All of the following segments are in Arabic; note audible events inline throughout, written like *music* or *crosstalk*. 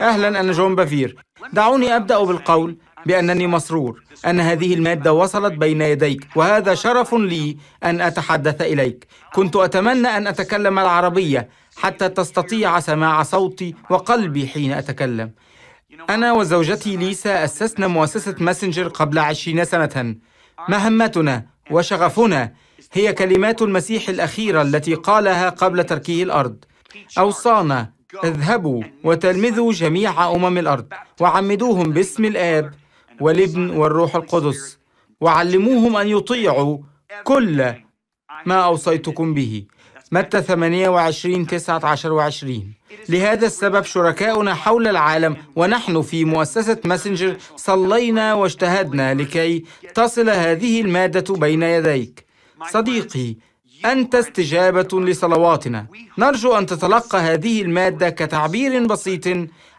أهلا أنا جون بافير دعوني أبدأ بالقول بأنني مسرور أن هذه المادة وصلت بين يديك وهذا شرف لي أن أتحدث إليك كنت أتمنى أن أتكلم العربية حتى تستطيع سماع صوتي وقلبي حين أتكلم أنا وزوجتي ليسا أسسنا مؤسسة ماسنجر قبل عشرين سنة مهمتنا وشغفنا هي كلمات المسيح الأخيرة التي قالها قبل تركه الأرض أوصانا اذهبوا وتلمذوا جميع أمم الأرض وعمدوهم باسم الآب والابن والروح القدس وعلموهم أن يطيعوا كل ما أوصيتكم به متى 28 19 و 20 لهذا السبب شركاؤنا حول العالم ونحن في مؤسسة ماسنجر صلينا واجتهدنا لكي تصل هذه المادة بين يديك صديقي أنت استجابة لصلواتنا نرجو أن تتلقى هذه المادة كتعبير بسيط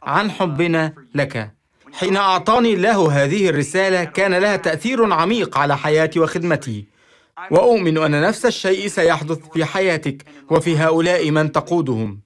عن حبنا لك حين أعطاني الله هذه الرسالة كان لها تأثير عميق على حياتي وخدمتي وأؤمن أن نفس الشيء سيحدث في حياتك وفي هؤلاء من تقودهم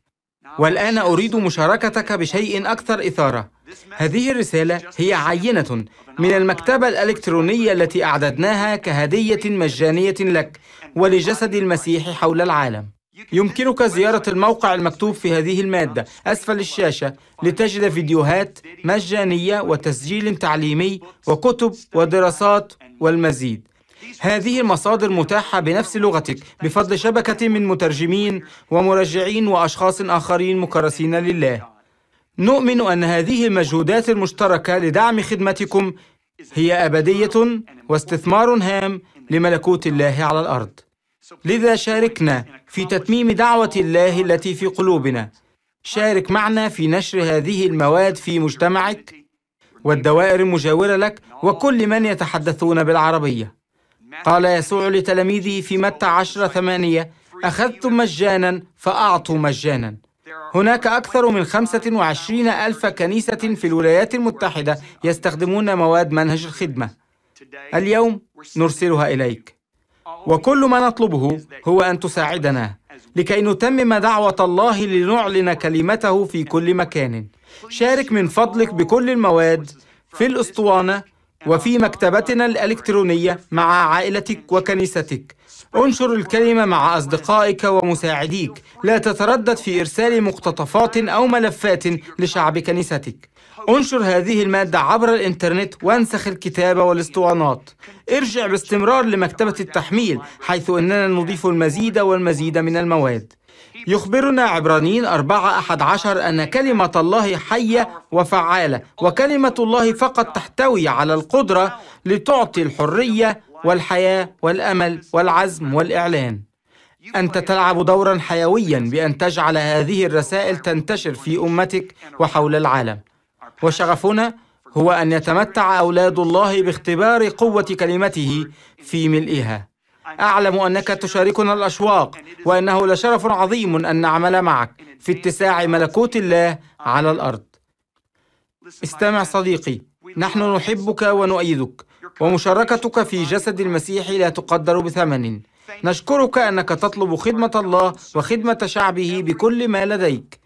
والآن أريد مشاركتك بشيء أكثر إثارة هذه الرسالة هي عينة من المكتبة الإلكترونية التي أعددناها كهدية مجانية لك ولجسد المسيح حول العالم يمكنك زيارة الموقع المكتوب في هذه المادة أسفل الشاشة لتجد فيديوهات مجانية وتسجيل تعليمي وكتب ودراسات والمزيد هذه المصادر متاحة بنفس لغتك بفضل شبكة من مترجمين ومرجعين وأشخاص آخرين مكرسين لله نؤمن أن هذه المجهودات المشتركة لدعم خدمتكم هي أبدية واستثمار هام لملكوت الله على الأرض لذا شاركنا في تتميم دعوة الله التي في قلوبنا شارك معنا في نشر هذه المواد في مجتمعك والدوائر المجاورة لك وكل من يتحدثون بالعربية قال يسوع لتلاميذه في متى عشر ثمانية أخذتم مجانا فأعطوا مجانا هناك أكثر من وعشرين ألف كنيسة في الولايات المتحدة يستخدمون مواد منهج الخدمة اليوم نرسلها إليك وكل ما نطلبه هو ان تساعدنا لكي نتمم دعوه الله لنعلن كلمته في كل مكان شارك من فضلك بكل المواد في الاسطوانه وفي مكتبتنا الالكترونيه مع عائلتك وكنيستك انشر الكلمه مع اصدقائك ومساعديك لا تتردد في ارسال مقتطفات او ملفات لشعب كنيستك انشر هذه المادة عبر الإنترنت وانسخ الكتابة والاسطوانات ارجع باستمرار لمكتبة التحميل حيث أننا نضيف المزيد والمزيد من المواد يخبرنا عبرانيين أربعة أحد عشر أن كلمة الله حية وفعالة وكلمة الله فقط تحتوي على القدرة لتعطي الحرية والحياة والأمل والعزم والإعلان أنت تلعب دورا حيويا بأن تجعل هذه الرسائل تنتشر في أمتك وحول العالم وشغفنا هو ان يتمتع اولاد الله باختبار قوه كلمته في ملئها اعلم انك تشاركنا الاشواق وانه لشرف عظيم ان نعمل معك في اتساع ملكوت الله على الارض استمع صديقي نحن نحبك ونؤيدك ومشاركتك في جسد المسيح لا تقدر بثمن نشكرك انك تطلب خدمه الله وخدمه شعبه بكل ما لديك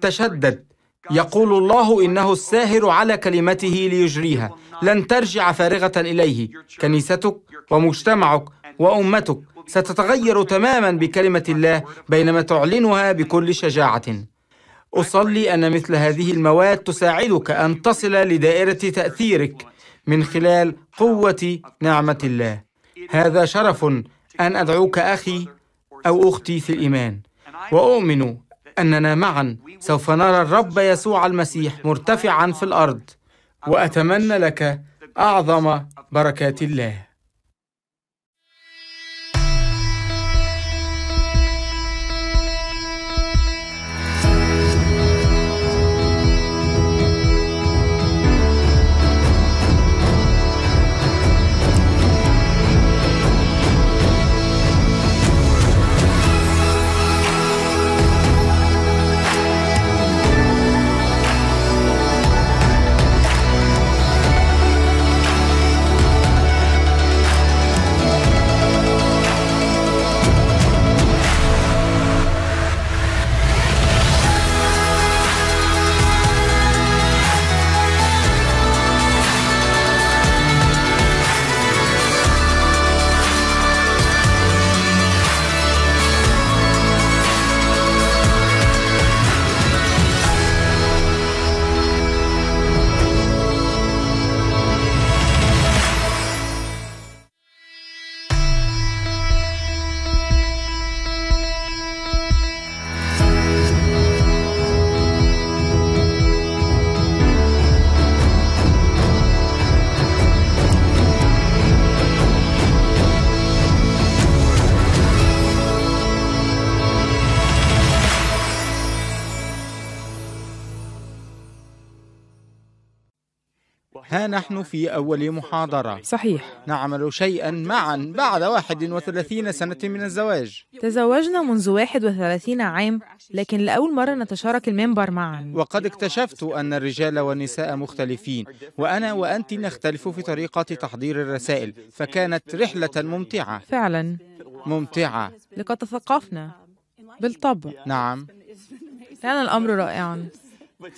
تشدد يقول الله انه الساهر على كلمته ليجريها لن ترجع فارغه اليه كنيستك ومجتمعك وامتك ستتغير تماما بكلمه الله بينما تعلنها بكل شجاعه اصلي ان مثل هذه المواد تساعدك ان تصل لدائره تاثيرك من خلال قوه نعمه الله هذا شرف ان ادعوك اخي او اختي في الايمان واؤمن أننا معا سوف نرى الرب يسوع المسيح مرتفعا في الأرض وأتمنى لك أعظم بركات الله نحن في أول محاضرة صحيح نعمل شيئا معا بعد 31 سنة من الزواج تزوجنا منذ 31 عام لكن لأول مرة نتشارك المنبر معا وقد اكتشفت أن الرجال والنساء مختلفين وأنا وأنت نختلف في طريقة تحضير الرسائل فكانت رحلة ممتعة فعلا ممتعة لقد تثقفنا بالطبع نعم كان الأمر رائعا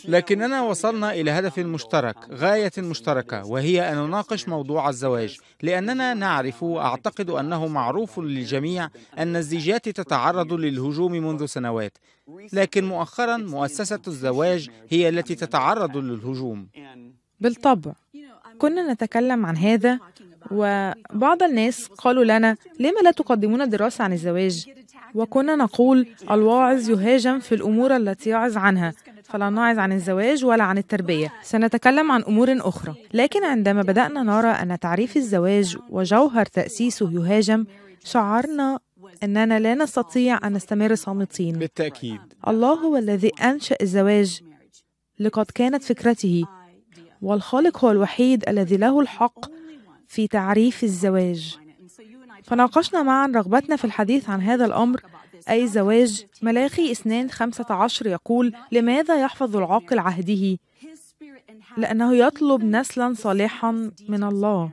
لكننا وصلنا إلى هدف مشترك غاية مشتركة وهي أن نناقش موضوع الزواج لأننا نعرف أعتقد أنه معروف للجميع أن الزيجات تتعرض للهجوم منذ سنوات لكن مؤخرا مؤسسة الزواج هي التي تتعرض للهجوم بالطبع كنا نتكلم عن هذا وبعض الناس قالوا لنا لما لا تقدمون دراسة عن الزواج وكنا نقول الواعظ يهاجم في الأمور التي يعظ عنها فلا نعز عن الزواج ولا عن التربية سنتكلم عن أمور أخرى لكن عندما بدأنا نرى أن تعريف الزواج وجوهر تأسيسه يهاجم شعرنا أننا لا نستطيع أن نستمر صامتين بالتأكيد الله هو الذي أنشأ الزواج لقد كانت فكرته والخالق هو الوحيد الذي له الحق في تعريف الزواج فناقشنا معا رغبتنا في الحديث عن هذا الأمر أي زواج ملاخي 2 15 يقول لماذا يحفظ العاقل عهده لأنه يطلب نسلا صالحا من الله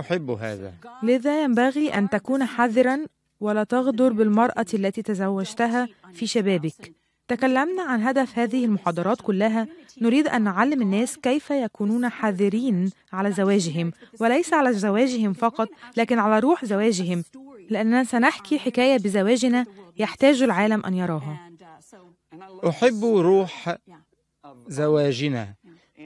أحب هذا لذا ينبغي أن تكون حذرا ولا تغدر بالمرأة التي تزوجتها في شبابك تكلمنا عن هدف هذه المحاضرات كلها نريد أن نعلم الناس كيف يكونون حذرين على زواجهم وليس على زواجهم فقط لكن على روح زواجهم لأننا سنحكي حكاية بزواجنا يحتاج العالم أن يراها أحب روح زواجنا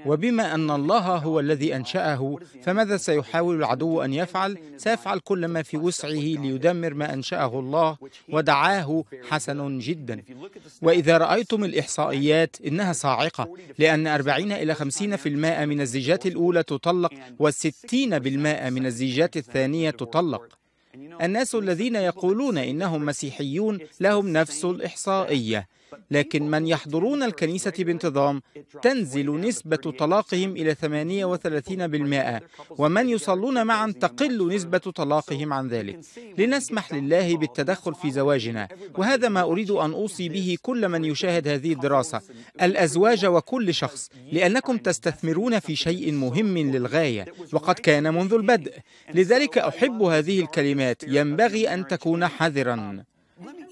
وبما أن الله هو الذي أنشأه فماذا سيحاول العدو أن يفعل؟ سيفعل كل ما في وسعه ليدمر ما أنشأه الله ودعاه حسن جدا وإذا رأيتم الإحصائيات إنها صاعقة لأن 40 إلى 50% من الزيجات الأولى تطلق و60% من الزيجات الثانية تطلق الناس الذين يقولون إنهم مسيحيون لهم نفس الإحصائية لكن من يحضرون الكنيسة بانتظام تنزل نسبة طلاقهم إلى 38% ومن يصلون معا تقل نسبة طلاقهم عن ذلك لنسمح لله بالتدخل في زواجنا وهذا ما أريد أن أوصي به كل من يشاهد هذه الدراسة الأزواج وكل شخص لأنكم تستثمرون في شيء مهم للغاية وقد كان منذ البدء لذلك أحب هذه الكلمات ينبغي أن تكون حذراً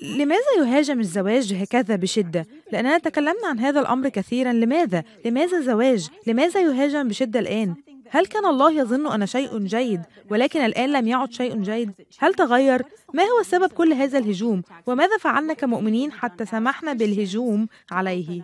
لماذا يهاجم الزواج هكذا بشدة؟ لأننا تكلمنا عن هذا الأمر كثيرا لماذا؟ لماذا زواج؟ لماذا يهاجم بشدة الآن؟ هل كان الله يظن أن شيء جيد ولكن الآن لم يعد شيء جيد؟ هل تغير؟ ما هو سبب كل هذا الهجوم؟ وماذا فعلنا كمؤمنين حتى سمحنا بالهجوم عليه؟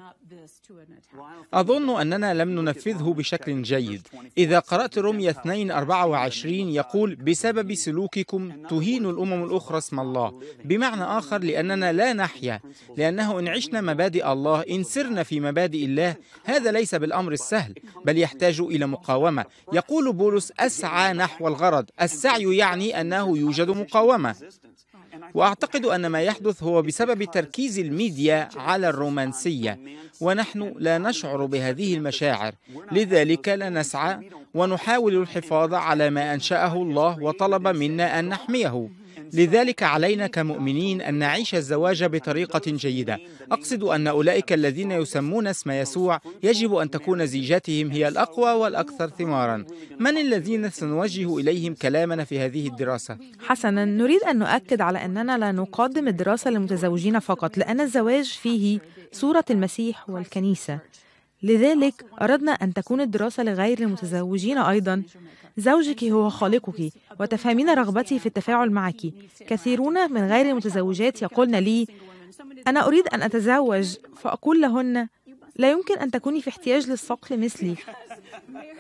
أظن أننا لم ننفذه بشكل جيد إذا قرأت رمية 2 24 يقول بسبب سلوككم تهين الأمم الأخرى اسم الله بمعنى آخر لأننا لا نحيا لأنه إن عشنا مبادئ الله إن سرنا في مبادئ الله هذا ليس بالأمر السهل بل يحتاج إلى مقاومة يقول بولس أسعى نحو الغرض السعي يعني أنه يوجد مقاومة واعتقد ان ما يحدث هو بسبب تركيز الميديا على الرومانسيه ونحن لا نشعر بهذه المشاعر لذلك لا نسعى ونحاول الحفاظ على ما انشاه الله وطلب منا ان نحميه لذلك علينا كمؤمنين أن نعيش الزواج بطريقة جيدة أقصد أن أولئك الذين يسمون اسم يسوع يجب أن تكون زيجاتهم هي الأقوى والأكثر ثمارا من الذين سنوجه إليهم كلامنا في هذه الدراسة؟ حسنا نريد أن نؤكد على أننا لا نقدم الدراسة للمتزوجين فقط لأن الزواج فيه صورة المسيح والكنيسة لذلك أردنا أن تكون الدراسة لغير المتزوجين أيضا زوجك هو خالقك وتفهمين رغبتي في التفاعل معك كثيرون من غير المتزوجات يقولن لي أنا أريد أن أتزوج فأقول لهن لا يمكن أن تكوني في احتياج للصقل مثلي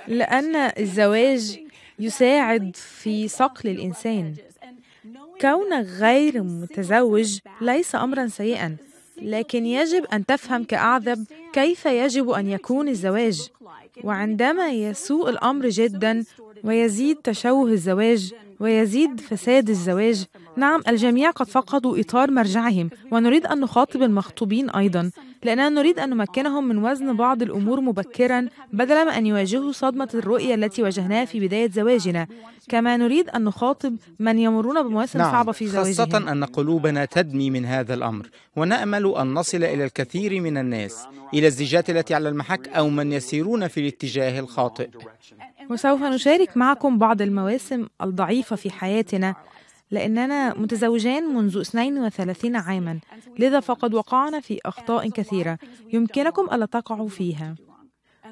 لأن الزواج يساعد في صقل الإنسان كونك غير متزوج ليس أمرا سيئا لكن يجب أن تفهم كأعذب كيف يجب أن يكون الزواج وعندما يسوء الأمر جدا ويزيد تشوه الزواج ويزيد فساد الزواج نعم الجميع قد فقدوا إطار مرجعهم ونريد أن نخاطب المخطوبين أيضا لأننا نريد أن نمكنهم من وزن بعض الأمور مبكرا بدلا من أن يواجهوا صدمة الرؤية التي واجهناها في بداية زواجنا كما نريد أن نخاطب من يمرون بمواسم نعم صعبة في زواجهم خاصة أن قلوبنا تدمي من هذا الأمر ونأمل أن نصل إلى الكثير من الناس إلى الزيجات التي على المحك أو من يسيرون في الاتجاه الخاطئ وسوف نشارك معكم بعض المواسم الضعيفة في حياتنا لأننا متزوجان منذ 32 عاما لذا فقد وقعنا في أخطاء كثيرة يمكنكم ألا تقعوا فيها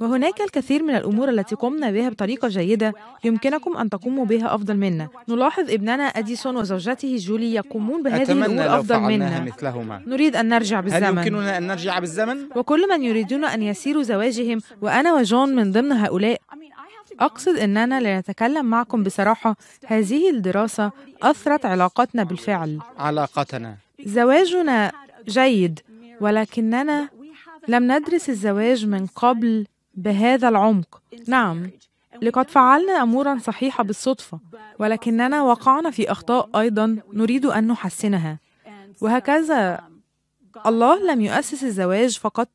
وهناك الكثير من الأمور التي قمنا بها بطريقة جيدة يمكنكم أن تقوموا بها أفضل منا نلاحظ ابننا أديسون وزوجته جولي يقومون بهذه أتمنى الأمور لو أفضل منا مثلهما. نريد أن نرجع بالزمن هل يمكننا أن نرجع بالزمن؟ وكل من يريدون أن يسيروا زواجهم وأنا وجون من ضمن هؤلاء أقصد أننا لنتكلم معكم بصراحة هذه الدراسة أثرت علاقتنا بالفعل علاقتنا زواجنا جيد ولكننا لم ندرس الزواج من قبل بهذا العمق نعم لقد فعلنا امورا صحيحه بالصدفه ولكننا وقعنا في اخطاء ايضا نريد ان نحسنها وهكذا الله لم يؤسس الزواج فقط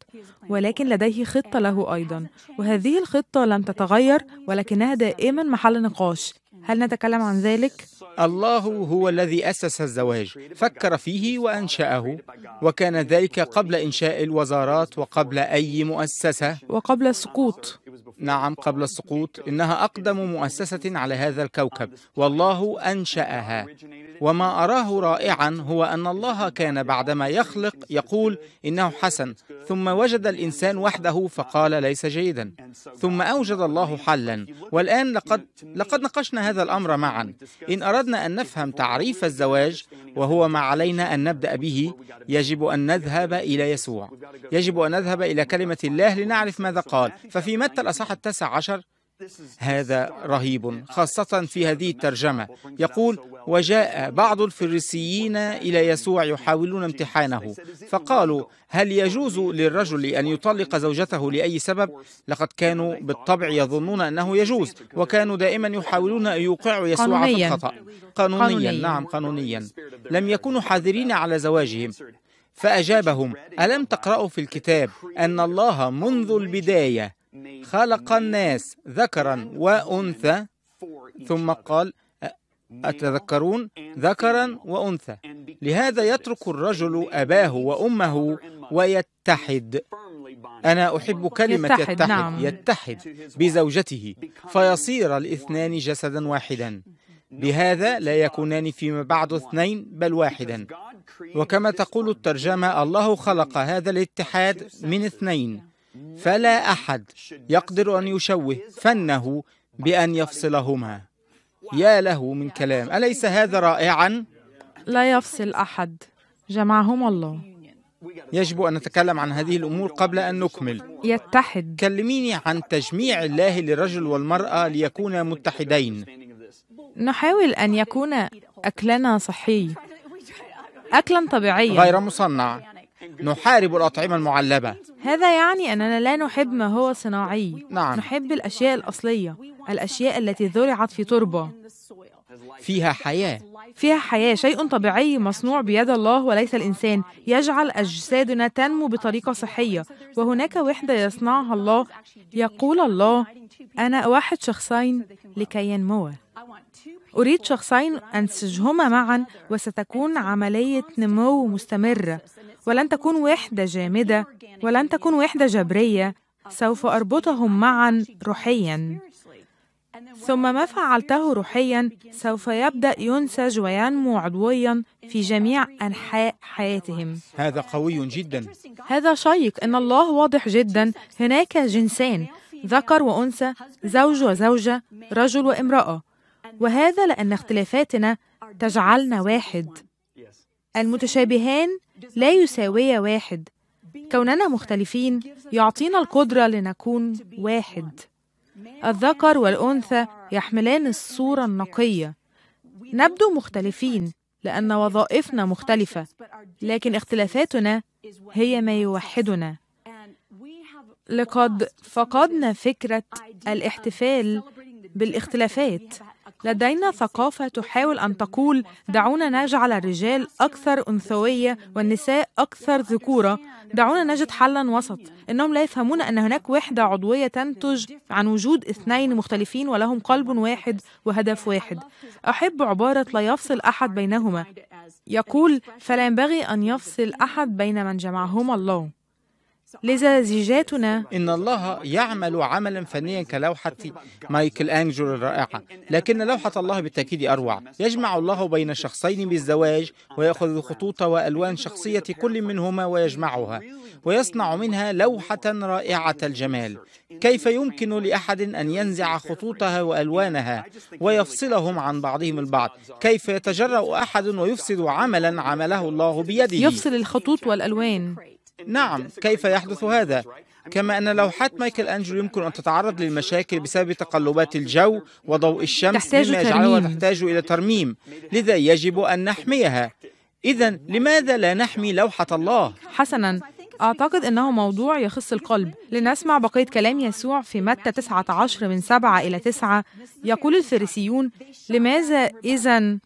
ولكن لديه خطه له ايضا وهذه الخطه لم تتغير ولكنها دائما محل نقاش هل نتكلم عن ذلك؟ الله هو الذي أسس الزواج، فكر فيه وأنشأه، وكان ذلك قبل إنشاء الوزارات وقبل أي مؤسسة وقبل السقوط نعم قبل السقوط إنها أقدم مؤسسة على هذا الكوكب، والله أنشأها وما أراه رائعا هو أن الله كان بعدما يخلق يقول إنه حسن ثم وجد الإنسان وحده فقال ليس جيدا ثم أوجد الله حلا والآن لقد لقد ناقشنا هذا الأمر معا إن أردنا أن نفهم تعريف الزواج وهو ما علينا أن نبدأ به يجب أن نذهب إلى يسوع يجب أن نذهب إلى كلمة الله لنعرف ماذا قال ففي متى الأصحاح التاسع عشر هذا رهيب خاصة في هذه الترجمة يقول وجاء بعض الفريسيين إلى يسوع يحاولون امتحانه فقالوا هل يجوز للرجل أن يطلق زوجته لأي سبب؟ لقد كانوا بالطبع يظنون أنه يجوز وكانوا دائما يحاولون أن يوقعوا يسوع قانونياً. في الخطأ قانونيا, في الخطا قانونيا نعم قانونيا لم يكونوا حاذرين على زواجهم فأجابهم ألم تقرأوا في الكتاب أن الله منذ البداية خلق الناس ذكرا وأنثى ثم قال أتذكرون ذكرا وأنثى لهذا يترك الرجل أباه وأمه ويتحد أنا أحب كلمة يتحد, يتحد, نعم. يتحد بزوجته فيصير الاثنان جسدا واحدا بهذا لا يكونان فيما بعد اثنين بل واحدا وكما تقول الترجمة الله خلق هذا الاتحاد من اثنين فلا احد يقدر ان يشوه فنه بان يفصلهما يا له من كلام اليس هذا رائعا لا يفصل احد جمعهم الله يجب ان نتكلم عن هذه الامور قبل ان نكمل يتحد كلميني عن تجميع الله للرجل والمراه ليكونا متحدين نحاول ان يكون اكلنا صحي اكلا طبيعيا غير مصنع نحارب الأطعمة المعلبة هذا يعني أننا لا نحب ما هو صناعي نعم نحب الأشياء الأصلية الأشياء التي زرعت في تربة فيها حياة فيها حياة شيء طبيعي مصنوع بيد الله وليس الإنسان يجعل أجسادنا تنمو بطريقة صحية وهناك وحدة يصنعها الله يقول الله أنا أوحد شخصين لكي ينموا أريد شخصين أنسجهما معا وستكون عملية نمو مستمرة ولن تكون وحدة جامدة ولن تكون وحدة جبرية سوف أربطهم معا روحيا ثم ما فعلته روحيا سوف يبدأ ينسج وينمو عضويا في جميع أنحاء حياتهم هذا قوي جدا هذا شيق إن الله واضح جدا هناك جنسان ذكر وأنثى زوج وزوجة رجل وامرأة وهذا لأن اختلافاتنا تجعلنا واحد المتشابهان لا يساوي واحد كوننا مختلفين يعطينا القدرة لنكون واحد الذكر والأنثى يحملان الصورة النقية نبدو مختلفين لأن وظائفنا مختلفة لكن اختلافاتنا هي ما يوحدنا لقد فقدنا فكرة الاحتفال بالاختلافات لدينا ثقافة تحاول أن تقول دعونا نجعل الرجال أكثر أنثوية والنساء أكثر ذكورة دعونا نجد حلا وسط إنهم لا يفهمون أن هناك وحدة عضوية تنتج عن وجود اثنين مختلفين ولهم قلب واحد وهدف واحد أحب عبارة لا يفصل أحد بينهما يقول فلا ينبغي أن يفصل أحد بين من جمعهما الله لذا زيجاتنا إن الله يعمل عملا فنيا كلوحة مايكل أنجلو الرائعة لكن لوحة الله بالتأكيد أروع يجمع الله بين شخصين بالزواج ويأخذ خطوط وألوان شخصية كل منهما ويجمعها ويصنع منها لوحة رائعة الجمال كيف يمكن لأحد أن ينزع خطوطها وألوانها ويفصلهم عن بعضهم البعض كيف يتجرأ أحد ويفسد عملا عمله الله بيده يفصل الخطوط والألوان نعم كيف يحدث هذا كما أن لوحات مايكل أنجلو يمكن أن تتعرض للمشاكل بسبب تقلبات الجو وضوء الشمس تحتاج مما يجعلها تحتاج إلى ترميم لذا يجب أن نحميها إذا لماذا لا نحمي لوحة الله؟ حسنا أعتقد أنه موضوع يخص القلب لنسمع بقية كلام يسوع في متى 19 من 7 إلى 9 يقول الفريسيون لماذا إذا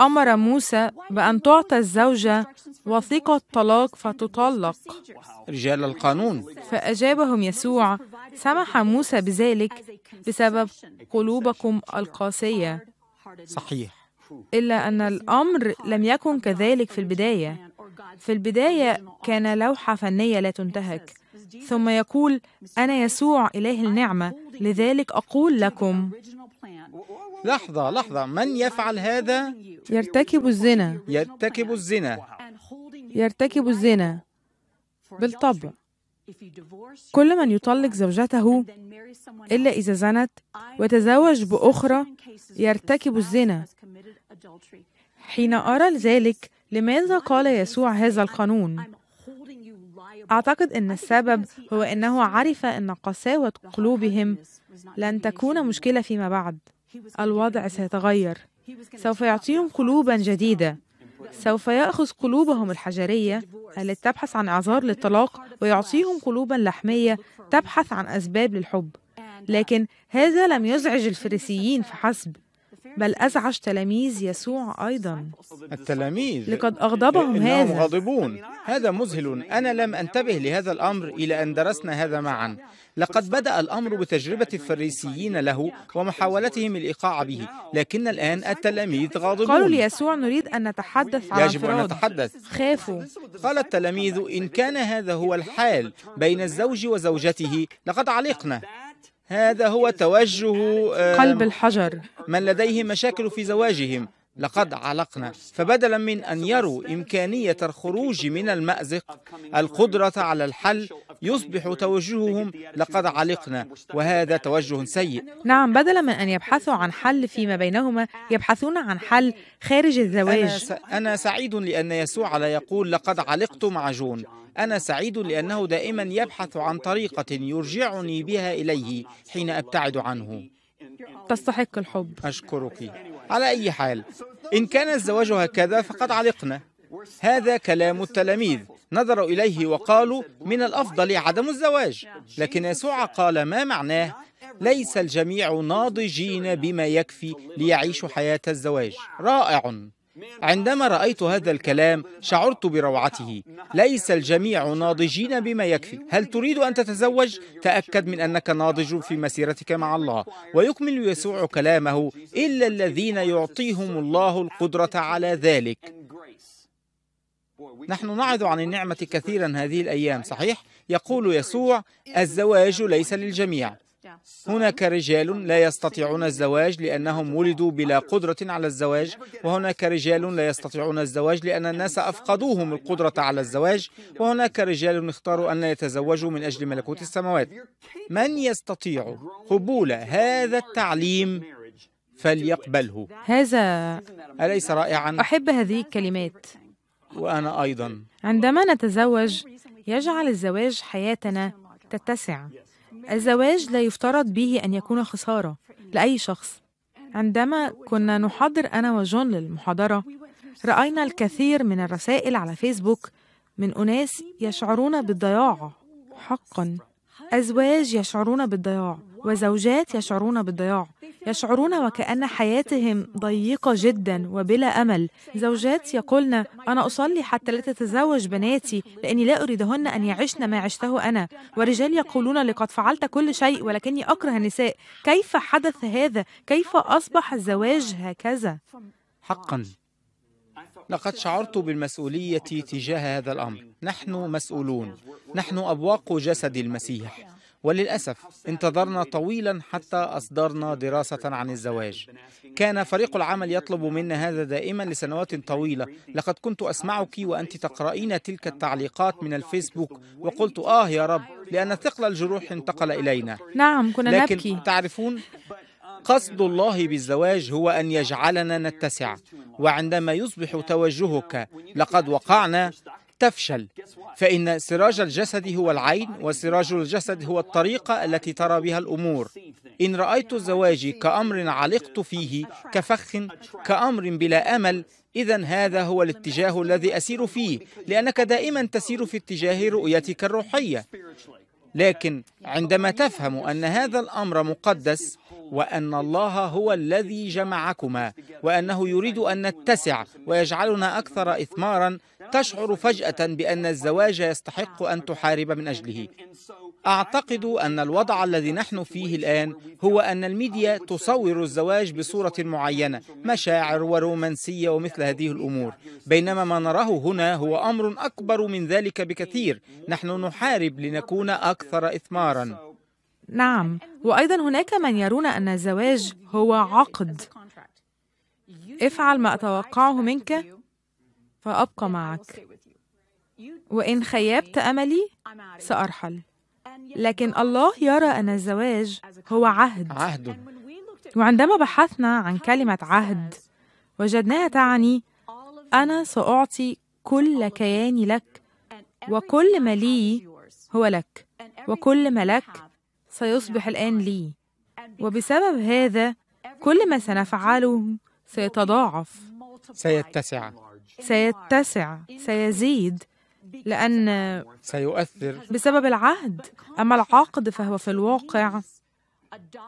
أمر موسى بأن تعطى الزوجة وثيقة طلاق فتطلق رجال القانون فأجابهم يسوع سمح موسى بذلك بسبب قلوبكم القاسية صحيح إلا أن الأمر لم يكن كذلك في البداية في البداية كان لوحة فنية لا تنتهك ثم يقول أنا يسوع إله النعمة لذلك أقول لكم لحظة لحظة من يفعل هذا؟ يرتكب الزنا يرتكب الزنا يرتكب الزنا بالطبع كل من يطلق زوجته إلا إذا زنت وتزوج بأخرى يرتكب الزنا حين أرى ذلك لماذا قال يسوع هذا القانون أعتقد أن السبب هو أنه عرف أن قساوة قلوبهم لن تكون مشكلة فيما بعد الوضع سيتغير سوف يعطيهم قلوبا جديدة سوف يأخذ قلوبهم الحجرية التي تبحث عن أعذار للطلاق ويعطيهم قلوبا لحمية تبحث عن أسباب للحب لكن هذا لم يزعج الفريسيين فحسب بل أزعج تلاميذ يسوع أيضا التلاميذ لقد أغضبهم هذا غاضبون هذا مذهل أنا لم أنتبه لهذا الأمر إلى أن درسنا هذا معا لقد بدأ الأمر بتجربة الفريسيين له ومحاولتهم الإيقاع به لكن الآن التلاميذ غاضبون قالوا ليسوع نريد أن نتحدث عن يجب أن نتحدث خافوا قال التلاميذ إن كان هذا هو الحال بين الزوج وزوجته لقد علقنا هذا هو توجه آه، قلب الحجر من لديه مشاكل في زواجهم لقد علقنا فبدلا من أن يروا إمكانية الخروج من المأزق القدرة على الحل يصبح توجههم لقد علقنا وهذا توجه سيء نعم بدلا من أن يبحثوا عن حل فيما بينهما يبحثون عن حل خارج الزواج أنا, سعيد لأن يسوع لا يقول لقد علقت مع جون أنا سعيد لأنه دائما يبحث عن طريقة يرجعني بها إليه حين أبتعد عنه تستحق الحب أشكرك على أي حال إن كان الزواج هكذا فقد علقنا هذا كلام التلاميذ نظروا إليه وقالوا من الأفضل عدم الزواج لكن يسوع قال ما معناه ليس الجميع ناضجين بما يكفي ليعيشوا حياة الزواج رائع عندما رأيت هذا الكلام شعرت بروعته ليس الجميع ناضجين بما يكفي هل تريد أن تتزوج؟ تأكد من أنك ناضج في مسيرتك مع الله ويكمل يسوع كلامه إلا الذين يعطيهم الله القدرة على ذلك نحن نعظ عن النعمة كثيرا هذه الأيام صحيح؟ يقول يسوع الزواج ليس للجميع هناك رجال لا يستطيعون الزواج لأنهم ولدوا بلا قدرة على الزواج وهناك رجال لا يستطيعون الزواج لأن الناس أفقدوهم القدرة على الزواج وهناك رجال اختاروا أن لا يتزوجوا من أجل ملكوت السماوات من يستطيع قبول هذا التعليم فليقبله هذا أليس رائعا؟ أحب هذه الكلمات وأنا أيضا عندما نتزوج يجعل الزواج حياتنا تتسع الزواج لا يفترض به أن يكون خسارة لأي شخص عندما كنا نحضر أنا وجون للمحاضرة رأينا الكثير من الرسائل على فيسبوك من أناس يشعرون بالضياع حقا أزواج يشعرون بالضياع وزوجات يشعرون بالضياع يشعرون وكأن حياتهم ضيقة جدا وبلا أمل زوجات يقولن أنا أصلي حتى لا تتزوج بناتي لأني لا أريدهن أن يعشن ما عشته أنا ورجال يقولون لقد فعلت كل شيء ولكني أكره النساء كيف حدث هذا؟ كيف أصبح الزواج هكذا؟ حقا لقد شعرت بالمسؤولية تجاه هذا الأمر نحن مسؤولون نحن أبواق جسد المسيح وللأسف انتظرنا طويلا حتى أصدرنا دراسة عن الزواج كان فريق العمل يطلب منا هذا دائما لسنوات طويلة لقد كنت أسمعك وأنت تقرأين تلك التعليقات من الفيسبوك وقلت آه يا رب لأن ثقل الجروح انتقل إلينا نعم كنا لكن تعرفون قصد الله بالزواج هو أن يجعلنا نتسع وعندما يصبح توجهك لقد وقعنا تفشل فإن سراج الجسد هو العين وسراج الجسد هو الطريقة التي ترى بها الأمور إن رأيت الزواج كأمر علقت فيه كفخ كأمر بلا أمل إذا هذا هو الاتجاه الذي أسير فيه لأنك دائما تسير في اتجاه رؤيتك الروحية لكن عندما تفهم أن هذا الأمر مقدس وأن الله هو الذي جمعكما وأنه يريد أن نتسع ويجعلنا أكثر إثمارا تشعر فجأة بأن الزواج يستحق أن تحارب من أجله أعتقد أن الوضع الذي نحن فيه الآن هو أن الميديا تصور الزواج بصورة معينة مشاعر ورومانسية ومثل هذه الأمور بينما ما نراه هنا هو أمر أكبر من ذلك بكثير نحن نحارب لنكون أكثر إثماراً نعم وايضا هناك من يرون ان الزواج هو عقد افعل ما اتوقعه منك فابقى معك وان خيبت املي سارحل لكن الله يرى ان الزواج هو عهد عهد وعندما بحثنا عن كلمه عهد وجدناها تعني انا ساعطي كل كياني لك وكل ما لي هو لك وكل ما لك سيصبح الآن لي وبسبب هذا كل ما سنفعله سيتضاعف سيتسع سيتسع سيزيد لأن سيؤثر بسبب العهد أما العقد فهو في الواقع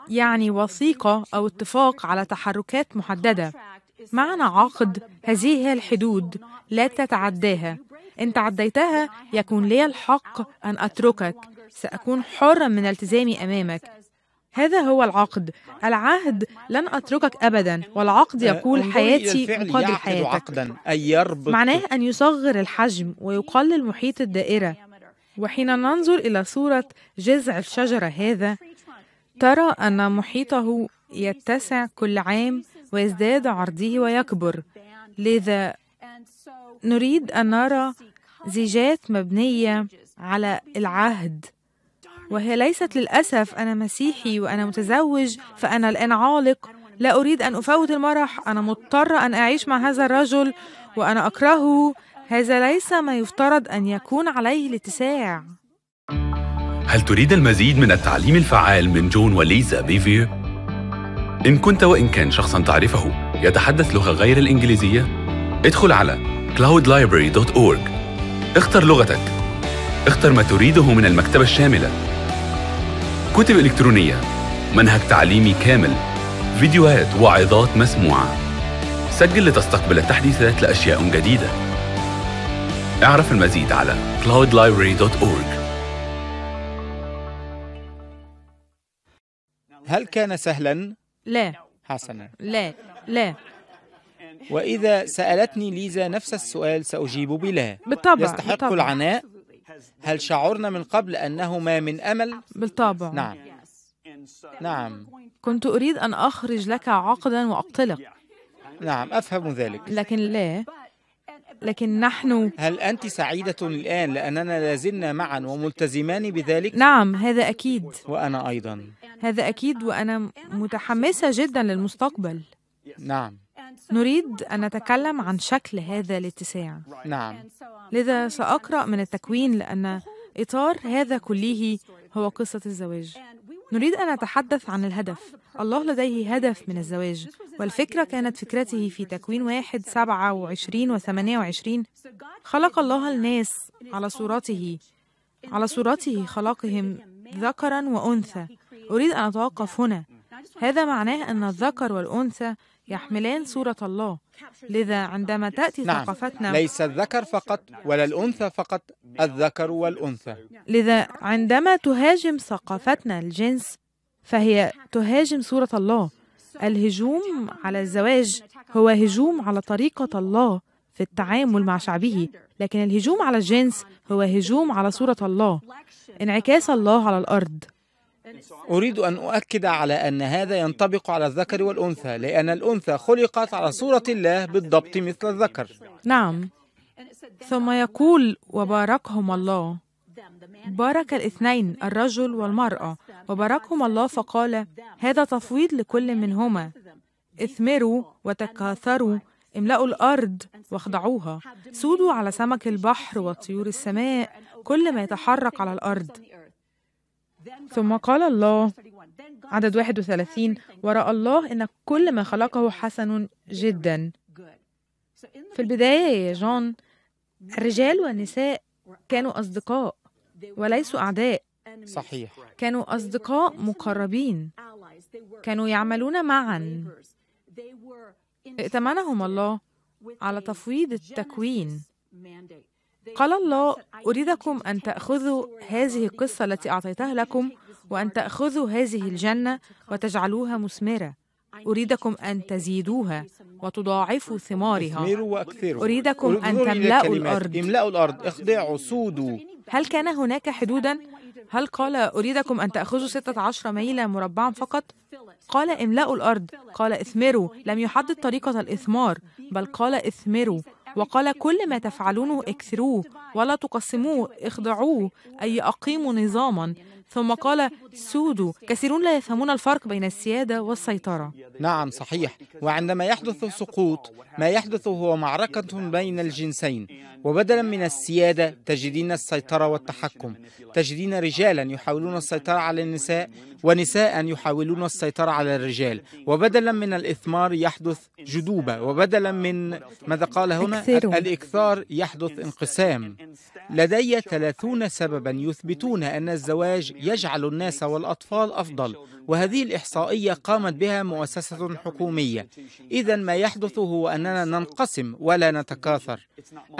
يعني وثيقة أو اتفاق على تحركات محددة معنى عقد هذه هي الحدود لا تتعداها إن تعديتها يكون لي الحق أن أتركك سأكون حرا من التزامي أمامك هذا هو العقد العهد لن أتركك أبدا والعقد أه، يقول حياتي مقابل حياتك معناه أن يصغر الحجم ويقلل محيط الدائرة وحين ننظر إلى صورة جذع الشجرة هذا ترى أن محيطه يتسع كل عام ويزداد عرضه ويكبر لذا نريد أن نرى زيجات مبنية على العهد وهي ليست للأسف أنا مسيحي وأنا متزوج فأنا الآن عالق لا أريد أن أفوت المرح أنا مضطرة أن أعيش مع هذا الرجل وأنا أكرهه هذا ليس ما يفترض أن يكون عليه الاتساع هل تريد المزيد من التعليم الفعال من جون وليزا بيفير؟ إن كنت وإن كان شخصاً تعرفه يتحدث لغة غير الإنجليزية ادخل على cloudlibrary.org اختر لغتك اختر ما تريده من المكتبة الشاملة كتب إلكترونية منهج تعليمي كامل فيديوهات وعظات مسموعة سجل لتستقبل التحديثات لأشياء جديدة اعرف المزيد على cloudlibrary.org هل كان سهلا؟ لا حسنا لا لا وإذا سألتني ليزا نفس السؤال سأجيب بلا بالطبع يستحق بالطبع. العناء هل شعرنا من قبل أنه ما من أمل؟ بالطبع نعم نعم كنت أريد أن أخرج لك عقدا وأقتلك نعم أفهم ذلك لكن لا لكن نحن هل أنت سعيدة الآن لأننا لازلنا معا وملتزمان بذلك؟ نعم هذا أكيد وأنا أيضا هذا أكيد وأنا متحمسة جدا للمستقبل نعم نريد أن نتكلم عن شكل هذا الاتساع نعم لذا سأقرأ من التكوين لأن إطار هذا كله هو قصة الزواج نريد أن نتحدث عن الهدف الله لديه هدف من الزواج والفكرة كانت فكرته في تكوين واحد سبعة وعشرين وثمانية وعشرين خلق الله الناس على صورته على صورته خلقهم ذكرا وأنثى أريد أن أتوقف هنا هذا معناه أن الذكر والأنثى يحملان صورة الله لذا عندما تأتي نعم. ثقافتنا ليس الذكر فقط ولا الأنثى فقط الذكر والأنثى لذا عندما تهاجم ثقافتنا الجنس فهي تهاجم صورة الله الهجوم على الزواج هو هجوم على طريقة الله في التعامل مع شعبه لكن الهجوم على الجنس هو هجوم على صورة الله انعكاس الله على الأرض أريد أن أؤكد على أن هذا ينطبق على الذكر والأنثى لأن الأنثى خلقت على صورة الله بالضبط مثل الذكر نعم ثم يقول وباركهم الله بارك الاثنين الرجل والمرأة وباركهم الله فقال هذا تفويض لكل منهما اثمروا وتكاثروا املأوا الأرض واخضعوها سودوا على سمك البحر وطيور السماء كل ما يتحرك على الأرض ثم قال الله عدد 31 ورأى الله أن كل ما خلقه حسن جدا في البداية يا جون الرجال والنساء كانوا أصدقاء وليسوا أعداء صحيح كانوا أصدقاء مقربين كانوا يعملون معا ائتمنهم الله على تفويض التكوين قال الله أريدكم أن تأخذوا هذه القصة التي أعطيتها لكم وأن تأخذوا هذه الجنة وتجعلوها مثمرة أريدكم أن تزيدوها وتضاعفوا ثمارها أريدكم أن تملأوا الأرض املأوا الأرض اخضعوا سودوا هل كان هناك حدوداً؟ هل قال أريدكم أن تأخذوا 16 ميلا مربعا فقط؟ قال املأوا الأرض قال اثمروا لم يحدد طريقة الإثمار بل قال اثمروا وقال كل ما تفعلونه اكثروه ولا تقسموه اخضعوه أي أقيموا نظاما ثم قال سودوا كثيرون لا يفهمون الفرق بين السيادة والسيطرة نعم صحيح وعندما يحدث سقوط ما يحدث هو معركة بين الجنسين وبدلا من السيادة تجدين السيطرة والتحكم تجدين رجالا يحاولون السيطرة على النساء ونساء يحاولون السيطرة على الرجال وبدلا من الإثمار يحدث جدوبة وبدلا من ماذا قال هنا الإكثار يحدث انقسام لدي 30 سببا يثبتون أن الزواج يجعل الناس والأطفال أفضل وهذه الإحصائية قامت بها مؤسسة حكومية إذا ما يحدث هو أننا ننقسم ولا نتكاثر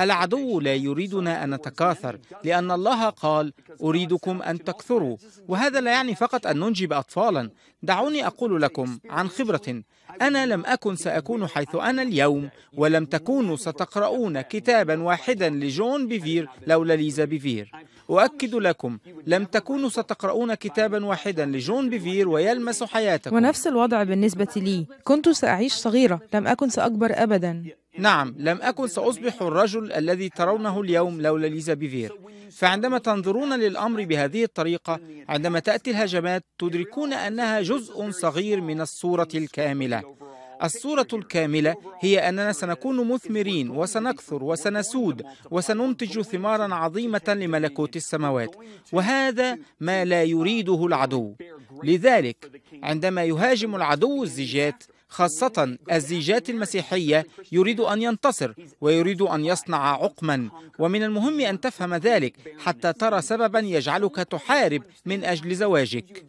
العدو لا يريدنا أن نتكاثر لأن الله قال أريدكم أن تكثروا وهذا لا يعني فقط أن ننجب أطفالا دعوني أقول لكم عن خبرة أنا لم أكن سأكون حيث أنا اليوم ولم تكونوا ستقرؤون كتابا واحدا لجون بيفير لولا ليزا بيفير أؤكد لكم لم تكونوا ستقرؤون كتابا واحدا لجون بيفير ويلمس حياتكم ونفس الوضع بالنسبة لي كنت سأعيش صغيرة لم أكن سأكبر أبدا نعم لم أكن سأصبح الرجل الذي ترونه اليوم لولا ليزا بيفير فعندما تنظرون للأمر بهذه الطريقة عندما تأتي الهجمات تدركون أنها جزء صغير من الصورة الكاملة الصورة الكاملة هي أننا سنكون مثمرين وسنكثر وسنسود وسننتج ثمارا عظيمة لملكوت السماوات وهذا ما لا يريده العدو لذلك عندما يهاجم العدو الزيجات خاصة الزيجات المسيحية يريد أن ينتصر ويريد أن يصنع عقما ومن المهم أن تفهم ذلك حتى ترى سببا يجعلك تحارب من أجل زواجك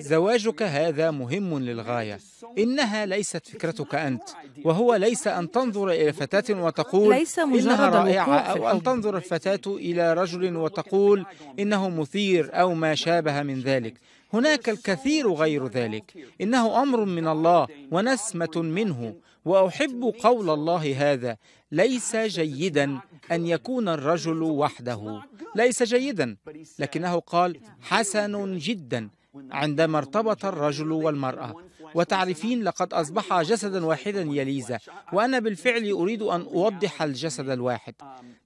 زواجك هذا مهم للغاية إنها ليست فكرتك أنت وهو ليس أن تنظر إلى فتاة وتقول ليس إنها رائعة أو أن تنظر الفتاة إلى رجل وتقول إنه مثير أو ما شابه من ذلك هناك الكثير غير ذلك انه امر من الله ونسمه منه واحب قول الله هذا ليس جيدا ان يكون الرجل وحده ليس جيدا لكنه قال حسن جدا عندما ارتبط الرجل والمراه وتعرفين لقد أصبح جسدا واحدا يا ليزا وأنا بالفعل أريد أن أوضح الجسد الواحد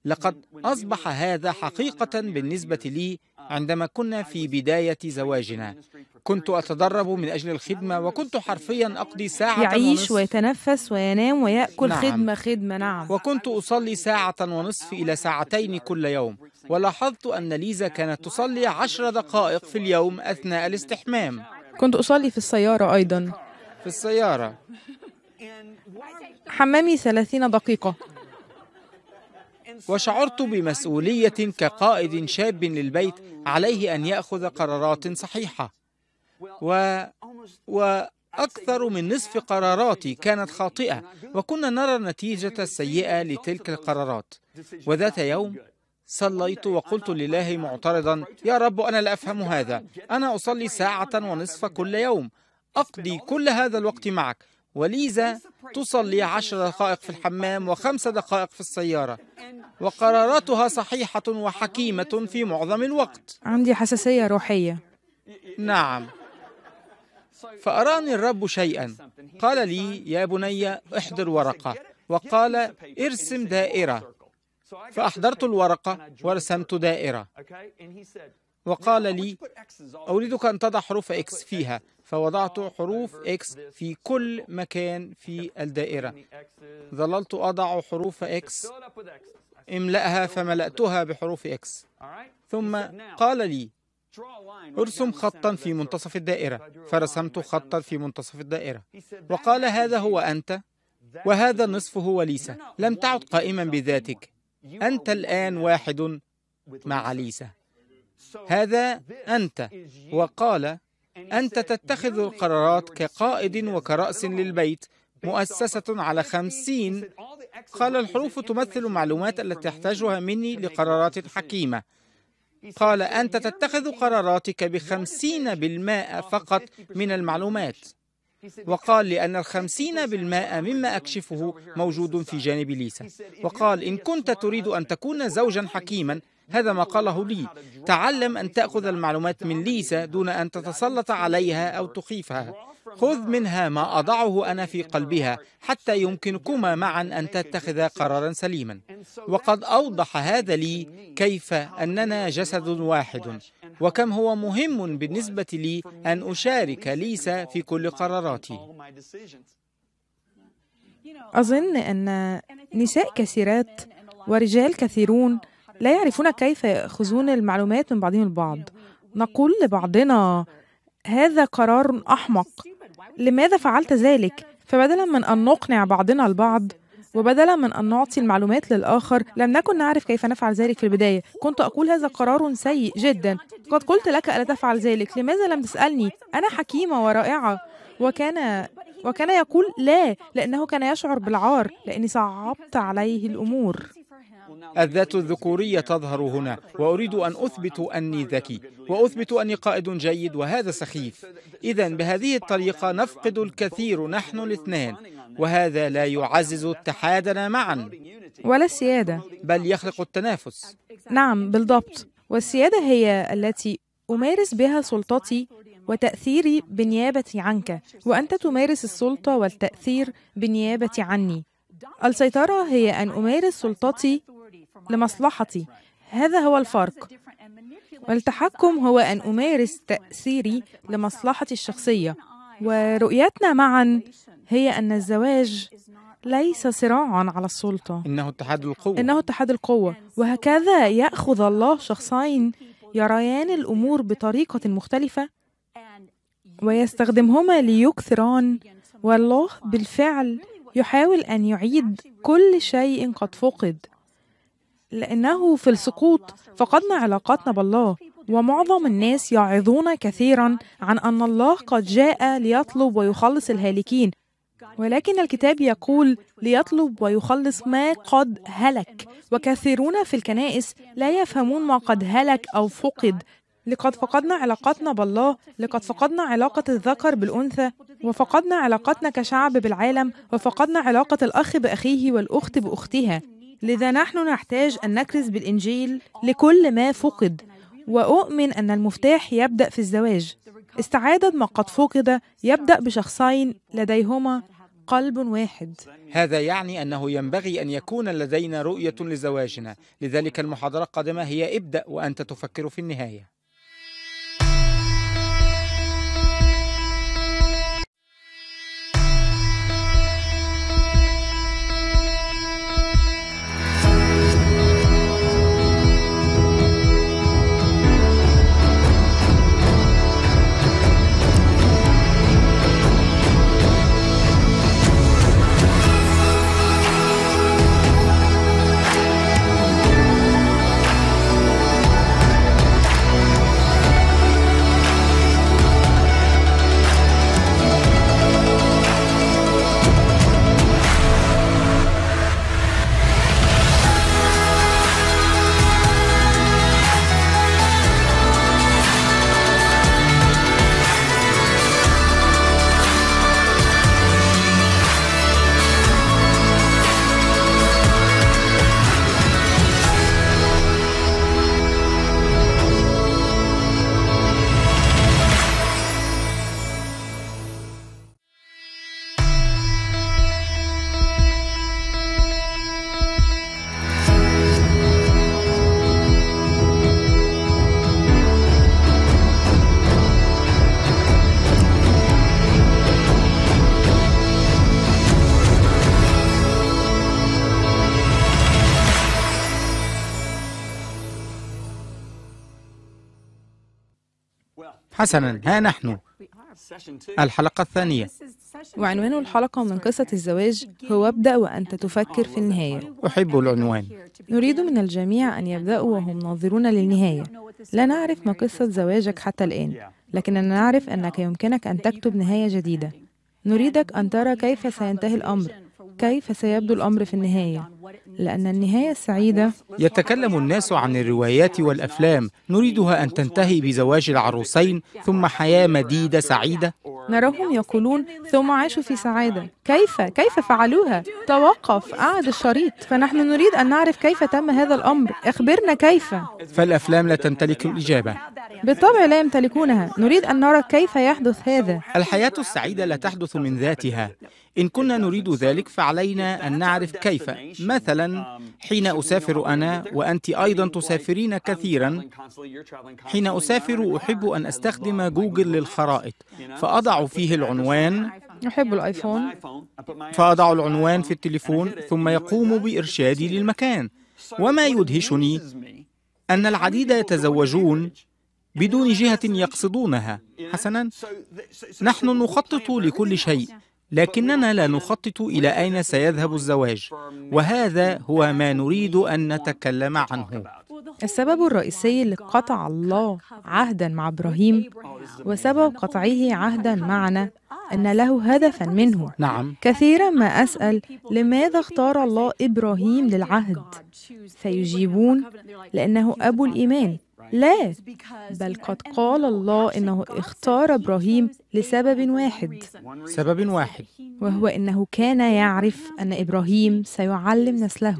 لقد أصبح هذا حقيقة بالنسبة لي عندما كنا في بداية زواجنا كنت أتدرب من أجل الخدمة وكنت حرفيا أقضي ساعة يعيش ونصف ويتنفس وينام ويأكل نعم. خدمة خدمة نعم وكنت أصلي ساعة ونصف إلى ساعتين كل يوم ولاحظت أن ليزا كانت تصلي عشر دقائق في اليوم أثناء الاستحمام كنت أصلي في السيارة أيضا في السيارة حمامي 30 دقيقة وشعرت بمسؤولية كقائد شاب للبيت عليه أن يأخذ قرارات صحيحة و... وأكثر من نصف قراراتي كانت خاطئة وكنا نرى النتيجة السيئة لتلك القرارات وذات يوم صليت وقلت لله معترضا يا رب أنا لا أفهم هذا أنا أصلي ساعة ونصف كل يوم أقضي كل هذا الوقت معك وليزا تصلي عشر دقائق في الحمام وخمس دقائق في السيارة وقراراتها صحيحة وحكيمة في معظم الوقت عندي حساسية روحية نعم فأراني الرب شيئا قال لي يا بني احضر ورقة وقال ارسم دائرة فأحضرت الورقة ورسمت دائرة وقال لي أريدك أن تضع حروف إكس فيها فوضعت حروف إكس في كل مكان في الدائرة ظللت أضع حروف إكس املأها فملأتها بحروف إكس ثم قال لي ارسم خطا في منتصف الدائرة فرسمت خطا في منتصف الدائرة وقال هذا هو أنت وهذا النصف هو ليسا لم تعد قائما بذاتك أنت الآن واحد مع ليسا هذا أنت وقال أنت تتخذ القرارات كقائد وكرأس للبيت مؤسسة على خمسين قال الحروف تمثل المعلومات التي تحتاجها مني لقرارات حكيمة قال أنت تتخذ قراراتك بخمسين بالمائة فقط من المعلومات وقال لأن الخمسين بالمائة مما أكشفه موجود في جانب ليسا وقال إن كنت تريد أن تكون زوجا حكيما هذا ما قاله لي تعلم أن تأخذ المعلومات من ليسا دون أن تتسلط عليها أو تخيفها خذ منها ما أضعه أنا في قلبها حتى يمكنكما معا أن تتخذا قرارا سليما وقد أوضح هذا لي كيف أننا جسد واحد وكم هو مهم بالنسبة لي أن أشارك ليسا في كل قراراتي أظن أن نساء كثيرات ورجال كثيرون لا يعرفون كيف يأخذون المعلومات من بعضهم البعض نقول لبعضنا هذا قرار أحمق لماذا فعلت ذلك؟ فبدلا من أن نقنع بعضنا البعض وبدلا من أن نعطي المعلومات للآخر لم نكن نعرف كيف نفعل ذلك في البداية كنت أقول هذا قرار سيء جدا قد قلت لك ألا تفعل ذلك لماذا لم تسألني أنا حكيمة ورائعة وكان وكان يقول لا لأنه كان يشعر بالعار لأني صعبت عليه الأمور الذات الذكورية تظهر هنا وأريد أن أثبت أني ذكي وأثبت أني قائد جيد وهذا سخيف إذا بهذه الطريقة نفقد الكثير نحن الاثنان وهذا لا يعزز اتحادنا معا ولا السيادة بل يخلق التنافس نعم بالضبط والسيادة هي التي أمارس بها سلطتي وتأثيري بنيابة عنك وأنت تمارس السلطة والتأثير بنيابة عني السيطرة هي أن أمارس سلطتي لمصلحتي هذا هو الفرق والتحكم هو أن أمارس تأثيري لمصلحتي الشخصية ورؤيتنا معا هي أن الزواج ليس صراعا على السلطة إنه اتحاد القوة إنه اتحاد القوة وهكذا يأخذ الله شخصين يريان الأمور بطريقة مختلفة ويستخدمهما ليكثران والله بالفعل يحاول أن يعيد كل شيء قد فقد لأنه في السقوط فقدنا علاقاتنا بالله ومعظم الناس يعظون كثيرا عن أن الله قد جاء ليطلب ويخلص الهالكين ولكن الكتاب يقول ليطلب ويخلص ما قد هلك وكثيرون في الكنائس لا يفهمون ما قد هلك أو فقد لقد فقدنا علاقتنا بالله لقد فقدنا علاقة الذكر بالأنثى وفقدنا علاقتنا كشعب بالعالم وفقدنا علاقة الأخ بأخيه والأخت بأختها لذا نحن نحتاج أن نكرز بالإنجيل لكل ما فقد وأؤمن أن المفتاح يبدأ في الزواج استعادة ما قد فقد يبدأ بشخصين لديهما قلب واحد هذا يعني أنه ينبغي أن يكون لدينا رؤية لزواجنا لذلك المحاضرة القادمة هي ابدأ وأنت تفكر في النهاية حسنا ها نحن الحلقة الثانية وعنوان الحلقة من قصة الزواج هو ابدأ وأنت تفكر في النهاية أحب العنوان نريد من الجميع أن يبدأوا وهم ناظرون للنهاية لا نعرف ما قصة زواجك حتى الآن لكننا نعرف أنك يمكنك أن تكتب نهاية جديدة نريدك أن ترى كيف سينتهي الأمر كيف سيبدو الأمر في النهاية لأن النهاية السعيدة يتكلم الناس عن الروايات والأفلام نريدها أن تنتهي بزواج العروسين ثم حياة مديدة سعيدة نراهم يقولون ثم عاشوا في سعادة كيف؟ كيف فعلوها؟ توقف أعد الشريط فنحن نريد أن نعرف كيف تم هذا الأمر اخبرنا كيف فالأفلام لا تمتلك الإجابة بالطبع لا يمتلكونها نريد أن نرى كيف يحدث هذا الحياة السعيدة لا تحدث من ذاتها إن كنا نريد ذلك فعلينا أن نعرف كيف ما مثلا حين أسافر أنا وأنت أيضا تسافرين كثيرا حين أسافر أحب أن أستخدم جوجل للخرائط فأضع فيه العنوان أحب الآيفون فأضع العنوان في التليفون ثم يقوم بإرشادي للمكان وما يدهشني أن العديد يتزوجون بدون جهة يقصدونها حسنا نحن نخطط لكل شيء لكننا لا نخطط إلى أين سيذهب الزواج وهذا هو ما نريد أن نتكلم عنه السبب الرئيسي لقطع الله عهدا مع إبراهيم وسبب قطعه عهدا معنا أن له هدفا منه نعم كثيرا ما أسأل لماذا اختار الله إبراهيم للعهد فيجيبون لأنه أبو الإيمان لا بل قد قال الله انه اختار ابراهيم لسبب واحد سبب واحد وهو انه كان يعرف ان ابراهيم سيعلم نسله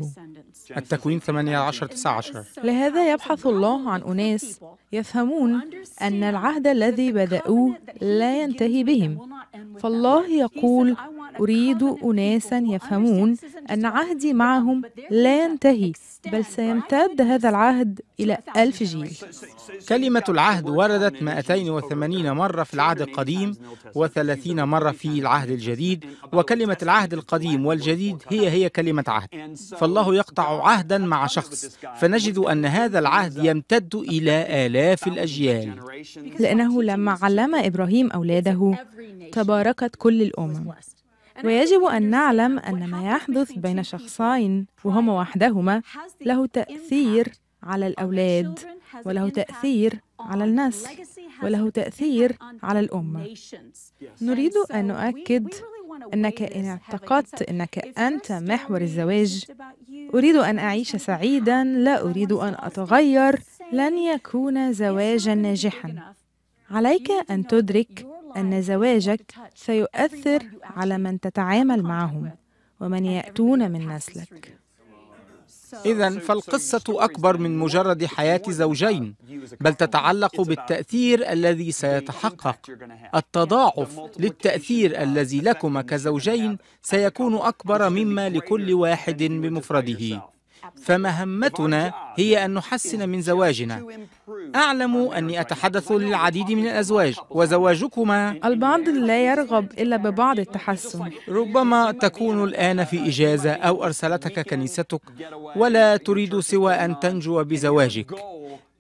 التكوين 18 19 لهذا يبحث الله عن أناس يفهمون أن العهد الذي بدأوه لا ينتهي بهم فالله يقول أريد أناسا يفهمون أن عهدي معهم لا ينتهي بل سيمتد هذا العهد إلى ألف جيل كلمة العهد وردت 280 مرة في العهد القديم و30 مرة في العهد الجديد وكلمة العهد القديم والجديد هي هي كلمة عهد فالله يقطع عهدا مع شخص فنجد أن هذا العهد يمتد إلى آلاف الأجيال لأنه لما علم إبراهيم أولاده تباركت كل الأمم ويجب أن نعلم أن ما يحدث بين شخصين وهما وحدهما له تأثير على الأولاد وله تأثير على النسل وله تأثير على الأمة نريد أن نؤكد أنك إن اعتقدت أنك أنت محور الزواج أريد أن أعيش سعيدا لا أريد أن أتغير لن يكون زواجا ناجحا عليك أن تدرك أن زواجك سيؤثر على من تتعامل معهم ومن يأتون من نسلك إذا فالقصة أكبر من مجرد حياة زوجين بل تتعلق بالتأثير الذي سيتحقق التضاعف للتأثير الذي لكما كزوجين سيكون أكبر مما لكل واحد بمفرده فمهمتنا هي أن نحسن من زواجنا أعلم أني أتحدث للعديد من الأزواج وزواجكما البعض لا يرغب إلا ببعض التحسن ربما تكون الآن في إجازة أو أرسلتك كنيستك ولا تريد سوى أن تنجو بزواجك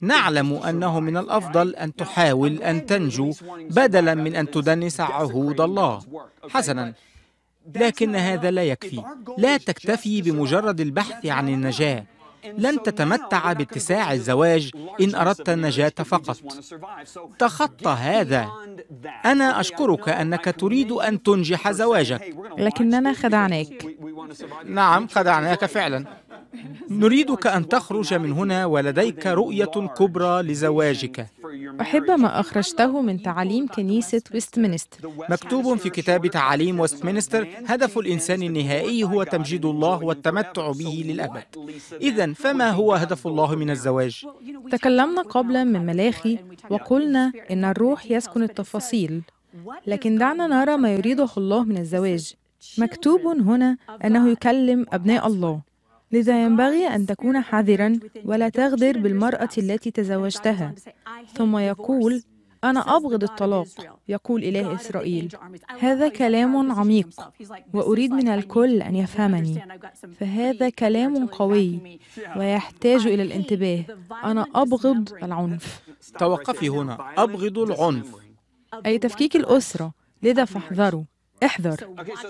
نعلم أنه من الأفضل أن تحاول أن تنجو بدلا من أن تدنس عهود الله حسنا لكن هذا لا يكفي لا تكتفي بمجرد البحث عن النجاه لن تتمتع باتساع الزواج ان اردت النجاه فقط تخطى هذا انا اشكرك انك تريد ان تنجح زواجك لكننا خدعناك نعم خدعناك فعلا نريدك أن تخرج من هنا ولديك رؤية كبرى لزواجك أحب ما أخرجته من تعاليم كنيسة ويستمنستر مكتوب في كتاب تعاليم ويستمنستر هدف الإنسان النهائي هو تمجيد الله والتمتع به للأبد إذا فما هو هدف الله من الزواج؟ تكلمنا قبلا من ملاخي وقلنا إن الروح يسكن التفاصيل لكن دعنا نرى ما يريده الله من الزواج مكتوب هنا أنه يكلم أبناء الله لذا ينبغي أن تكون حذرا ولا تغدر بالمرأة التي تزوجتها ثم يقول أنا أبغض الطلاق يقول إله إسرائيل هذا كلام عميق وأريد من الكل أن يفهمني فهذا كلام قوي ويحتاج إلى الانتباه أنا أبغض العنف توقفي هنا أبغض العنف أي تفكيك الأسرة لذا فاحذروا احذر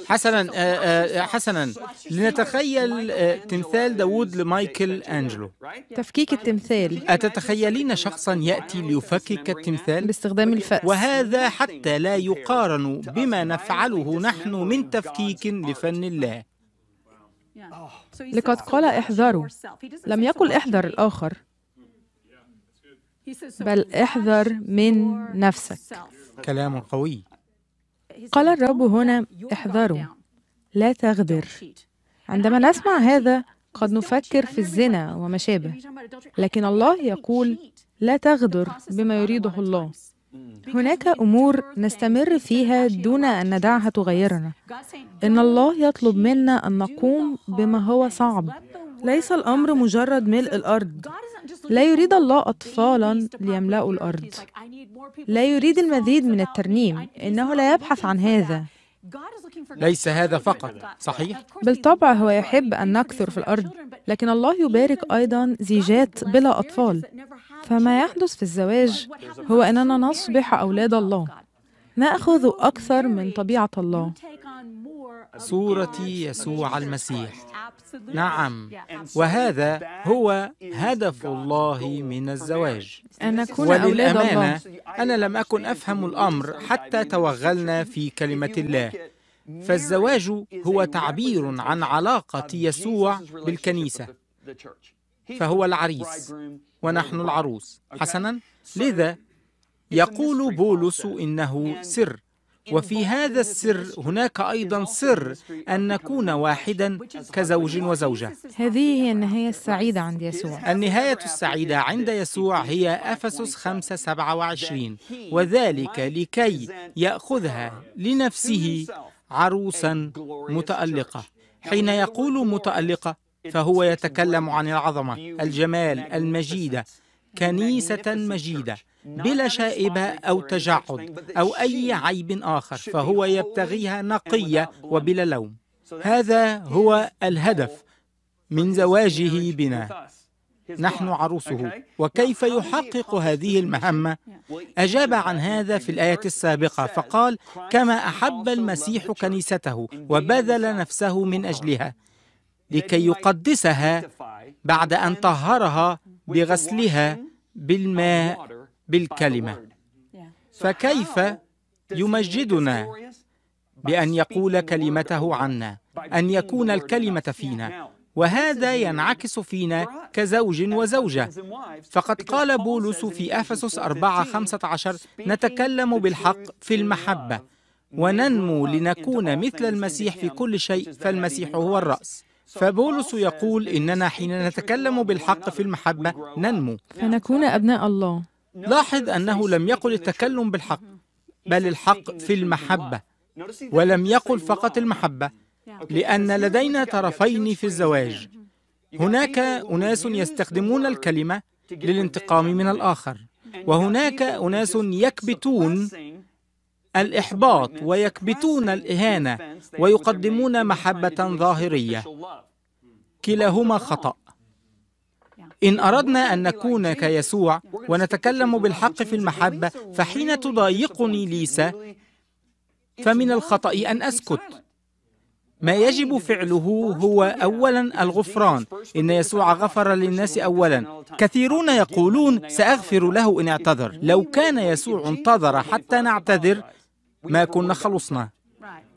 حسنا آه، آه، حسنا لنتخيل آه، تمثال داوود لمايكل أنجلو تفكيك التمثال أتتخيلين شخصا يأتي ليفكك التمثال؟ باستخدام الفأس وهذا حتى لا يقارن بما نفعله نحن من تفكيك لفن الله oh. لقد قال احذروا لم يقل احذر الآخر بل احذر من نفسك كلام قوي قال الرب هنا احذروا لا تغدر عندما نسمع هذا قد نفكر في الزنا وما شابه لكن الله يقول لا تغدر بما يريده الله هناك امور نستمر فيها دون ان ندعها تغيرنا ان الله يطلب منا ان نقوم بما هو صعب ليس الأمر مجرد ملء الأرض لا يريد الله أطفالا ليملأوا الأرض لا يريد المزيد من الترنيم إنه لا يبحث عن هذا ليس هذا فقط صحيح بالطبع هو يحب ان نكثر في الارض لكن الله يبارك ايضا زيجات بلا اطفال فما يحدث في الزواج هو اننا نصبح اولاد الله ناخذ اكثر من طبيعه الله صورة يسوع المسيح نعم وهذا هو هدف الله من الزواج أن وللأمانة أنا لم أكن أفهم الأمر حتى توغلنا في كلمة الله فالزواج هو تعبير عن علاقة يسوع بالكنيسة فهو العريس ونحن العروس حسنا لذا يقول بولس إنه سر وفي هذا السر هناك أيضا سر أن نكون واحدا كزوج وزوجة هذه هي النهاية السعيدة عند يسوع النهاية السعيدة عند يسوع هي أفسس 5 27 وذلك لكي يأخذها لنفسه عروسا متألقة حين يقول متألقة فهو يتكلم عن العظمة الجمال المجيدة كنيسة مجيدة بلا شائبة أو تجعد أو أي عيب آخر فهو يبتغيها نقية وبلا لوم هذا هو الهدف من زواجه بنا نحن عروسه وكيف يحقق هذه المهمة؟ أجاب عن هذا في الآية السابقة فقال كما أحب المسيح كنيسته وبذل نفسه من أجلها لكي يقدسها بعد أن طهرها بغسلها بالماء بالكلمه فكيف يمجدنا بان يقول كلمته عنا ان يكون الكلمه فينا وهذا ينعكس فينا كزوج وزوجة فقد قال بولس في أفسس 4 15 نتكلم بالحق في المحبة وننمو لنكون مثل المسيح في كل شيء فالمسيح هو الرأس فبولس يقول إننا حين نتكلم بالحق في المحبة ننمو فنكون أبناء الله لاحظ أنه لم يقل التكلم بالحق بل الحق في المحبة ولم يقل فقط المحبة لأن لدينا طرفين في الزواج هناك أناس يستخدمون الكلمة للانتقام من الآخر وهناك أناس يكبتون الإحباط ويكبتون الإهانة ويقدمون محبة ظاهرية كلاهما خطأ إن أردنا أن نكون كيسوع ونتكلم بالحق في المحبة فحين تضايقني ليسا فمن الخطأ أن أسكت ما يجب فعله هو أولا الغفران إن يسوع غفر للناس أولا كثيرون يقولون سأغفر له إن اعتذر لو كان يسوع انتظر حتى نعتذر ما كنا خلصنا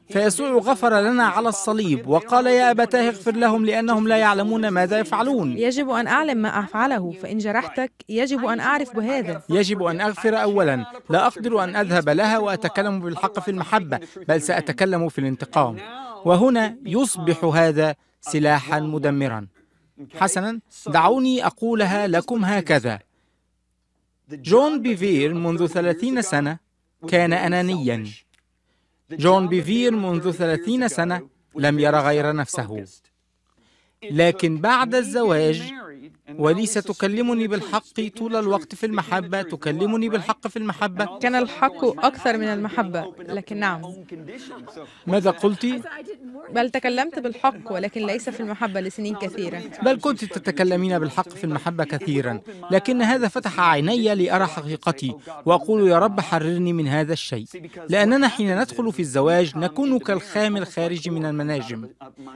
فيسوع غفر لنا على الصليب وقال يا أبتاه اغفر لهم لأنهم لا يعلمون ماذا يفعلون يجب أن أعلم ما أفعله فإن جرحتك يجب أن أعرف بهذا يجب أن أغفر أولا لا أقدر أن أذهب لها وأتكلم بالحق في المحبة بل سأتكلم في الانتقام وهنا يصبح هذا سلاحا مدمرا حسنا دعوني أقولها لكم هكذا جون بيفير منذ ثلاثين سنة كان أنانيا جون بيفير منذ ثلاثين سنة لم يرى غير نفسه لكن بعد الزواج وليس تكلمني بالحق طول الوقت في المحبة تكلمني بالحق في المحبة كان الحق أكثر من المحبة لكن نعم ماذا قلت؟ بل تكلمت بالحق ولكن ليس في المحبة لسنين كثيرة بل كنت تتكلمين بالحق في المحبة كثيرا لكن هذا فتح عيني لأرى حقيقتي وأقول يا رب حررني من هذا الشيء لأننا حين ندخل في الزواج نكون كالخام الخارج من المناجم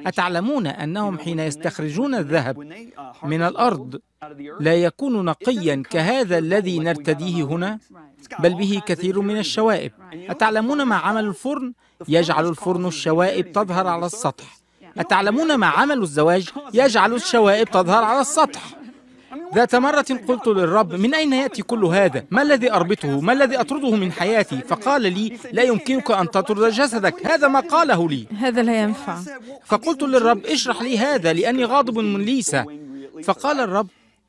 أتعلمون أنهم حين يستخرجون الذهب من الأرض الارض لا يكون نقيا كهذا الذي نرتديه هنا بل به كثير من الشوائب أتعلمون ما عمل الفرن؟ يجعل الفرن الشوائب تظهر على السطح أتعلمون ما عمل الزواج؟ يجعل الشوائب تظهر على السطح ذات مرة قلت للرب من أين يأتي كل هذا؟ ما الذي أربطه؟ ما الذي أطرده من حياتي؟ فقال لي لا يمكنك أن تطرد جسدك هذا ما قاله لي هذا لا ينفع فقلت للرب اشرح لي هذا لأني غاضب من ليسا فقال الرب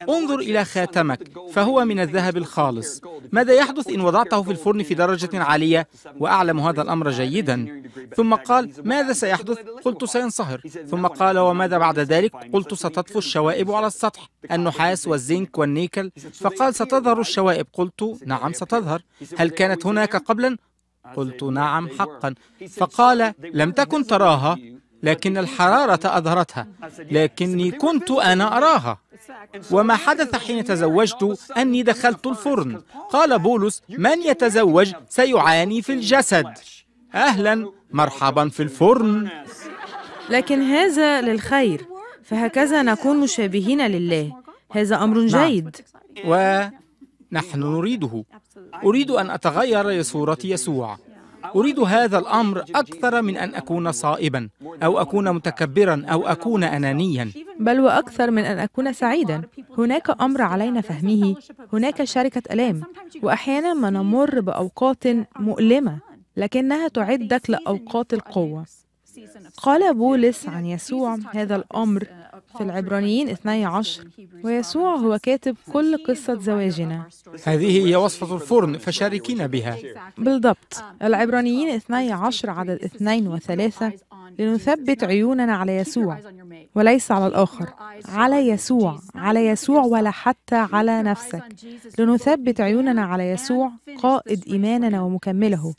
انظر إلى خاتمك فهو من الذهب الخالص ماذا يحدث إن وضعته في الفرن في درجة عالية وأعلم هذا الأمر جيدا ثم قال ماذا سيحدث قلت سينصهر ثم قال وماذا بعد ذلك قلت ستطفو الشوائب على السطح النحاس والزنك والنيكل فقال ستظهر الشوائب قلت نعم ستظهر هل كانت هناك قبلا قلت نعم حقا فقال لم تكن تراها *laughs* لكن الحرارة أظهرتها لكني كنت أنا أراها وما حدث حين تزوجت أني دخلت الفرن قال بولس من يتزوج سيعاني في الجسد أهلا مرحبا في الفرن لكن هذا للخير فهكذا نكون مشابهين لله هذا أمر نعم. جيد ونحن نريده أريد أن أتغير لصورة يسوع أريد هذا الأمر أكثر من أن أكون صائبا أو أكون متكبرا أو أكون أنانيا بل وأكثر من أن أكون سعيدا هناك أمر علينا فهمه هناك شركة ألام وأحيانا ما نمر بأوقات مؤلمة لكنها تعدك لأوقات القوة قال بولس عن يسوع هذا الأمر في العبرانيين 12 ويسوع هو كاتب كل قصة زواجنا هذه هي وصفة الفرن فشاركينا بها بالضبط العبرانيين 12 عدد 2 وثلاثة لنثبت عيوننا على يسوع وليس على الآخر على يسوع على يسوع ولا حتى على نفسك لنثبت عيوننا على يسوع قائد إيماننا ومكمله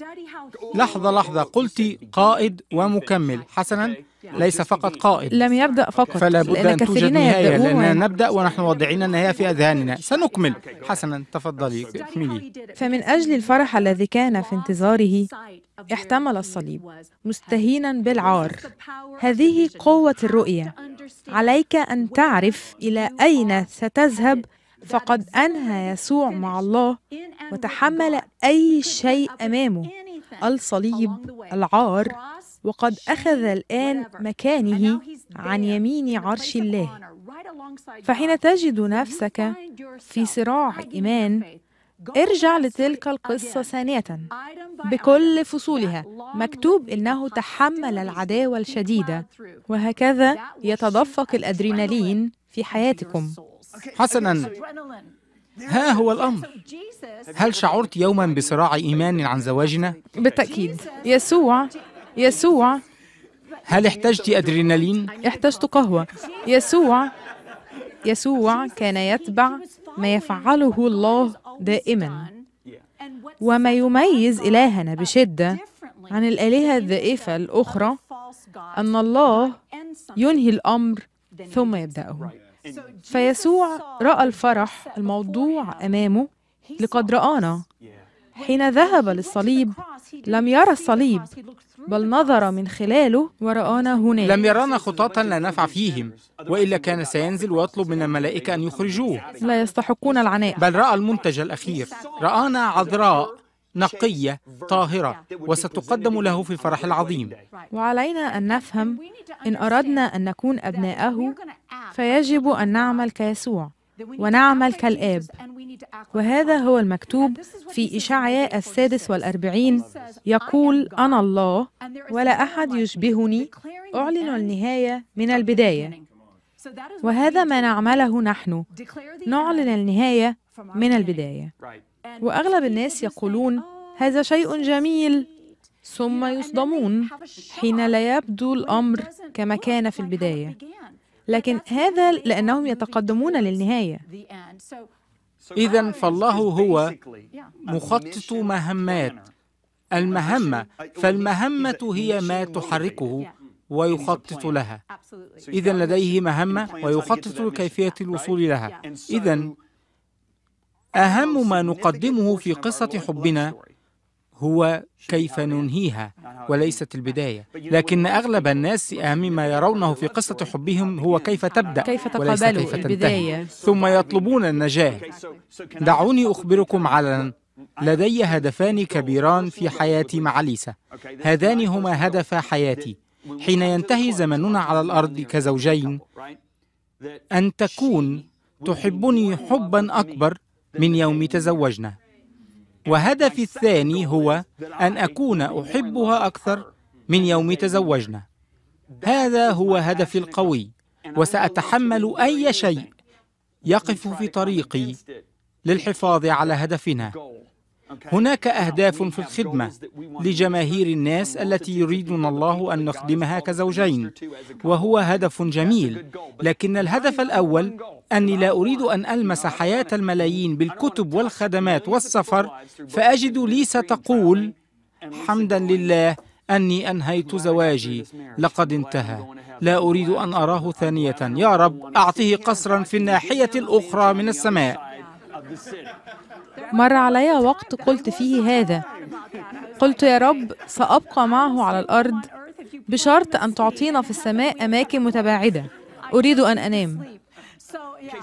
لحظة لحظة قلت قائد ومكمل حسنا يعني ليس فقط قائد لم يبدأ فقط فلا بد أن توجد نهاية لأننا نبدأ ونحن واضعين النهاية في أذهاننا سنكمل حسنا تفضلي اكملي فمن أجل الفرح الذي كان في انتظاره احتمل الصليب مستهينا بالعار هذه قوة الرؤية عليك أن تعرف إلى أين ستذهب فقد أنهى يسوع مع الله وتحمل أي شيء أمامه الصليب العار وقد أخذ الآن مكانه عن يمين عرش الله فحين تجد نفسك في صراع إيمان ارجع لتلك القصة ثانية بكل فصولها مكتوب إنه تحمل العداوة الشديدة وهكذا يتدفق الأدرينالين في حياتكم حسنا ها هو الأمر هل شعرت يوما بصراع إيمان عن زواجنا؟ بالتأكيد يسوع يسوع هل احتجت أدرينالين؟ احتجت قهوة يسوع يسوع كان يتبع ما يفعله الله دائما وما يميز إلهنا بشدة عن الآلهة الذائفة الأخرى أن الله ينهي الأمر ثم يبدأه فيسوع رأى الفرح الموضوع أمامه لقد رآنا حين ذهب للصليب لم يرى الصليب بل نظر من خلاله ورآنا هناك لم يرانا خطاة لا نفع فيهم وإلا كان سينزل ويطلب من الملائكة أن يخرجوه لا يستحقون العناء بل رأى المنتج الأخير رآنا عذراء نقية طاهرة وستقدم له في الفرح العظيم وعلينا أن نفهم إن أردنا أن نكون أبناءه فيجب أن نعمل كيسوع ونعمل كالآب وهذا هو المكتوب في إشعياء السادس والأربعين يقول أنا الله ولا أحد يشبهني أعلن النهاية من البداية وهذا ما نعمله نحن نعلن النهاية من البداية وأغلب الناس يقولون oh, هذا شيء جميل ثم يصدمون حين لا يبدو الأمر كما كان في البداية لكن هذا لأنهم يتقدمون للنهاية إذا فالله هو مخطط مهمات المهمة فالمهمة هي ما تحركه ويخطط لها إذا لديه مهمة ويخطط لكيفية الوصول لها إذا أهم ما نقدمه في قصة حبنا هو كيف ننهيها وليست البداية لكن أغلب الناس أهم ما يرونه في قصة حبهم هو كيف تبدأ كيف وليس كيف تنتهي ثم يطلبون النجاة دعوني أخبركم علنا لدي هدفان كبيران في حياتي مع ليسا هذان هما هدف حياتي حين ينتهي زمننا على الأرض كزوجين أن تكون تحبني حبا أكبر من يوم تزوجنا وهدفي الثاني هو أن أكون أحبها أكثر من يوم تزوجنا هذا هو هدفي القوي وسأتحمل أي شيء يقف في طريقي للحفاظ على هدفنا هناك أهداف في الخدمة لجماهير الناس التي يريدنا الله أن نخدمها كزوجين وهو هدف جميل لكن الهدف الأول أني لا أريد أن ألمس حياة الملايين بالكتب والخدمات والسفر فأجد ليس تقول حمدا لله أني أنهيت زواجي لقد انتهى لا أريد أن أراه ثانية يا رب أعطه قصرا في الناحية الأخرى من السماء مر علي وقت قلت فيه هذا قلت يا رب سأبقى معه على الأرض بشرط أن تعطينا في السماء أماكن متباعدة أريد أن أنام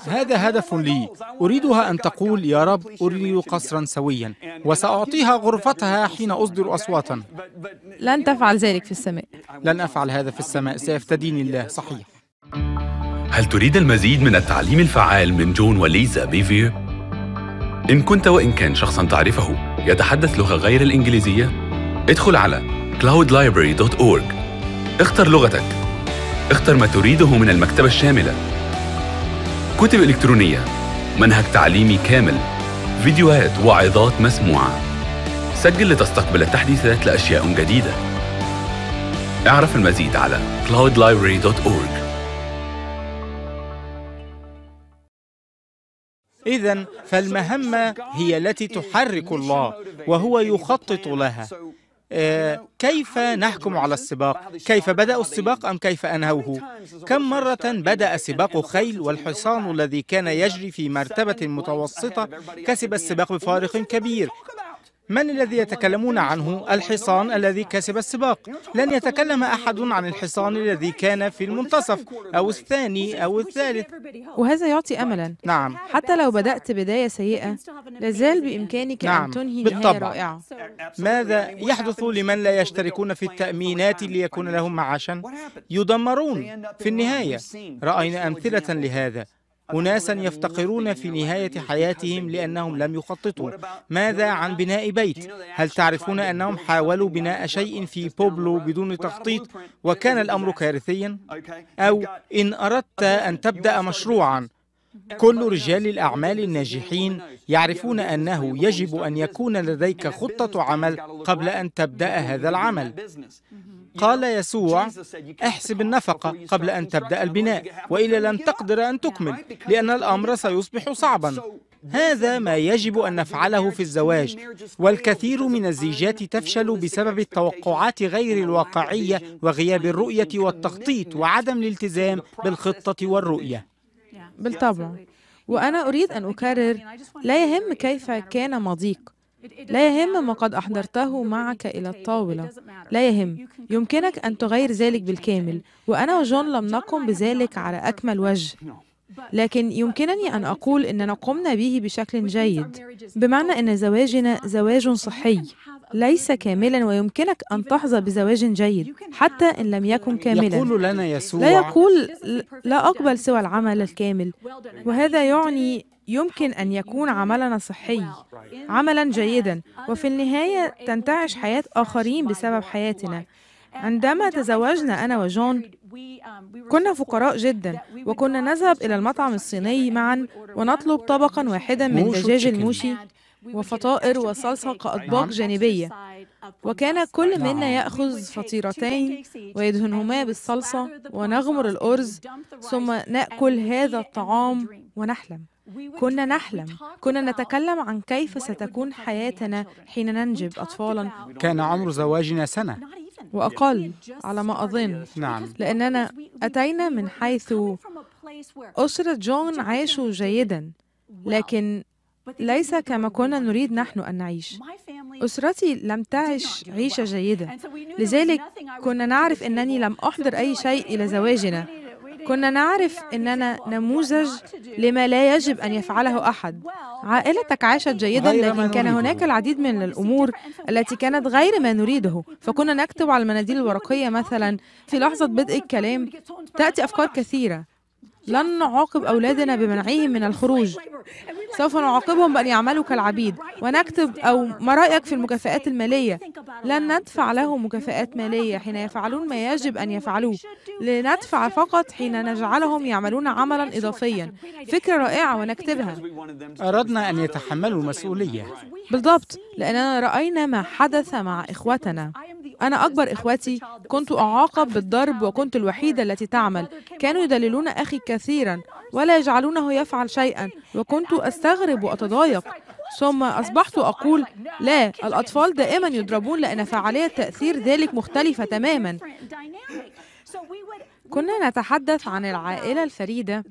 هذا هدف لي أريدها أن تقول يا رب أريد قصرا سويا وسأعطيها غرفتها حين أصدر أصواتا لن تفعل ذلك في السماء لن أفعل هذا في السماء سيفتديني الله صحيح هل تريد المزيد من التعليم الفعال من جون وليزا بيفير؟ إن كنت وإن كان شخصاً تعرفه يتحدث لغة غير الإنجليزية ادخل على cloudlibrary.org اختر لغتك اختر ما تريده من المكتبة الشاملة كتب إلكترونية منهج تعليمي كامل فيديوهات وعظات مسموعة سجل لتستقبل التحديثات لأشياء جديدة اعرف المزيد على cloudlibrary.org إذا فالمهمة هي التي تحرك الله وهو يخطط لها آه، كيف نحكم على السباق؟ كيف بدأوا السباق أم كيف أنهوه؟ كم مرة بدأ سباق خيل والحصان الذي كان يجري في مرتبة متوسطة كسب السباق بفارق كبير من الذي يتكلمون عنه الحصان الذي كسب السباق لن يتكلم أحد عن الحصان الذي كان في المنتصف أو الثاني أو الثالث وهذا يعطي أملا نعم حتى لو بدأت بداية سيئة لازال بإمكانك نعم. أن تنهي بالطبع. نهاية رائعة ماذا يحدث لمن لا يشتركون في التأمينات ليكون لهم معاشا يدمرون في النهاية رأينا أمثلة لهذا أناسا يفتقرون في نهاية حياتهم لأنهم لم يخططوا ماذا عن بناء بيت؟ هل تعرفون أنهم حاولوا بناء شيء في بوبلو بدون تخطيط وكان الأمر كارثيا؟ أو إن أردت أن تبدأ مشروعا كل رجال الأعمال الناجحين يعرفون أنه يجب أن يكون لديك خطة عمل قبل أن تبدأ هذا العمل قال يسوع احسب النفقة قبل أن تبدأ البناء وإلا لن تقدر أن تكمل لأن الأمر سيصبح صعبا هذا ما يجب أن نفعله في الزواج والكثير من الزيجات تفشل بسبب التوقعات غير الواقعية وغياب الرؤية والتخطيط وعدم الالتزام بالخطة والرؤية بالطبع وأنا أريد أن أكرر لا يهم كيف كان ماضيك لا يهم ما قد أحضرته معك إلى الطاولة لا يهم يمكنك أن تغير ذلك بالكامل وأنا وجون لم نقم بذلك على أكمل وجه لكن يمكنني أن أقول إننا قمنا به بشكل جيد بمعنى أن زواجنا زواج صحي ليس كاملا ويمكنك أن تحظى بزواج جيد حتى إن لم يكن كاملا يقول لنا يسوع لا يقول لا أقبل سوى العمل الكامل وهذا يعني يمكن أن يكون عملنا صحي عملا جيدا وفي النهاية تنتعش حياة آخرين بسبب حياتنا عندما تزوجنا أنا وجون كنا فقراء جدا وكنا نذهب إلى المطعم الصيني معا ونطلب طبقا واحدا من دجاج الموشي وفطائر وصلصة كأطباق جانبية وكان كل نعم. منا يأخذ فطيرتين ويدهنهما بالصلصة ونغمر الأرز ثم نأكل هذا الطعام ونحلم كنا نحلم كنا نتكلم عن كيف ستكون حياتنا حين ننجب أطفالا كان عمر زواجنا سنة وأقل على ما أظن نعم لأننا أتينا من حيث أسرة جون عاشوا جيدا لكن ليس كما كنا نريد نحن أن نعيش أسرتي لم تعش عيشة جيدة لذلك كنا نعرف أنني لم أحضر أي شيء إلى زواجنا كنا نعرف اننا نموذج لما لا يجب ان يفعله احد عائلتك عاشت جيدا لكن كان هناك العديد من الامور التي كانت غير ما نريده فكنا نكتب على المناديل الورقيه مثلا في لحظه بدء الكلام تاتي افكار كثيره لن نعاقب أولادنا بمنعهم من الخروج سوف نعاقبهم بأن يعملوا كالعبيد ونكتب أو ما رأيك في المكافآت المالية لن ندفع لهم مكافآت مالية حين يفعلون ما يجب أن يفعلوه لندفع فقط حين نجعلهم يعملون عملا إضافيا فكرة رائعة ونكتبها أردنا أن يتحملوا المسؤولية بالضبط لأننا رأينا ما حدث مع إخوتنا أنا أكبر إخوتي كنت أعاقب بالضرب وكنت الوحيدة التي تعمل كانوا يدللون أخي كثيرا ولا يجعلونه يفعل شيئا وكنت أستغرب وأتضايق ثم أصبحت أقول لا الأطفال دائما يضربون لأن فعالية تأثير ذلك مختلفة تماما كنا نتحدث عن العائلة الفريدة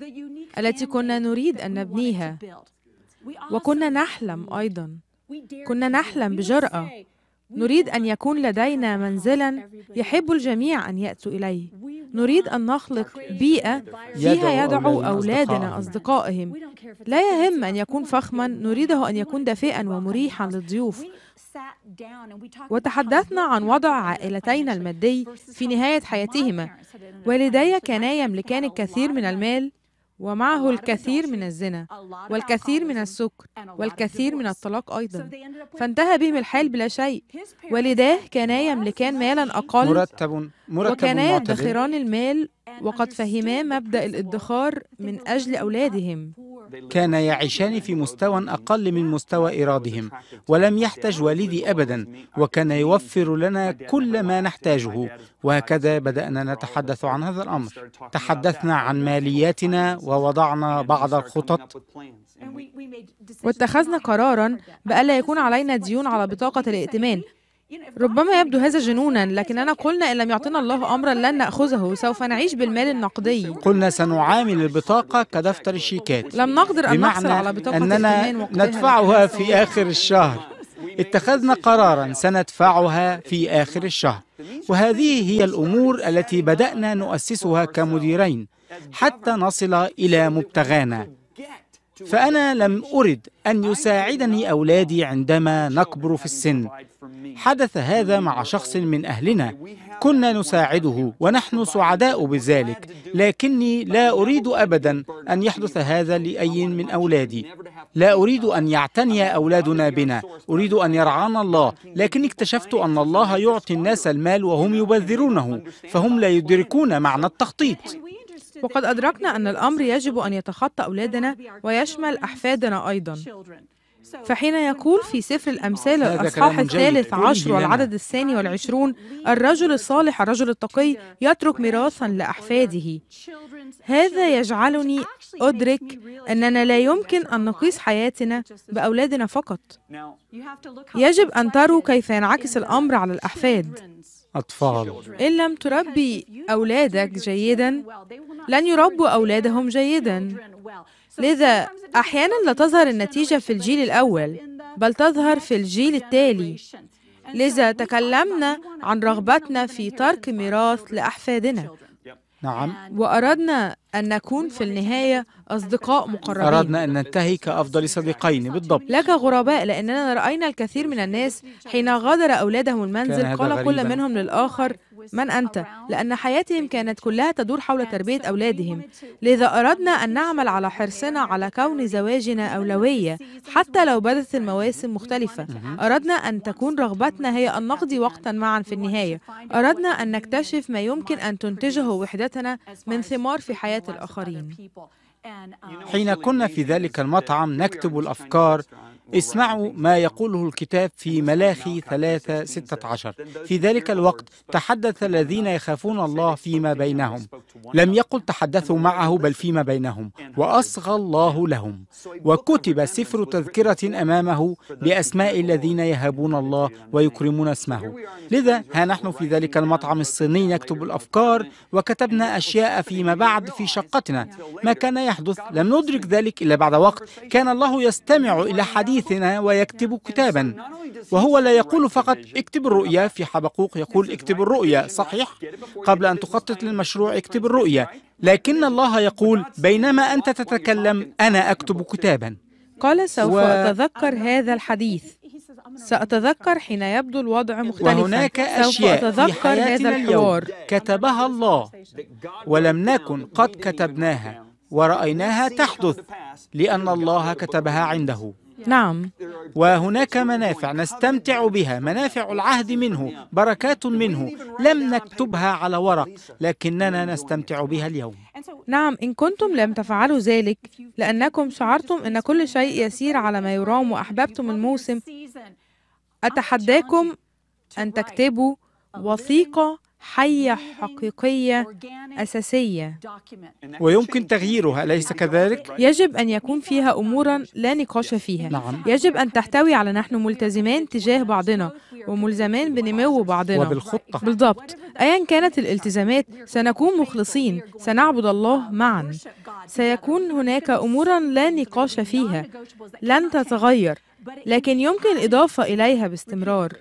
التي كنا نريد أن نبنيها وكنا نحلم أيضا كنا نحلم بجرأة نريد أن يكون لدينا منزلا يحب الجميع أن يأتوا إليه نريد أن نخلق بيئة فيها يدعو أولادنا أصدقائهم لا يهم أن يكون فخما نريده أن يكون دافئا ومريحا للضيوف وتحدثنا عن وضع عائلتينا المادي في نهاية حياتهما والدي كانا يملكان الكثير من المال ومعه الكثير من الزنا والكثير من السكر والكثير من الطلاق أيضا فانتهى بهم الحال بلا شيء ولداه كانا يملكان مالا أقل مرتب مرتب وكانا يدخران المال وقد فهما مبدأ الادخار من أجل أولادهم كان يعيشان في مستوى أقل من مستوى ايرادهم ولم يحتج والدي أبدا وكان يوفر لنا كل ما نحتاجه وهكذا بدأنا نتحدث عن هذا الأمر تحدثنا عن مالياتنا ووضعنا بعض الخطط واتخذنا قرارا بألا يكون علينا ديون على بطاقة الائتمان ربما يبدو هذا جنونا لكننا قلنا إن لم يعطينا الله أمرا لن نأخذه سوف نعيش بالمال النقدي قلنا سنعامل البطاقة كدفتر الشيكات لم نقدر أن نحصل على بطاقة أننا ندفعها في آخر الشهر اتخذنا قرارا سندفعها في آخر الشهر وهذه هي الأمور التي بدأنا نؤسسها كمديرين حتى نصل إلى مبتغانا فأنا لم أرد أن يساعدني أولادي عندما نكبر في السن حدث هذا مع شخص من أهلنا كنا نساعده ونحن سعداء بذلك لكني لا أريد أبدا أن يحدث هذا لأي من أولادي لا أريد أن يعتني أولادنا بنا أريد أن يرعانا الله لكن اكتشفت أن الله يعطي الناس المال وهم يبذرونه فهم لا يدركون معنى التخطيط وقد أدركنا أن الأمر يجب أن يتخطى أولادنا ويشمل أحفادنا أيضا فحين يقول في سفر الأمثال الأصحاح الثالث عشر والعدد الثاني والعشرون الرجل الصالح الرجل التقي يترك ميراثا لأحفاده هذا يجعلني أدرك أننا لا يمكن أن نقيس حياتنا بأولادنا فقط يجب أن تروا كيف ينعكس الأمر على الأحفاد أطفال إن لم تربي أولادك جيدا لن يربوا أولادهم جيدا لذا أحيانا لا تظهر النتيجة في الجيل الأول بل تظهر في الجيل التالي لذا تكلمنا عن رغبتنا في ترك ميراث لأحفادنا نعم وأردنا أن نكون في النهاية أصدقاء مقربين أردنا أن ننتهي كأفضل صديقين بالضبط لك غرباء لأننا رأينا الكثير من الناس حين غادر أولادهم المنزل قال كل منهم للآخر من أنت؟ لأن حياتهم كانت كلها تدور حول تربية أولادهم لذا أردنا أن نعمل على حرصنا على كون زواجنا أولوية حتى لو بدت المواسم مختلفة أردنا أن تكون رغبتنا هي أن نقضي وقتا معا في النهاية أردنا أن نكتشف ما يمكن أن تنتجه وحدتنا من ثمار في حياتنا الآخرين حين كنا في ذلك المطعم نكتب الأفكار اسمعوا ما يقوله الكتاب في ملاخي 3 16 في ذلك الوقت تحدث الذين يخافون الله فيما بينهم لم يقل تحدثوا معه بل فيما بينهم وأصغى الله لهم وكتب سفر تذكرة أمامه بأسماء الذين يهابون الله ويكرمون اسمه لذا ها نحن في ذلك المطعم الصيني نكتب الأفكار وكتبنا أشياء فيما بعد في شقتنا ما كان يحدث لم ندرك ذلك إلا بعد وقت كان الله يستمع إلى حديث حديثنا ويكتب كتابا وهو لا يقول فقط اكتب الرؤية في حبقوق يقول اكتب الرؤية صحيح قبل أن تخطط للمشروع اكتب الرؤية لكن الله يقول بينما أنت تتكلم أنا أكتب كتابا قال سوف و... أتذكر هذا الحديث سأتذكر حين يبدو الوضع مختلفا وهناك أشياء سوف أتذكر في هذا الحوار كتبها الله ولم نكن قد كتبناها ورأيناها تحدث لأن الله كتبها عنده نعم وهناك منافع نستمتع بها منافع العهد منه بركات منه لم نكتبها على ورق لكننا نستمتع بها اليوم نعم إن كنتم لم تفعلوا ذلك لأنكم شعرتم أن كل شيء يسير على ما يرام وأحببتم الموسم أتحداكم أن تكتبوا وثيقة حية حقيقية أساسية ويمكن تغييرها أليس كذلك؟ يجب أن يكون فيها أمورا لا نقاش فيها نعم. يجب أن تحتوي على نحن ملتزمان تجاه بعضنا وملزمان بنمو بعضنا وبالخطة بالضبط أيا كانت الالتزامات سنكون مخلصين سنعبد الله معا سيكون هناك أمورا لا نقاش فيها لن تتغير لكن يمكن إضافة إليها باستمرار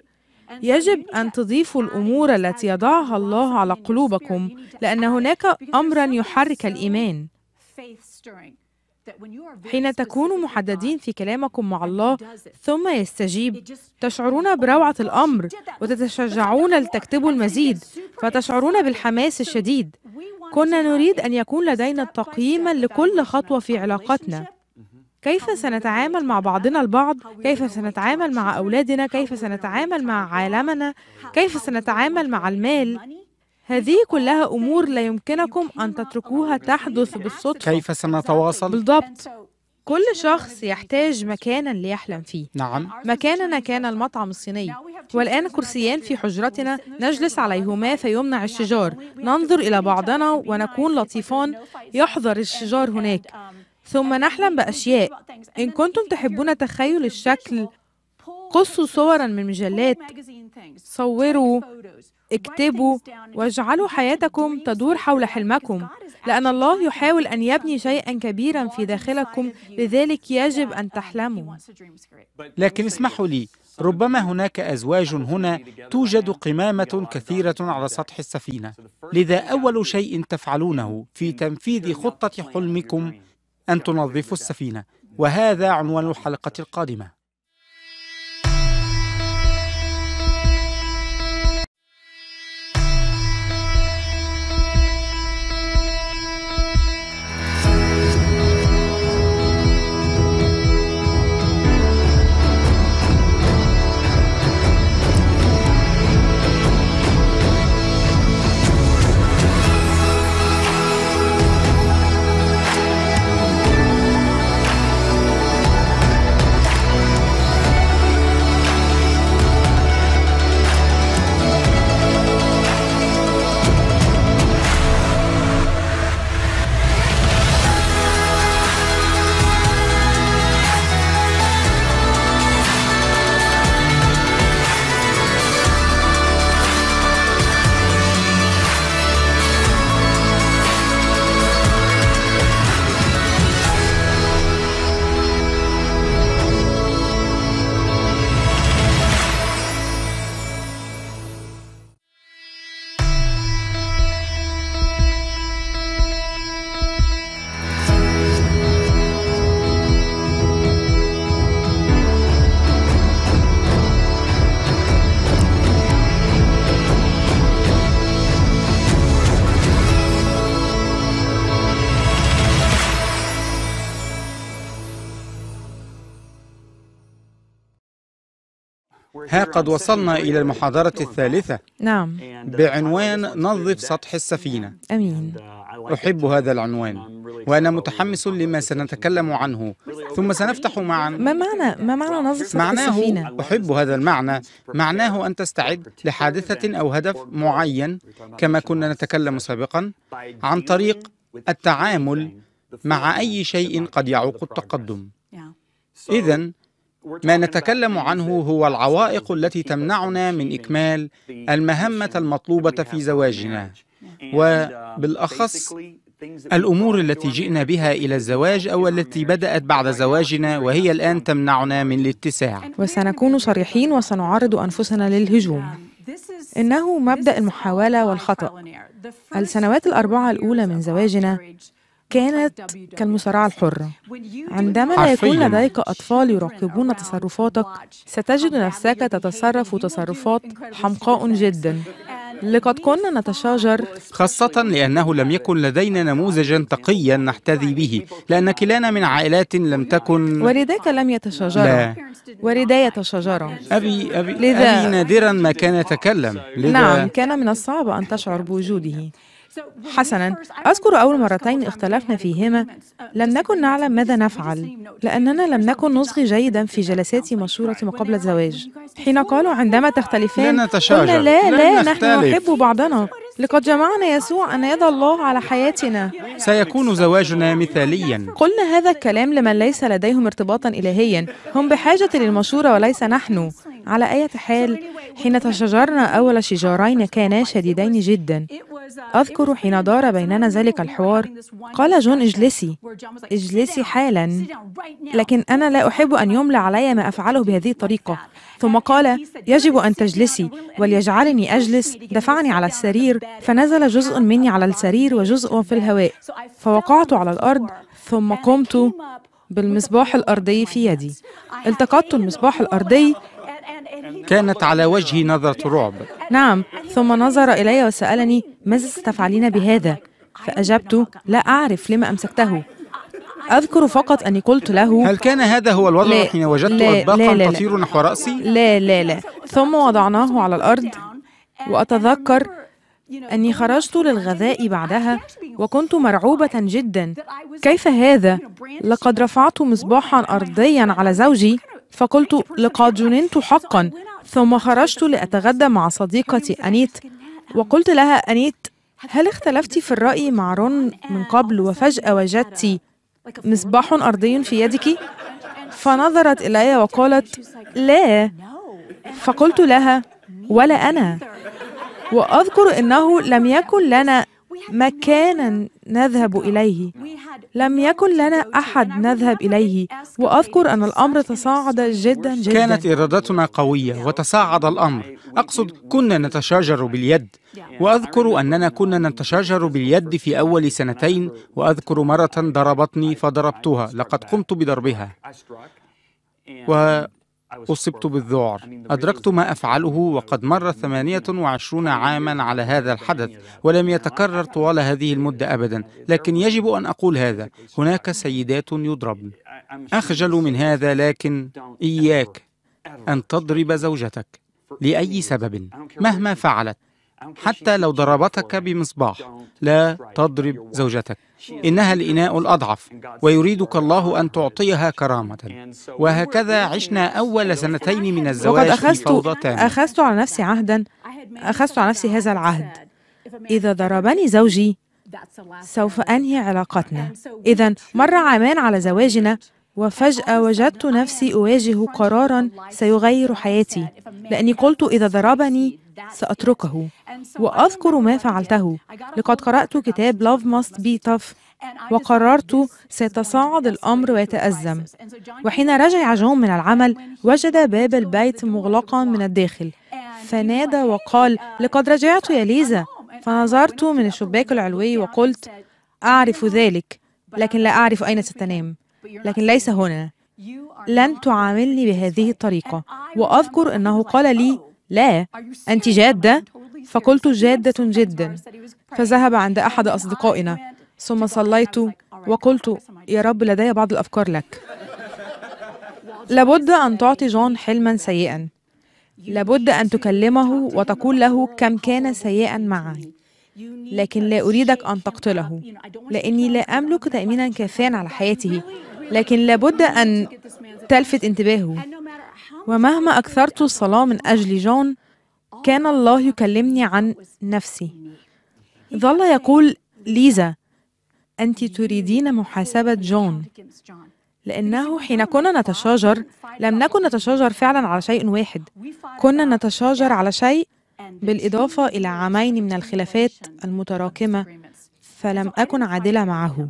يجب أن تضيفوا الأمور التي يضعها الله على قلوبكم لأن هناك أمرا يحرك الإيمان حين تكونوا محددين في كلامكم مع الله ثم يستجيب تشعرون بروعة الأمر وتتشجعون لتكتبوا المزيد فتشعرون بالحماس الشديد كنا نريد أن يكون لدينا تقييما لكل خطوة في علاقتنا كيف سنتعامل مع بعضنا البعض كيف سنتعامل مع اولادنا كيف سنتعامل مع عالمنا كيف سنتعامل مع المال هذه كلها امور لا يمكنكم ان تتركوها تحدث بالصدفه كيف سنتواصل بالضبط كل شخص يحتاج مكانا ليحلم فيه نعم مكاننا كان المطعم الصيني والآن كرسيان في حجرتنا نجلس عليهما فيمنع الشجار ننظر إلى بعضنا ونكون لطيفان يحظر الشجار هناك ثم نحلم بأشياء إن كنتم تحبون تخيل الشكل قصوا صورا من مجلات صوروا اكتبوا واجعلوا حياتكم تدور حول حلمكم لأن الله يحاول أن يبني شيئا كبيرا في داخلكم لذلك يجب أن تحلموا لكن اسمحوا لي ربما هناك أزواج هنا توجد قمامة كثيرة على سطح السفينة لذا أول شيء تفعلونه في تنفيذ خطة حلمكم أن تنظفوا السفينة وهذا عنوان الحلقة القادمة لقد وصلنا إلى المحاضرة الثالثة نعم بعنوان نظف سطح السفينة أمين أحب هذا العنوان وأنا متحمس لما سنتكلم عنه ثم سنفتح معا ما معنى ما معنى نظف سطح معناه السفينة؟ أحب هذا المعنى معناه أن تستعد لحادثة أو هدف معين كما كنا نتكلم سابقا عن طريق التعامل مع أي شيء قد يعوق التقدم إذا ما نتكلم عنه هو العوائق التي تمنعنا من إكمال المهمة المطلوبة في زواجنا وبالأخص uh, الأمور التي جئنا بها إلى الزواج أو التي بدأت بعد زواجنا وهي الآن تمنعنا من الاتساع وسنكون صريحين وسنعرض أنفسنا للهجوم um, إنه مبدأ المحاولة والخطأ السنوات الأربعة الأولى من زواجنا كانت كالمصارعة الحرة عندما لا يكون لديك أطفال يراقبون تصرفاتك ستجد نفسك تتصرف تصرفات حمقاء جدا لقد كنا نتشاجر خاصة لأنه لم يكن لدينا نموذجا تقيا نحتذي به لأن كلانا من عائلات لم تكن والداك لم يتشاجرا لا والدي يتشاجرا أبي أبي, لذا... أبي نادرا ما كان يتكلم لذا... نعم كان من الصعب أن تشعر بوجوده حسنا أذكر أول مرتين اختلفنا فيهما uh, لم نكن نعلم ماذا نفعل لأننا لم نكن نصغي جيدا في جلسات مشورة ما قبل الزواج حين قالوا عندما تختلفان لا نتشاجر قلنا لا لا, لا نحن نحب بعضنا لقد جمعنا يسوع أن يد الله على حياتنا سيكون زواجنا مثاليا قلنا هذا الكلام لمن ليس لديهم ارتباطا إلهيا هم بحاجة للمشورة وليس نحن على أي حال حين تشجرنا أول شجارين كانا شديدين جدا أذكر حين دار بيننا ذلك الحوار قال جون اجلسي اجلسي حالا لكن أنا لا أحب أن يملى علي ما أفعله بهذه الطريقة ثم قال يجب أن تجلسي وليجعلني أجلس دفعني على السرير فنزل جزء مني على السرير وجزء في الهواء فوقعت على الأرض ثم قمت بالمصباح الأرضي في يدي التقطت المصباح الأرضي كانت على وجهي نظرة رعب نعم ثم نظر إلي وسألني ماذا ستفعلين بهذا؟ فأجبت لا أعرف لما أمسكته أذكر فقط أني قلت له هل كان هذا هو الوضع حين وجدت أطباقا تطير نحو رأسي؟ لا لا لا ثم وضعناه على الأرض وأتذكر أني خرجت للغذاء بعدها وكنت مرعوبة جدا كيف هذا؟ لقد رفعت مصباحا أرضيا على زوجي فقلت لقد جننت حقا ثم خرجت لأتغدى مع صديقتي أنيت وقلت لها أنيت هل اختلفت في الرأي مع رون من قبل وفجأة وجدت مصباح أرضي في يدك فنظرت إلي وقالت لا فقلت لها ولا أنا وأذكر أنه لم يكن لنا مكانا نذهب اليه لم يكن لنا احد نذهب اليه واذكر ان الامر تصاعد جدا جدا كانت ارادتنا قويه وتصاعد الامر اقصد كنا نتشاجر باليد واذكر اننا كنا نتشاجر باليد في اول سنتين واذكر مره ضربتني فضربتها لقد قمت بضربها و أصبت بالذعر أدركت ما أفعله وقد مر 28 عاما على هذا الحدث ولم يتكرر طوال هذه المدة أبدا لكن يجب أن أقول هذا هناك سيدات يضربن أخجل من هذا لكن إياك أن تضرب زوجتك لأي سبب مهما فعلت حتى لو ضربتك بمصباح لا تضرب زوجتك إنها الإناء الأضعف ويريدك الله أن تعطيها كرامة وهكذا عشنا أول سنتين من الزواج وقد أخذت, أخذت على نفسي عهدا أخذت على نفسي هذا العهد إذا ضربني زوجي سوف أنهي علاقتنا إذا مر عامان على زواجنا وفجأة وجدت نفسي أواجه قرارا سيغير حياتي لأني قلت إذا ضربني سأتركه وأذكر ما فعلته لقد قرأت كتاب Love Must Be Tough وقررت سيتصاعد الأمر ويتأزم وحين رجع جون من العمل وجد باب البيت مغلقا من الداخل فنادى وقال uh, لقد رجعت يا ليزا فنظرت من الشباك العلوي وقلت أعرف ذلك لكن لا أعرف أين ستنام لكن ليس هنا لن تعاملني بهذه الطريقة وأذكر أنه قال لي oh, لا أنت جادة؟ فقلت جادة جدا فذهب عند أحد أصدقائنا ثم صليت وقلت يا رب لدي بعض الأفكار لك لابد أن تعطي جون حلما سيئا لابد أن تكلمه وتقول له كم كان سيئا معي لكن لا أريدك أن تقتله لأني لا أملك تأمينا كافيا على حياته لكن لابد أن تلفت انتباهه ومهما أكثرت الصلاة من أجل جون كان الله يكلمني عن نفسي ظل يقول ليزا أنت تريدين محاسبة جون لأنه حين كنا نتشاجر لم نكن نتشاجر فعلا على شيء واحد كنا نتشاجر على شيء بالإضافة إلى عامين من الخلافات المتراكمة فلم أكن عادلة معه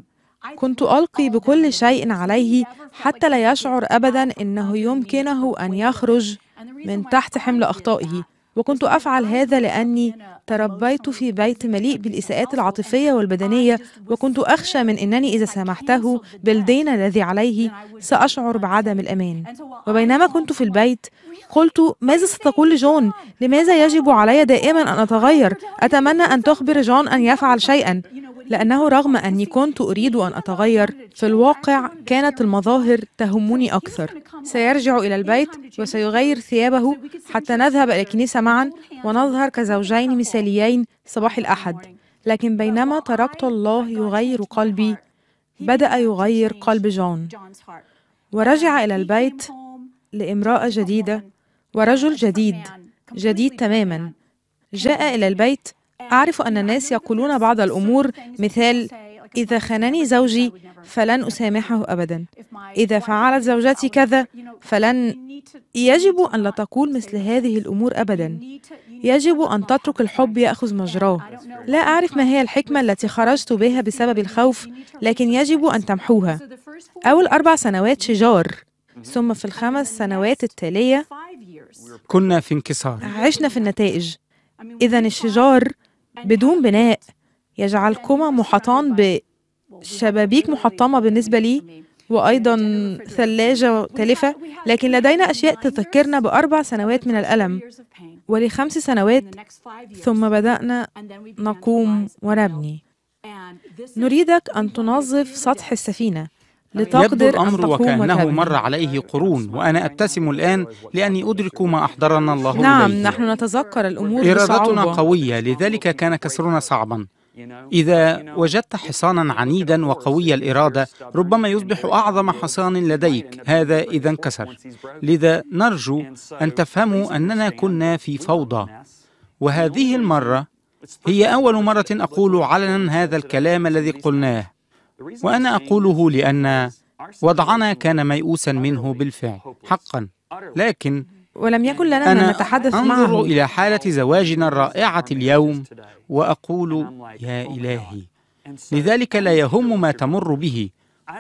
كنت ألقي بكل شيء عليه حتى لا يشعر أبدا أنه يمكنه أن يخرج من تحت حمل أخطائه وكنت أفعل هذا لأني تربيت في بيت مليء بالإساءات العاطفية والبدنية وكنت أخشى من أنني إذا سامحته بالدين الذي عليه سأشعر بعدم الأمان وبينما كنت في البيت قلت ماذا ستقول لجون لماذا يجب علي دائما ان اتغير اتمنى ان تخبر جون ان يفعل شيئا لانه رغم اني كنت اريد ان اتغير في الواقع كانت المظاهر تهمني اكثر سيرجع الى البيت وسيغير ثيابه حتى نذهب الى الكنيسه معا ونظهر كزوجين مثاليين صباح الاحد لكن بينما تركت الله يغير قلبي بدا يغير قلب جون ورجع الى البيت لامراه جديده ورجل جديد جديد تماما جاء إلى البيت أعرف أن الناس يقولون بعض الأمور مثال إذا خانني زوجي فلن أسامحه أبدا إذا فعلت زوجتي كذا فلن يجب أن لا تقول مثل هذه الأمور أبدا يجب أن تترك الحب يأخذ مجراه لا أعرف ما هي الحكمة التي خرجت بها بسبب الخوف لكن يجب أن تمحوها أول أربع سنوات شجار ثم في الخمس سنوات التالية كنا في انكسار عشنا في النتائج إذا الشجار بدون بناء يجعلكما محاطان بشبابيك محطمة بالنسبة لي وأيضا ثلاجة تالفه لكن لدينا أشياء تذكرنا بأربع سنوات من الألم ولخمس سنوات ثم بدأنا نقوم ونبني نريدك أن تنظف سطح السفينة لتقدر الأمر وكأنه مر عليه قرون وأنا أبتسم الآن لأني أدرك ما أحضرنا الله نعم إليه. نحن نتذكر الأمور إرادتنا بصعوبة. قوية لذلك كان كسرنا صعبا إذا وجدت حصانا عنيدا وقوي الإرادة ربما يصبح أعظم حصان لديك هذا إذا انكسر لذا نرجو أن تفهموا أننا كنا في فوضى وهذه المرة هي أول مرة أقول علنا هذا الكلام الذي قلناه وانا اقوله لان وضعنا كان ميؤوسا منه بالفعل حقا لكن ولم يكن لنا أنا نتحدث أنظر معه أنظر إلى حالة زواجنا الرائعة اليوم وأقول يا oh إلهي لذلك لا يهم ما تمر به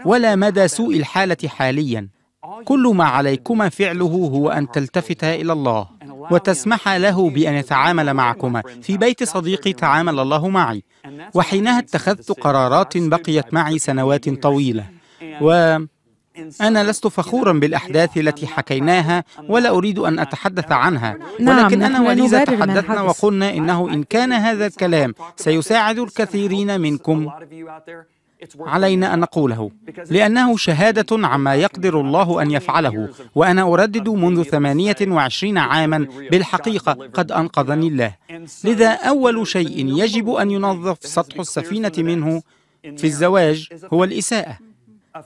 ولا مدى سوء الحالة حاليا كل ما عليكما فعله هو أن تلتفتا إلى الله وتسمح له بأن يتعامل معكما في بيت صديقي تعامل الله معي وحينها اتخذت قرارات بقيت معي سنوات طويلة و أنا لست فخورا بالأحداث التي حكيناها ولا أريد أن أتحدث عنها نعم، ولكن أنا وليزا تحدثنا وقلنا إنه إن كان هذا الكلام سيساعد الكثيرين منكم علينا أن نقوله لأنه شهادة عما يقدر الله أن يفعله وأنا أردد منذ 28 عاما بالحقيقة قد أنقذني الله لذا أول شيء يجب أن ينظف سطح السفينة منه في الزواج هو الإساءة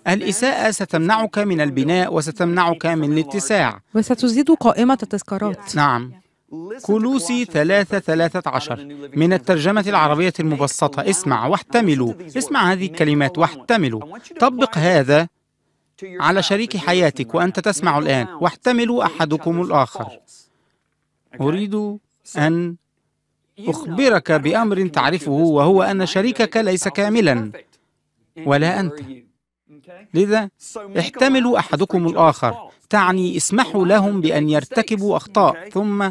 الإساءة ستمنعك من البناء وستمنعك من الاتساع وستزيد قائمة التذكارات نعم كولوسي 3 13 من الترجمة العربية المبسطة اسمع واحتملوا اسمع هذه الكلمات واحتملوا طبق هذا على شريك حياتك وأنت تسمع الآن واحتملوا أحدكم الآخر أريد أن أخبرك بأمر تعرفه وهو أن شريكك ليس كاملا ولا أنت لذا احتملوا أحدكم الآخر تعني اسمحوا لهم بأن يرتكبوا أخطاء ثم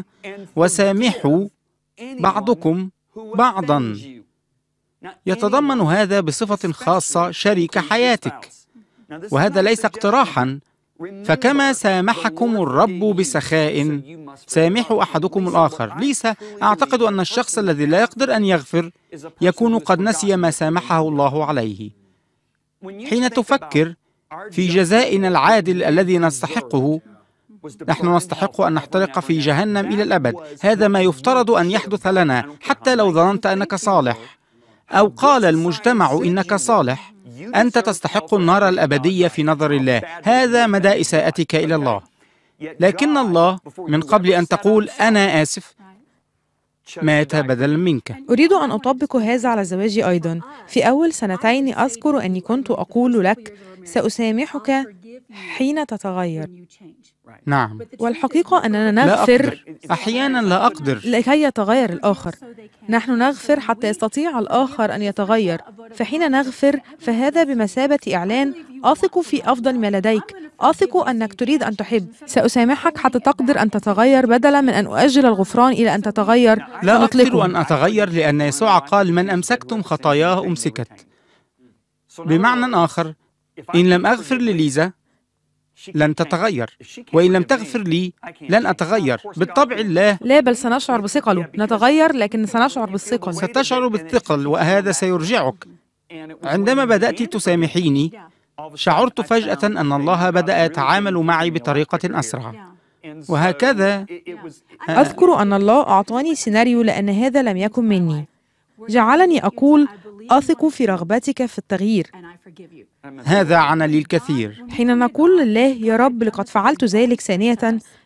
وسامحوا بعضكم بعضا يتضمن هذا بصفة خاصة شريك حياتك وهذا ليس اقتراحا فكما سامحكم الرب بسخاء سامحوا احدكم الاخر ليس اعتقد ان الشخص الذي لا يقدر ان يغفر يكون قد نسي ما سامحه الله عليه حين تفكر في جزائنا العادل الذي نستحقه نحن نستحق أن نحترق في جهنم إلى الأبد هذا ما يفترض أن يحدث لنا حتى لو ظننت أنك صالح أو قال المجتمع إنك صالح أنت تستحق النار الأبدية في نظر الله هذا مدى إساءتك إلى الله لكن الله من قبل أن تقول أنا آسف مات بدلا منك أريد أن أطبق هذا على زواجي أيضا في أول سنتين أذكر أني كنت أقول لك سأسامحك حين تتغير نعم والحقيقة أننا نغفر لا أحيانا لا أقدر لكي يتغير الآخر نحن نغفر حتى يستطيع الآخر أن يتغير فحين نغفر فهذا بمثابة إعلان أثق في أفضل ما لديك أثق أنك تريد أن تحب سأسامحك حتى تقدر أن تتغير بدلا من أن أؤجل الغفران إلى أن تتغير لا أقدر أن أتغير لأن يسوع قال من أمسكتم خطاياه أمسكت بمعنى آخر إن لم أغفر لليزا لن تتغير وإن لم تغفر لي لن أتغير بالطبع الله لا بل سنشعر بثقله نتغير لكن سنشعر بالثقل ستشعر بالثقل وهذا سيرجعك عندما بدأت تسامحيني شعرت فجأة أن الله بدأ يتعامل معي بطريقة أسرع وهكذا أذكر أن الله أعطاني سيناريو لأن هذا لم يكن مني جعلني أقول أثق في رغبتك في التغيير هذا عنا لي الكثير حين نقول لله يا رب لقد فعلت ذلك ثانية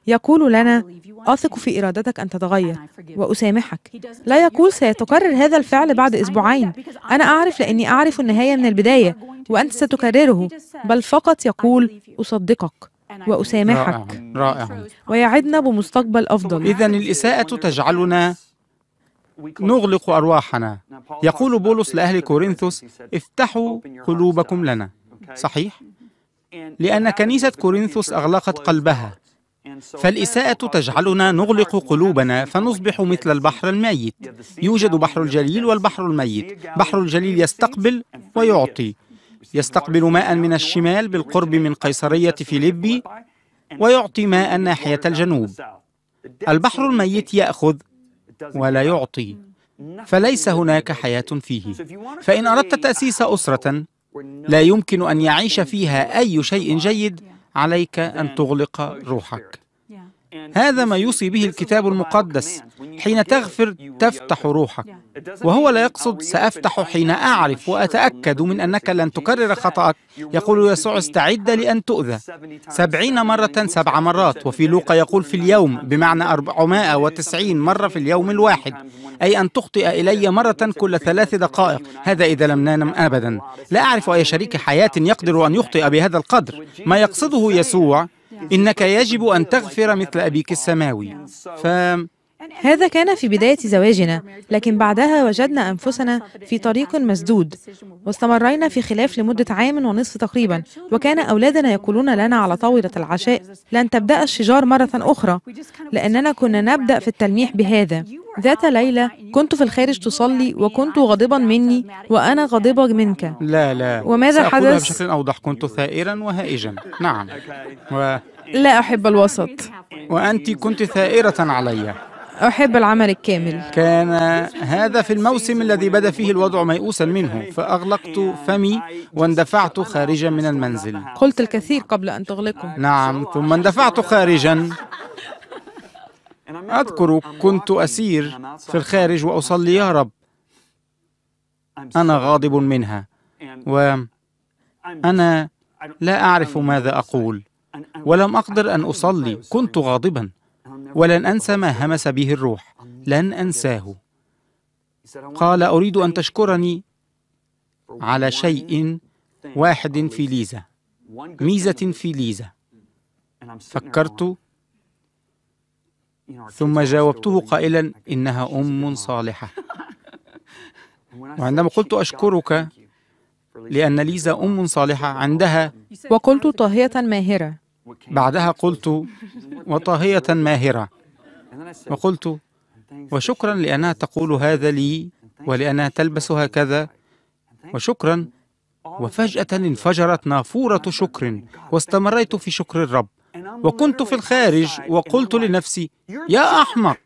يقول لنا أثق في إرادتك أن تتغير وأسامحك لا يقول سيتكرر هذا الفعل بعد أسبوعين أنا أعرف لأني أعرف النهاية من البداية وأنت ستكرره بل فقط يقول أصدقك وأسامحك رائع, رائع. ويعدنا بمستقبل أفضل إذا الإساءة تجعلنا نغلق أرواحنا يقول بولس لأهل كورنثوس افتحوا قلوبكم لنا صحيح؟ لأن كنيسة كورنثوس أغلقت قلبها فالإساءة تجعلنا نغلق قلوبنا فنصبح مثل البحر الميت يوجد بحر الجليل والبحر الميت بحر الجليل يستقبل ويعطي يستقبل ماء من الشمال بالقرب من قيصرية فيليبي ويعطي ماء ناحية الجنوب البحر الميت يأخذ ولا يعطي فليس هناك حياة فيه فإن أردت تأسيس أسرة لا يمكن أن يعيش فيها أي شيء جيد عليك أن تغلق روحك هذا ما يوصي به الكتاب المقدس حين تغفر تفتح روحك وهو لا يقصد سأفتح حين أعرف وأتأكد من أنك لن تكرر خطأك يقول يسوع استعد لأن تؤذى سبعين مرة سبع مرات وفي لوقا يقول في اليوم بمعنى أربعمائة وتسعين مرة في اليوم الواحد أي أن تخطئ إلي مرة كل ثلاث دقائق هذا إذا لم ننم أبدا لا أعرف أي شريك حياة يقدر أن يخطئ بهذا القدر ما يقصده يسوع إنك يجب أن تغفر مثل أبيك السماوي ف... هذا كان في بداية زواجنا لكن بعدها وجدنا أنفسنا في طريق مسدود واستمرينا في خلاف لمدة عام ونصف تقريبا وكان أولادنا يقولون لنا على طاولة العشاء لن تبدأ الشجار مرة أخرى لأننا كنا نبدأ في التلميح بهذا ذات ليلة كنت في الخارج تصلي وكنت غاضبا مني وأنا غاضبة منك لا لا وماذا حدث؟ بشكل أوضح كنت ثائرا وهائجا نعم و... لا أحب الوسط وأنت كنت ثائرة علي أحب العمل الكامل كان هذا في الموسم الذي بدا فيه الوضع ميؤوسا منه فأغلقت فمي واندفعت خارجا من المنزل قلت الكثير قبل أن تغلقه نعم ثم اندفعت خارجا أذكر كنت أسير في الخارج وأصلي يا رب أنا غاضب منها وأنا لا أعرف ماذا أقول ولم أقدر أن أصلي كنت غاضبا ولن أنسى ما همس به الروح لن أنساه قال أريد أن تشكرني على شيء واحد في ليزا ميزة في ليزا فكرت ثم جاوبته قائلا إنها أم صالحة وعندما قلت أشكرك لأن ليزا أم صالحة عندها وقلت طاهية ماهرة بعدها قلت وطاهية ماهرة وقلت وشكرا لأنها تقول هذا لي ولأنها تلبس هكذا وشكرا وفجأة انفجرت نافورة شكر واستمريت في شكر الرب وكنت في الخارج وقلت لنفسي يا أحمق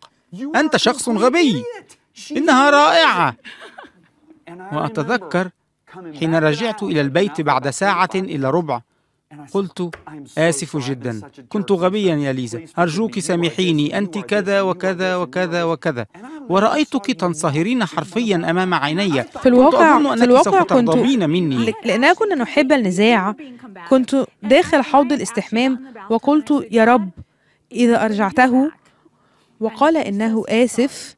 أنت شخص غبي إنها رائعة وأتذكر حين رجعت إلى البيت بعد ساعة إلى ربع قلت آسف جدا كنت غبيا يا ليزا أرجوك سامحيني أنت كذا وكذا وكذا وكذا ورأيتك تنصهرين حرفيا أمام عيني في الواقع كنت في الواقع كنت مني لأننا كنا نحب النزاع كنت داخل حوض الاستحمام وقلت يا رب إذا أرجعته وقال إنه آسف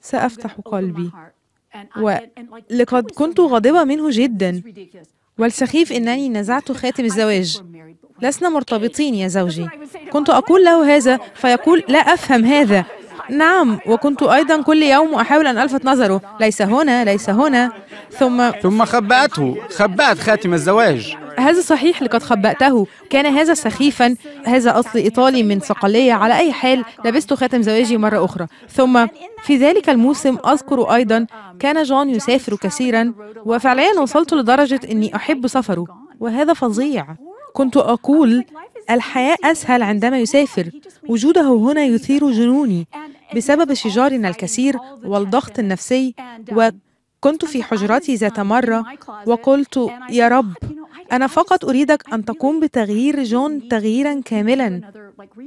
سأفتح قلبي ولقد كنت غاضبة منه جدا والسخيف أنني نزعت خاتم الزواج لسنا مرتبطين يا زوجي كنت أقول له هذا فيقول لا أفهم هذا نعم وكنت أيضا كل يوم أحاول أن ألفت نظره ليس هنا ليس هنا ثم ثم خبأته خبأت خاتم الزواج هذا صحيح لقد خبأته كان هذا سخيفا هذا أصل إيطالي من صقلية على أي حال لبست خاتم زواجي مرة أخرى ثم في ذلك الموسم أذكر أيضا كان جون يسافر كثيرا وفعليا وصلت لدرجة أني أحب سفره وهذا فظيع كنت أقول الحياة أسهل عندما يسافر وجوده هنا يثير جنوني بسبب شجارنا الكثير والضغط النفسي وكنت في حجرتي ذات مرة وقلت يا رب أنا فقط أريدك أن تقوم بتغيير جون تغييرا كاملا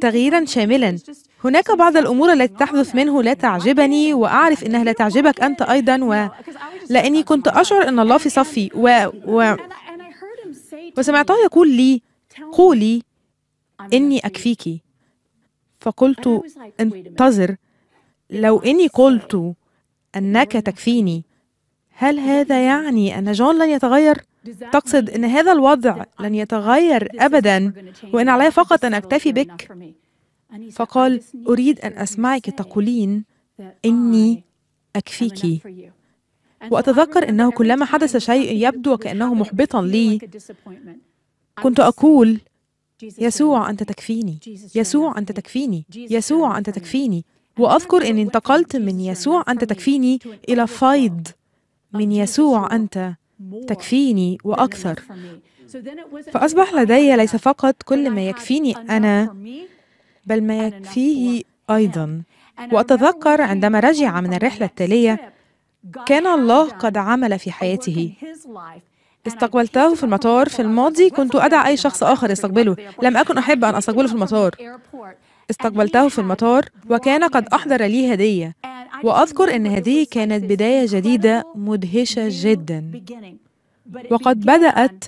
تغييرا شاملا هناك بعض الأمور التي تحدث منه لا تعجبني وأعرف أنها لا تعجبك أنت أيضا و... لأني كنت أشعر أن الله في صفي و... و... وسمعته يقول لي قولي إني أكفيك فقلت انتظر لو إني قلت أنك تكفيني هل هذا يعني أن جون لن يتغير؟ تقصد أن هذا الوضع لن يتغير أبدا وأن علي فقط أن أكتفي بك فقال أريد أن أسمعك تقولين إني أكفيك وأتذكر أنه كلما حدث شيء يبدو وكأنه محبطا لي كنت أقول يسوع أنت تكفيني يسوع أنت تكفيني يسوع أنت تكفيني وأذكر أني انتقلت من يسوع أنت تكفيني إلى فيض من يسوع أنت تكفيني واكثر فاصبح لدي ليس فقط كل ما يكفيني انا بل ما يكفيه ايضا واتذكر عندما رجع من الرحله التاليه كان الله قد عمل في حياته استقبلته في المطار في الماضي كنت ادع أي شخص آخر يستقبله لم أكن أحب أن أستقبله في المطار استقبلته في المطار وكان قد أحضر لي هدية وأذكر أن هذه كانت بداية جديدة مدهشة جدا وقد بدأت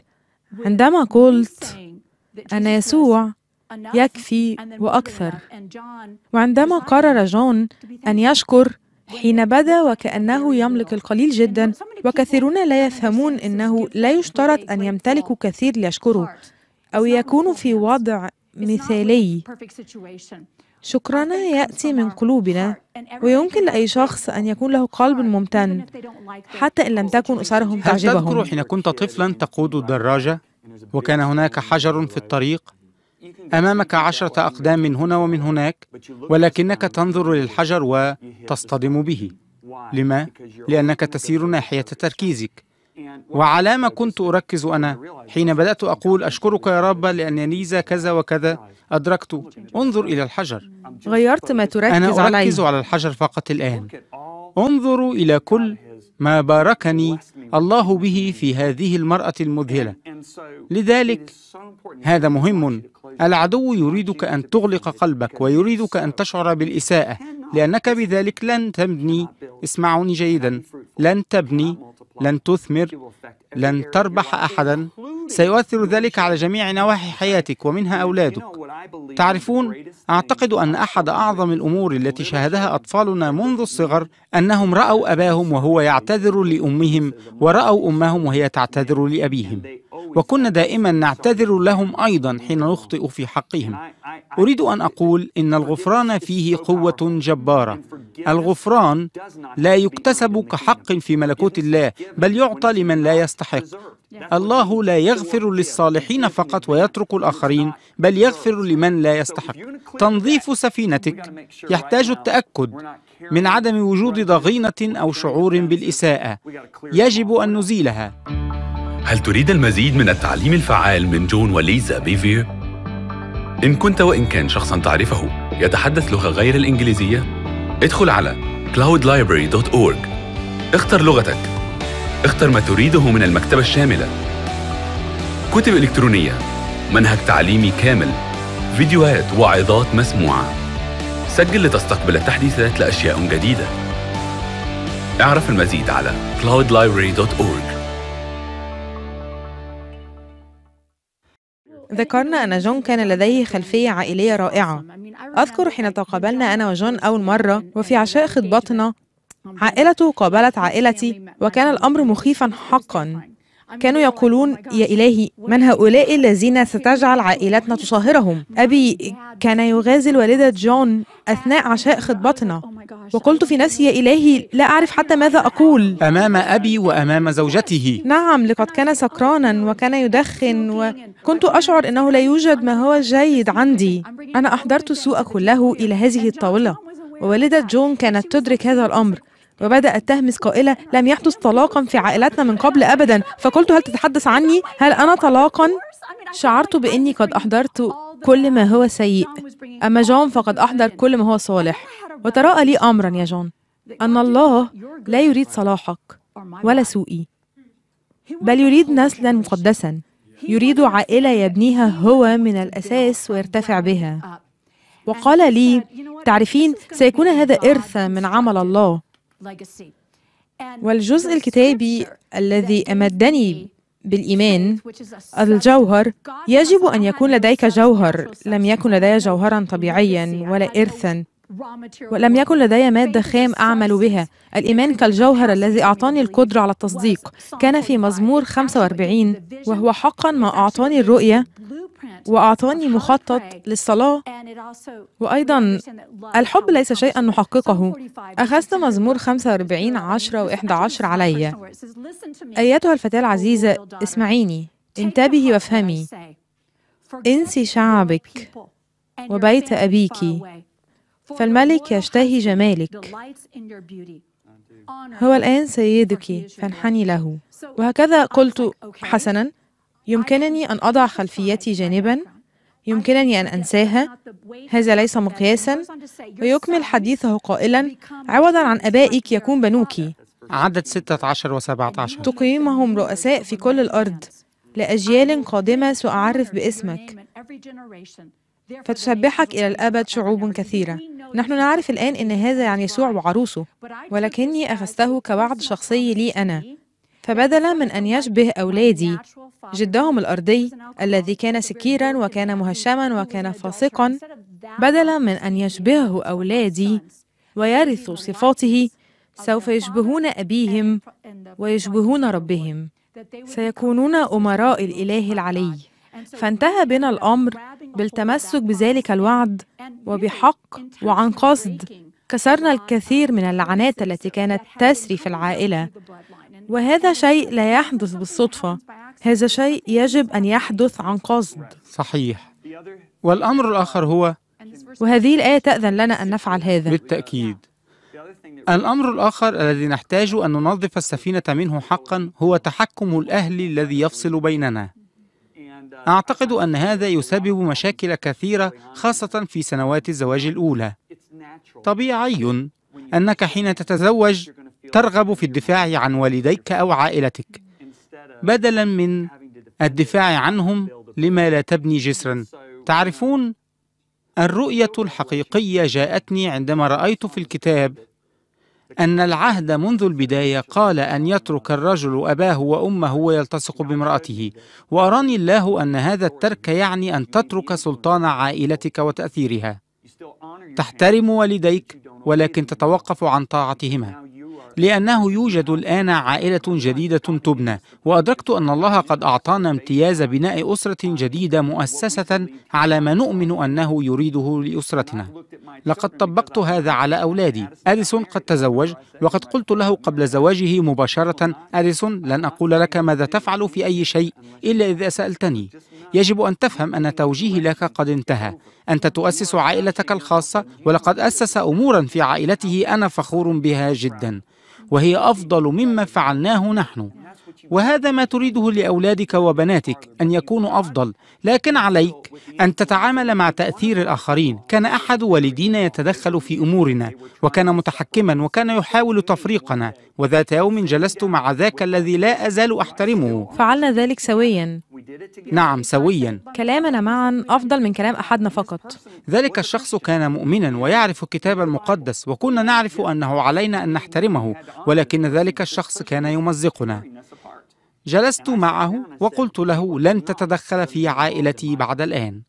عندما قلت أن يسوع يكفي وأكثر وعندما قرر جون أن يشكر حين بدا وكأنه يملك القليل جدا وكثيرون لا يفهمون أنه لا يشترط أن يمتلكوا كثير ليشكروا أو يكونوا في وضع مثالي شكرنا يأتي من قلوبنا ويمكن لأي شخص أن يكون له قلب ممتن حتى إن لم تكن أسرهم تعجبهم هل تذكر حين كنت طفلا تقود الدراجة وكان هناك حجر في الطريق أمامك عشرة أقدام من هنا ومن هناك ولكنك تنظر للحجر وتصطدم به لما؟ لأنك تسير ناحية تركيزك وعلى ما كنت أركز أنا حين بدأت أقول أشكرك يا رب لأنني ذا كذا وكذا أدركت انظر إلى الحجر غيرت ما تركز عليه أنا أركز على الحجر فقط الآن انظر إلى كل ما باركني الله به في هذه المرأة المذهلة لذلك هذا مهم العدو يريدك أن تغلق قلبك ويريدك أن تشعر بالإساءة لأنك بذلك لن تبني اسمعوني جيدا لن تبني لن تثمر لن تربح احدا سيؤثر ذلك على جميع نواحي حياتك ومنها اولادك تعرفون اعتقد ان احد اعظم الامور التي شاهدها اطفالنا منذ الصغر انهم راوا اباهم وهو يعتذر لامهم وراوا امهم وهي تعتذر لابيهم وكنا دائما نعتذر لهم أيضا حين نخطئ في حقهم أريد أن أقول إن الغفران فيه قوة جبارة الغفران لا يكتسب كحق في ملكوت الله بل يعطى لمن لا يستحق الله لا يغفر للصالحين فقط ويترك الآخرين بل يغفر لمن لا يستحق تنظيف سفينتك يحتاج التأكد من عدم وجود ضغينة أو شعور بالإساءة يجب أن نزيلها هل تريد المزيد من التعليم الفعال من جون وليزا بيفير؟ إن كنت وإن كان شخصاً تعرفه يتحدث لغة غير الإنجليزية، ادخل على cloudlibrary.org اختر لغتك اختر ما تريده من المكتبة الشاملة كتب إلكترونية منهج تعليمي كامل فيديوهات وعظات مسموعة سجل لتستقبل التحديثات لأشياء جديدة اعرف المزيد على cloudlibrary.org ذكرنا أن جون كان لديه خلفية عائلية رائعة أذكر حين تقابلنا أنا وجون أول مرة وفي عشاء خطبتنا عائلته قابلت عائلتي وكان الأمر مخيفا حقا Oh كانوا يقولون يا إلهي من هؤلاء الذين ستجعل عائلتنا تصاهرهم أبي كان يغازل والدة جون أثناء عشاء خطبتنا oh وقلت في نفسي يا إلهي لا أعرف حتى ماذا أقول أمام أبي وأمام زوجته نعم لقد كان سكرانا وكان يدخن وكنت أشعر أنه لا يوجد ما هو جيد عندي أنا أحضرت السوء كله إلى هذه الطاولة ووالدة جون كانت تدرك هذا الأمر وبدأت تهمس قائلة لم يحدث طلاقا في عائلتنا من قبل أبدا فقلت هل تتحدث عني؟ هل أنا طلاقا؟ شعرت بأني قد أحضرت كل ما هو سيء أما جون فقد أحضر كل ما هو صالح وتراءى لي أمرا يا جون أن الله لا يريد صلاحك ولا سوئي بل يريد نسلا مقدسا يريد عائلة يبنيها هو من الأساس ويرتفع بها وقال لي تعرفين سيكون هذا إرثا من عمل الله والجزء الكتابي الذي أمدني بالإيمان الجوهر يجب أن يكون لديك جوهر لم يكن لدي جوهرا طبيعيا ولا إرثا ولم يكن لدي مادة خام أعمل بها الإيمان كالجوهر الذي أعطاني القدرة على التصديق كان في مزمور 45 وهو حقا ما أعطاني الرؤية وأعطاني مخطط للصلاة وأيضا الحب ليس شيئا نحققه أخذت مزمور 45 10 و11 علي أيتها الفتاة العزيزة اسمعيني انتبهي وافهمي انسي شعبك وبيت أبيك فالملك يشتهي جمالك هو الآن سيدك فانحني له وهكذا قلت حسنا يمكنني أن أضع خلفيتي جانبا يمكنني أن أنساها هذا ليس مقياسا ويكمل حديثه قائلا عوضا عن أبائك يكون بنوك عدد 16 و 17 تقيمهم رؤساء في كل الأرض لأجيال قادمة سأعرف باسمك فتسبحك إلى الأبد شعوب كثيرة نحن نعرف الآن أن هذا يعني يسوع وعروسه ولكني أخذته كوعد شخصي لي أنا فبدلا من أن يشبه أولادي جدهم الأرضي الذي كان سكيرا وكان مهشما وكان فاسقا بدلا من أن يشبهه أولادي ويرثوا صفاته سوف يشبهون أبيهم ويشبهون ربهم سيكونون أمراء الإله العلي فانتهى بنا الأمر بالتمسك بذلك الوعد وبحق وعن قصد كسرنا الكثير من اللعنات التي كانت تسري في العائله وهذا شيء لا يحدث بالصدفه هذا شيء يجب ان يحدث عن قصد صحيح والامر الاخر هو وهذه الايه تاذن لنا ان نفعل هذا بالتاكيد الأمر الآخر الذي نحتاج أن ننظف السفينة منه حقا هو تحكم الأهل الذي يفصل بيننا أعتقد أن هذا يسبب مشاكل كثيرة خاصة في سنوات الزواج الأولى طبيعي أنك حين تتزوج ترغب في الدفاع عن والديك أو عائلتك بدلا من الدفاع عنهم لما لا تبني جسرا تعرفون الرؤية الحقيقية جاءتني عندما رأيت في الكتاب أن العهد منذ البداية قال أن يترك الرجل أباه وأمه ويلتصق بامرأته وأراني الله أن هذا الترك يعني أن تترك سلطان عائلتك وتأثيرها تحترم والديك ولكن تتوقف عن طاعتهما لأنه يوجد الآن عائلة جديدة تبنى وأدركت أن الله قد أعطانا امتياز بناء أسرة جديدة مؤسسة على ما نؤمن أنه يريده لأسرتنا لقد طبقت هذا على أولادي أديسون قد تزوج وقد قلت له قبل زواجه مباشرة أديسون لن أقول لك ماذا تفعل في أي شيء إلا إذا سألتني يجب أن تفهم أن توجيهي لك قد انتهى أنت تؤسس عائلتك الخاصة ولقد أسس أمورا في عائلته أنا فخور بها جدا وهي أفضل مما فعلناه نحن وهذا ما تريده لأولادك وبناتك أن يكونوا أفضل لكن عليك أن تتعامل مع تأثير الآخرين كان أحد والدينا يتدخل في أمورنا وكان متحكما وكان يحاول تفريقنا وذات يوم جلست مع ذاك الذي لا أزال أحترمه فعلنا ذلك سويا نعم سويا كلامنا معا أفضل من كلام أحدنا فقط ذلك الشخص كان مؤمنا ويعرف الكتاب المقدس وكنا نعرف أنه علينا أن نحترمه ولكن ذلك الشخص كان يمزقنا جلست معه وقلت له لن تتدخل في عائلتي بعد الآن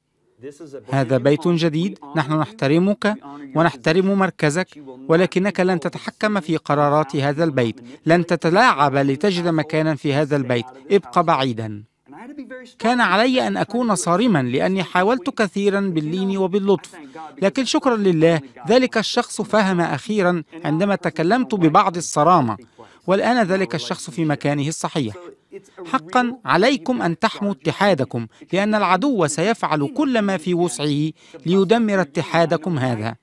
هذا بيت جديد نحن نحترمك ونحترم مركزك ولكنك لن تتحكم في قرارات هذا البيت لن تتلاعب لتجد مكانا في هذا البيت ابق بعيدا كان علي أن أكون صارما لأني حاولت كثيرا باللين وباللطف لكن شكرا لله ذلك الشخص فهم أخيرا عندما تكلمت ببعض الصرامة والآن ذلك الشخص في مكانه الصحيح حقا عليكم أن تحموا اتحادكم لأن العدو سيفعل كل ما في وسعه ليدمر اتحادكم هذا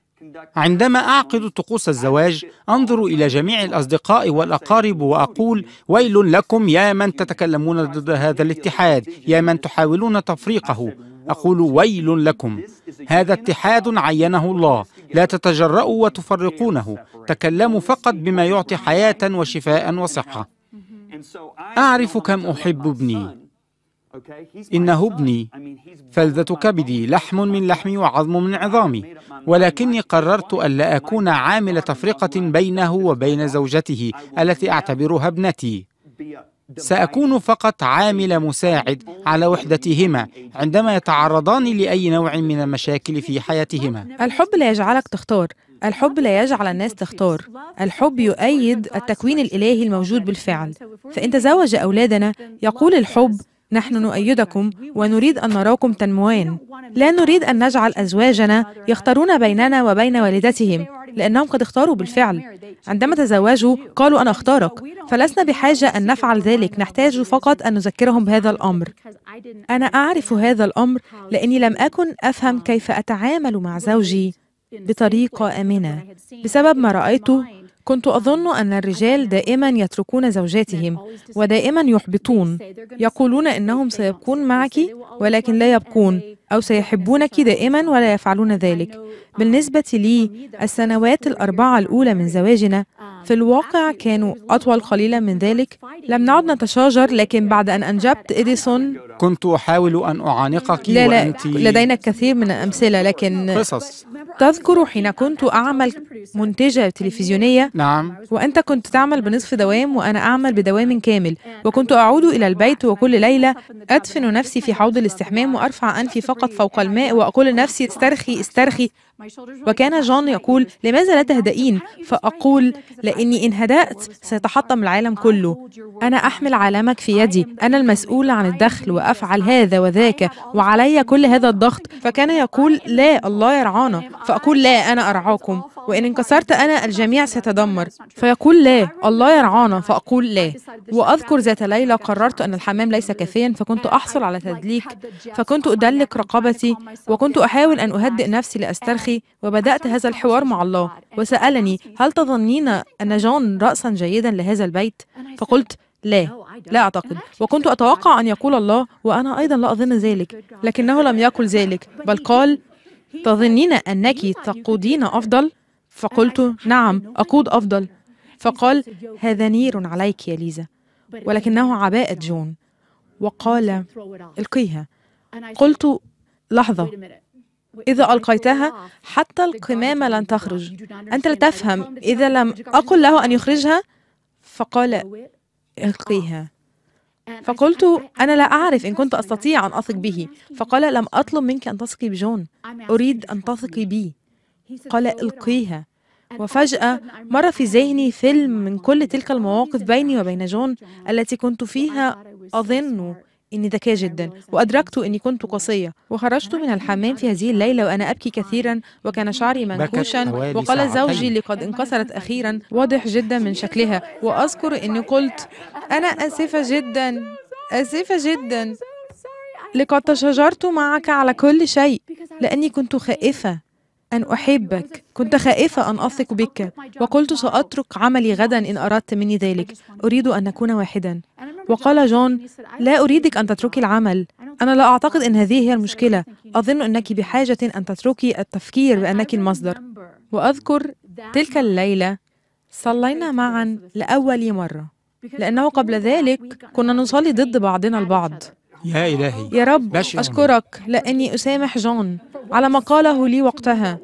عندما أعقد طقوس الزواج أنظر إلى جميع الأصدقاء والأقارب وأقول ويل لكم يا من تتكلمون ضد هذا الاتحاد يا من تحاولون تفريقه أقول ويل لكم هذا اتحاد عينه الله لا تتجرؤوا وتفرقونه تكلموا فقط بما يعطي حياة وشفاء وصحة أعرف كم أحب ابني إنه ابني فلذة كبدي لحم من لحمي وعظم من عظامي ولكني قررت ألا أكون عامل تفرقة بينه وبين زوجته التي أعتبرها ابنتي سأكون فقط عامل مساعد على وحدتهما عندما يتعرضان لأي نوع من المشاكل في حياتهما الحب لا يجعلك تختار الحب لا يجعل الناس تختار الحب يؤيد التكوين الإلهي الموجود بالفعل فإن تزوج أولادنا يقول الحب نحن نؤيدكم ونريد أن نراكم تنموان لا نريد أن نجعل أزواجنا يختارون بيننا وبين والدتهم لأنهم قد اختاروا بالفعل عندما تزوجوا قالوا أنا أختارك فلسنا بحاجة أن نفعل ذلك نحتاج فقط أن نذكرهم بهذا الأمر أنا أعرف هذا الأمر لأني لم أكن أفهم كيف أتعامل مع زوجي بطريقة آمنة بسبب ما رأيته كنت أظن أن الرجال دائما يتركون زوجاتهم ودائما يحبطون يقولون إنهم سيبقون معك ولكن لا يبقون أو سيحبونك دائما ولا يفعلون ذلك بالنسبة لي السنوات الأربعة الأولى من زواجنا في الواقع كانوا أطول قليلا من ذلك لم نعد نتشاجر لكن بعد أن أنجبت إديسون كنت أحاول أن أعانقك لا لا وأنت لدينا الكثير من الأمثلة لكن قصص تذكر حين كنت أعمل منتجة تلفزيونية نعم وأنت كنت تعمل بنصف دوام وأنا أعمل بدوام كامل وكنت أعود إلى البيت وكل ليلة أدفن نفسي في حوض الاستحمام وأرفع أنفي فقط فقط فوق الماء وأقول لنفسي استرخي استرخي وكان جون يقول لماذا لا تهدئين فأقول لأني إن هدأت سيتحطم العالم كله أنا أحمل عالمك في يدي أنا المسؤول عن الدخل وأفعل هذا وذاك وعلي كل هذا الضغط فكان يقول لا الله يرعانا فأقول لا أنا أرعاكم وإن انكسرت أنا الجميع سيتدمر فيقول لا الله يرعانا فأقول لا وأذكر ذات ليلة قررت أن الحمام ليس كافيا فكنت أحصل على تدليك فكنت أدلك رقبتي وكنت أحاول أن أهدئ نفسي لأسترخي أخي وبدأت هذا الحوار مع الله وسألني هل تظنين أن جون رأسا جيدا لهذا البيت؟ فقلت لا لا أعتقد وكنت أتوقع أن يقول الله وأنا أيضا لا أظن ذلك لكنه لم يقل ذلك بل قال تظنين أنك تقودين أفضل؟ فقلت نعم أقود أفضل فقال هذا نير عليك يا ليزا ولكنه عباءة جون وقال القيها قلت لحظة إذا ألقيتها حتى القمامة لن تخرج أنت لا تفهم إذا لم أقل له أن يخرجها فقال القيها فقلت أنا لا أعرف إن كنت أستطيع أن أثق به فقال لم أطلب منك أن تثقي بجون أريد أن تثقي بي قال القيها وفجأة مر في ذهني فيلم من كل تلك oh, المواقف بيني وبين جون التي كنت فيها أظن إني ذكية جدا وأدركت إني كنت قاسية وخرجت من الحمام في هذه الليلة وأنا أبكي كثيرا وكان شعري منكوشا وقال زوجي لقد انكسرت أخيرا واضح جدا من شكلها وأذكر إني قلت أنا آسفة جدا آسفة جدا لقد تشاجرت معك على كل شيء لأني كنت خائفة أن أحبك كنت خائفة أن أثق بك وقلت سأترك عملي غدا إن أردت مني ذلك أريد أن نكون واحدا وقال جون لا أريدك أن تتركي العمل أنا لا أعتقد أن هذه هي المشكلة أظن أنك بحاجة أن تتركي التفكير بأنك المصدر وأذكر تلك الليلة صلينا معا لأول مرة لأنه قبل ذلك كنا نصلي ضد بعضنا البعض يا إلهي يا رب أشكرك لأني أسامح جون على ما قاله لي وقتها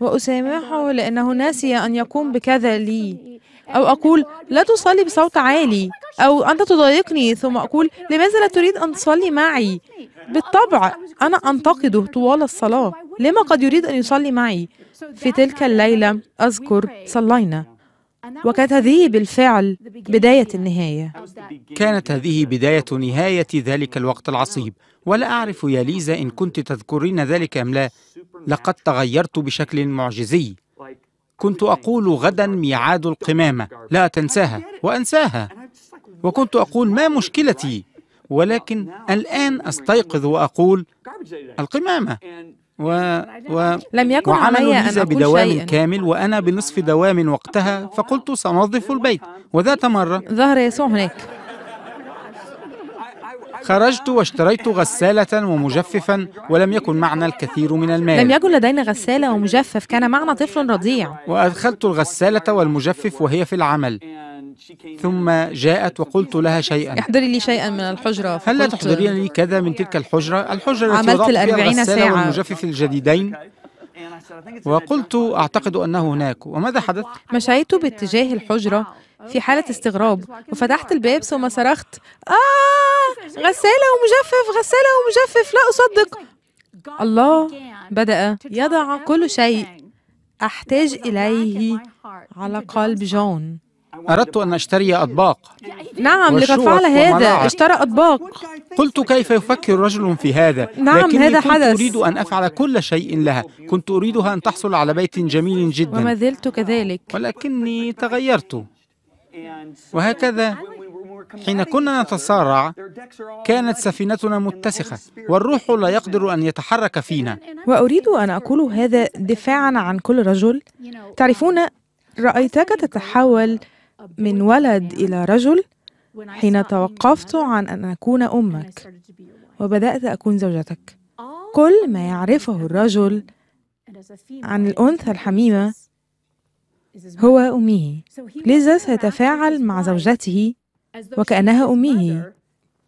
وأسامحه لأنه ناسي أن يقوم بكذا لي أو أقول لا تصلي بصوت عالي أو أنت تضايقني ثم أقول لماذا لا تريد أن تصلي معي بالطبع أنا أنتقده طوال الصلاة لما قد يريد أن يصلي معي في تلك الليلة أذكر صلينا وكانت هذه بالفعل بداية النهاية كانت هذه بداية نهاية ذلك الوقت العصيب ولا أعرف يا ليزا إن كنت تذكرين ذلك أم لا لقد تغيرت بشكل معجزي كنت أقول غدا ميعاد القمامة لا تنساها وأنساها وكنت أقول ما مشكلتي ولكن الآن أستيقظ وأقول القمامة و... و... لم يكن وعملوا ليزا بدوام شيئاً. كامل وأنا بنصف دوام وقتها فقلت سنظف البيت وذات مرة ظهر يسوع هناك خرجت واشتريت غسالة ومجففا ولم يكن معنا الكثير من المال لم يكن لدينا غسالة ومجفف كان معنا طفل رضيع وأدخلت الغسالة والمجفف وهي في العمل ثم جاءت وقلت لها شيئا احضري لي شيئا من الحجرة هل لا تحضرين لي كذا من تلك الحجرة الحجرة التي عملت الأربعين ساعة والمجفف الجديدين وقلت أعتقد أنه هناك وماذا حدث؟ مشيت باتجاه الحجرة في حالة استغراب وفتحت الباب ثم صرخت آه غسالة ومجفف غسالة ومجفف لا أصدق الله بدأ يضع كل شيء أحتاج إليه على قلب جون أردت أن أشتري أطباق نعم لقد فعل هذا اشترى أطباق قلت كيف يفكر رجل في هذا نعم هذا كنت حدث أريد أن أفعل كل شيء لها كنت أريدها أن تحصل على بيت جميل جدا وما زلت كذلك ولكني تغيرت وهكذا حين كنا نتصارع كانت سفينتنا متسخة والروح لا يقدر أن يتحرك فينا وأريد أن أقول هذا دفاعا عن كل رجل تعرفون um, رأيتك تتحول uh, من ولد إلى رجل حين توقفت عن أن أكون أمك وبدأت أكون زوجتك كل ما يعرفه الرجل عن الأنثى الحميمة هو أمه لذا سيتفاعل مع زوجته وكأنها أمه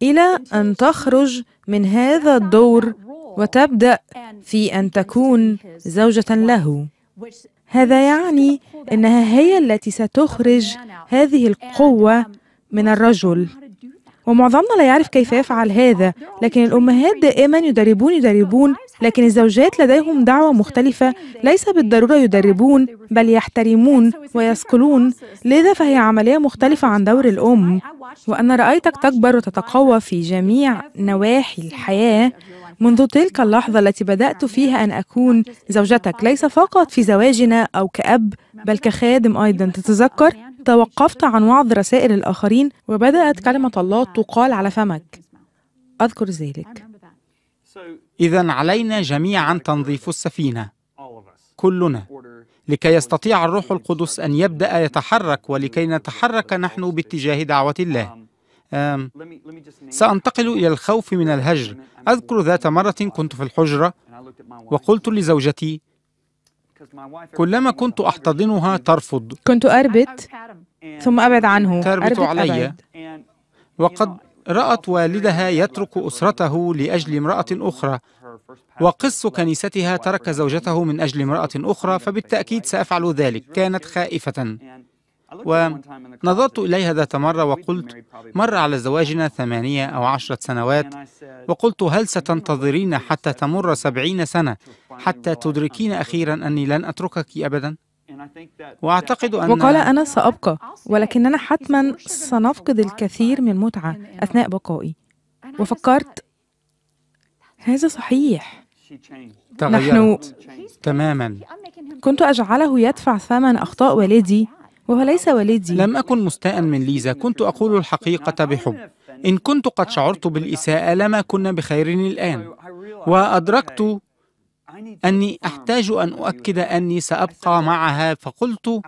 إلى أن تخرج من هذا الدور وتبدأ في أن تكون زوجة له هذا يعني أنها هي التي ستخرج هذه القوة من الرجل ومعظمنا لا يعرف كيف يفعل هذا لكن الأمهات دائما يدربون يدربون لكن الزوجات لديهم دعوة مختلفة ليس بالضرورة يدربون بل يحترمون ويسكلون لذا فهي عملية مختلفة عن دور الأم وأنا رأيتك تكبر وتتقوى في جميع نواحي الحياة منذ تلك اللحظة التي بدأت فيها أن أكون زوجتك ليس فقط في زواجنا أو كأب بل كخادم أيضا تتذكر توقفت عن وعظ رسائل الآخرين وبدأت كلمة الله تقال على فمك أذكر ذلك إذا علينا جميعا تنظيف السفينة كلنا لكي يستطيع الروح القدس أن يبدأ يتحرك ولكي نتحرك نحن باتجاه دعوة الله سأنتقل إلى الخوف من الهجر أذكر ذات مرة كنت في الحجرة وقلت لزوجتي كلما كنت أحتضنها ترفض كنت أربت ثم أبعد عنه تربت علي أبعد. وقد رأت والدها يترك أسرته لأجل امرأة أخرى وقص كنيستها ترك زوجته من أجل امرأة أخرى فبالتأكيد سأفعل ذلك كانت خائفة ونظرت إليها ذات مرة وقلت مر على زواجنا ثمانية أو عشرة سنوات وقلت هل ستنتظرين حتى تمر سبعين سنة حتى تدركين أخيرا أني لن أتركك أبدا وأعتقد أن وقال أنا سأبقى ولكننا حتما سنفقد الكثير من المتعة أثناء بقائي وفكرت هذا صحيح تغيرت نحن تماما كنت أجعله يدفع ثمن أخطاء والدي وهو ليس والدي لم أكن مستاء من ليزا كنت أقول الحقيقة بحب إن كنت قد شعرت بالإساءة لما كنا بخير الآن وأدركت أني أحتاج أن أؤكد أني سأبقى معها فقلت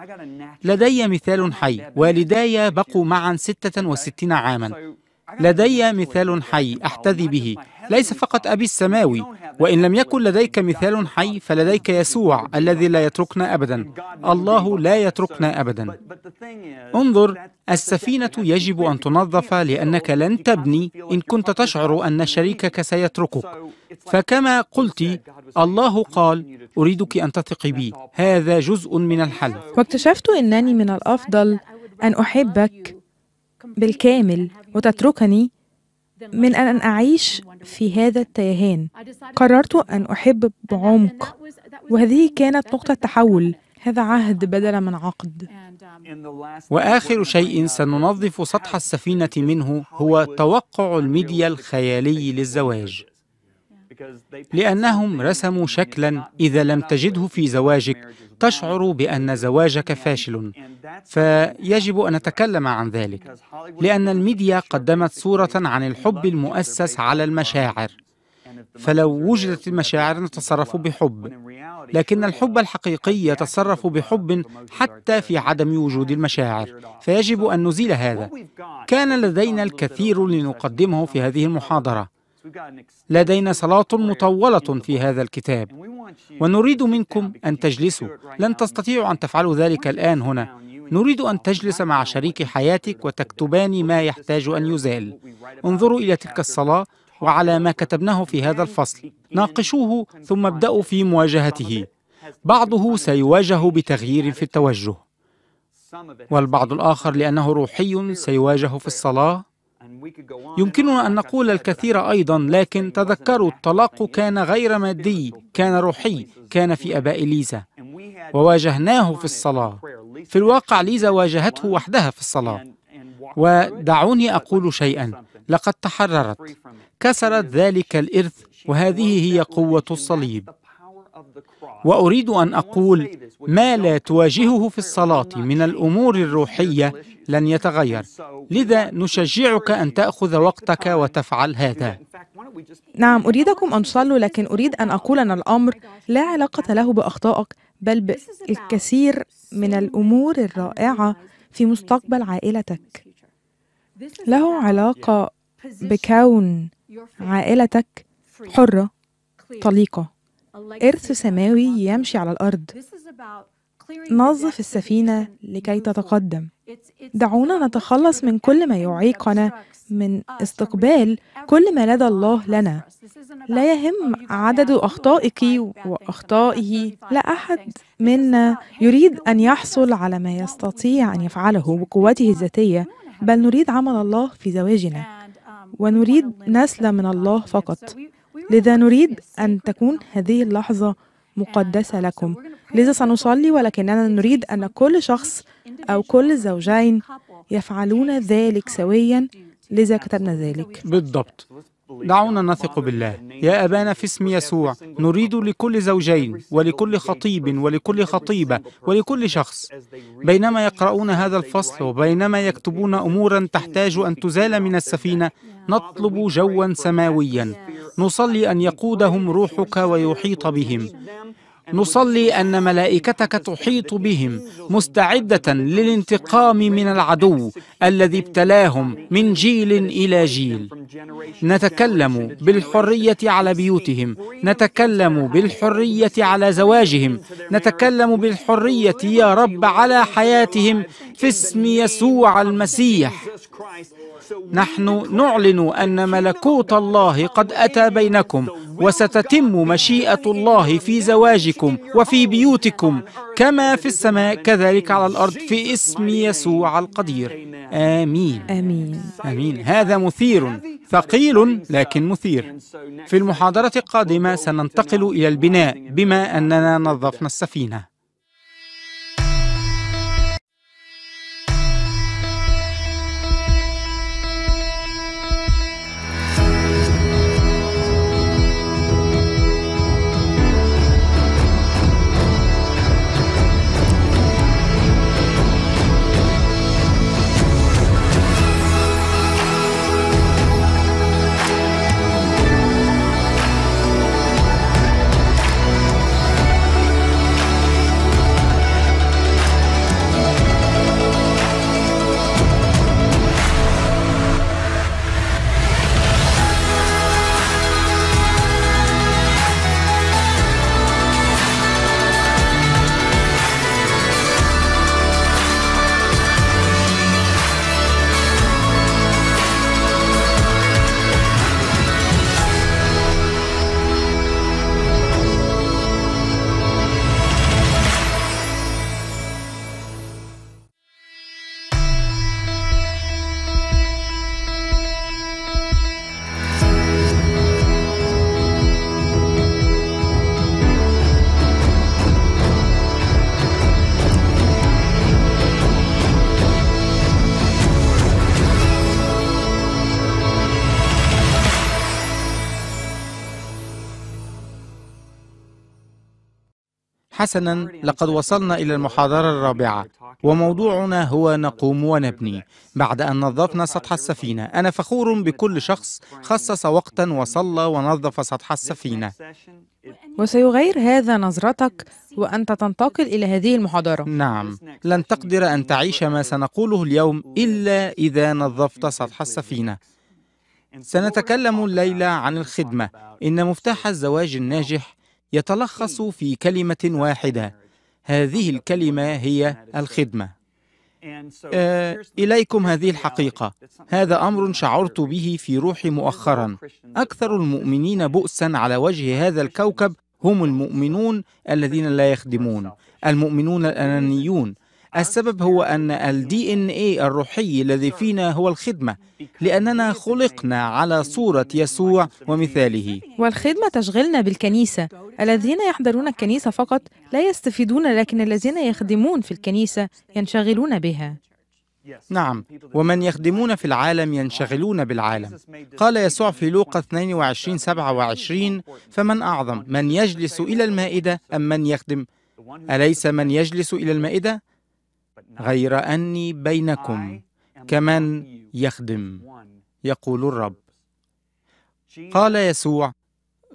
لدي مثال حي والداي بقوا معا 66 عاما لدي مثال حي أحتذي به ليس فقط أبي السماوي وإن لم يكن لديك مثال حي فلديك يسوع الذي لا يتركنا أبدا الله لا يتركنا أبدا انظر السفينة يجب أن تنظف لأنك لن تبني إن كنت تشعر أن شريكك سيتركك فكما قلت الله قال أريدك أن تثقي بي هذا جزء من الحل واكتشفت أنني من الأفضل أن أحبك بالكامل وتتركني من أن أعيش في هذا التيهان قررت أن أحب بعمق وهذه كانت نقطة تحول هذا عهد بدلا من عقد واخر شيء سننظف سطح السفينه منه هو توقع الميديا الخيالي للزواج لأنهم رسموا شكلا إذا لم تجده في زواجك تشعر بأن زواجك فاشل فيجب أن نتكلم عن ذلك لأن الميديا قدمت صورة عن الحب المؤسس على المشاعر فلو وجدت المشاعر نتصرف بحب لكن الحب الحقيقي يتصرف بحب حتى في عدم وجود المشاعر فيجب أن نزيل هذا كان لدينا الكثير لنقدمه في هذه المحاضرة لدينا صلاة مطولة في هذا الكتاب ونريد منكم أن تجلسوا لن تستطيعوا أن تفعلوا ذلك الآن هنا نريد أن تجلس مع شريك حياتك وتكتبان ما يحتاج أن يزال انظروا إلى تلك الصلاة وعلى ما كتبناه في هذا الفصل ناقشوه ثم ابدأوا في مواجهته بعضه سيواجه بتغيير في التوجه والبعض الآخر لأنه روحي سيواجه في الصلاة يمكننا أن نقول الكثير أيضا لكن تذكروا الطلاق كان غير مادي كان روحي كان في أباء ليزا وواجهناه في الصلاة في الواقع ليزا واجهته وحدها في الصلاة ودعوني أقول شيئا لقد تحررت كسرت ذلك الإرث وهذه هي قوة الصليب واريد ان اقول ما لا تواجهه في الصلاه من الامور الروحيه لن يتغير لذا نشجعك ان تاخذ وقتك وتفعل هذا نعم اريدكم ان تصلوا لكن اريد ان اقول ان الامر لا علاقه له باخطائك بل بالكثير من الامور الرائعه في مستقبل عائلتك له علاقه بكون عائلتك حره طليقه إرث سماوي يمشي على الأرض نظف السفينة لكي تتقدم دعونا نتخلص من كل ما يعيقنا من uh, استقبال كل ما لدى الله لنا لا يهم عدد أخطائك وأخطائه لا أحد منا يريد أن يحصل على ما يستطيع أن يفعله بقوته الذاتية بل نريد عمل الله في زواجنا um, ونريد نسل من الله فقط لذا نريد أن تكون هذه اللحظة مقدسة لكم لذا سنصلي ولكننا نريد أن كل شخص أو كل زوجين يفعلون ذلك سويا لذا كتبنا ذلك بالضبط دعونا نثق بالله يا أبانا في اسم يسوع نريد لكل زوجين ولكل خطيب ولكل خطيبة ولكل شخص بينما يقرؤون هذا الفصل وبينما يكتبون أمورا تحتاج أن تزال من السفينة نطلب جوا سماويا نصلي أن يقودهم روحك ويحيط بهم نصلي ان ملائكتك تحيط بهم مستعده للانتقام من العدو الذي ابتلاهم من جيل الى جيل نتكلم بالحريه على بيوتهم نتكلم بالحريه على زواجهم نتكلم بالحريه يا رب على حياتهم في اسم يسوع المسيح نحن نعلن ان ملكوت الله قد اتى بينكم وستتم مشيئه الله في زواجهم أزواجكم وفي بيوتكم كما في السماء كذلك على الأرض في اسم يسوع القدير آمين آمين آمين هذا مثير ثقيل لكن مثير في المحاضرة القادمة سننتقل إلى البناء بما أننا نظفنا السفينة حسنا لقد وصلنا إلى المحاضرة الرابعة وموضوعنا هو نقوم ونبني بعد أن نظفنا سطح السفينة أنا فخور بكل شخص خصص وقتا وصلى ونظف سطح السفينة وسيغير هذا نظرتك وأنت تنتقل إلى هذه المحاضرة نعم لن تقدر أن تعيش ما سنقوله اليوم إلا إذا نظفت سطح السفينة سنتكلم الليلة عن الخدمة إن مفتاح الزواج الناجح يتلخص في كلمة واحدة هذه الكلمة هي الخدمة آه، إليكم هذه الحقيقة هذا أمر شعرت به في روحي مؤخرا أكثر المؤمنين بؤسا على وجه هذا الكوكب هم المؤمنون الذين لا يخدمون المؤمنون الأنانيون السبب هو أن الدي إن اي الروحي الذي فينا هو الخدمة لأننا خلقنا على صورة يسوع ومثاله والخدمة تشغلنا بالكنيسة الذين يحضرون الكنيسة فقط لا يستفيدون لكن الذين يخدمون في الكنيسة ينشغلون بها نعم ومن يخدمون في العالم ينشغلون بالعالم قال يسوع في لوقا 22 27 فمن أعظم من يجلس إلى المائدة أم من يخدم أليس من يجلس إلى المائدة نعم. غير اني بينكم كمن يخدم يقول الرب قال يسوع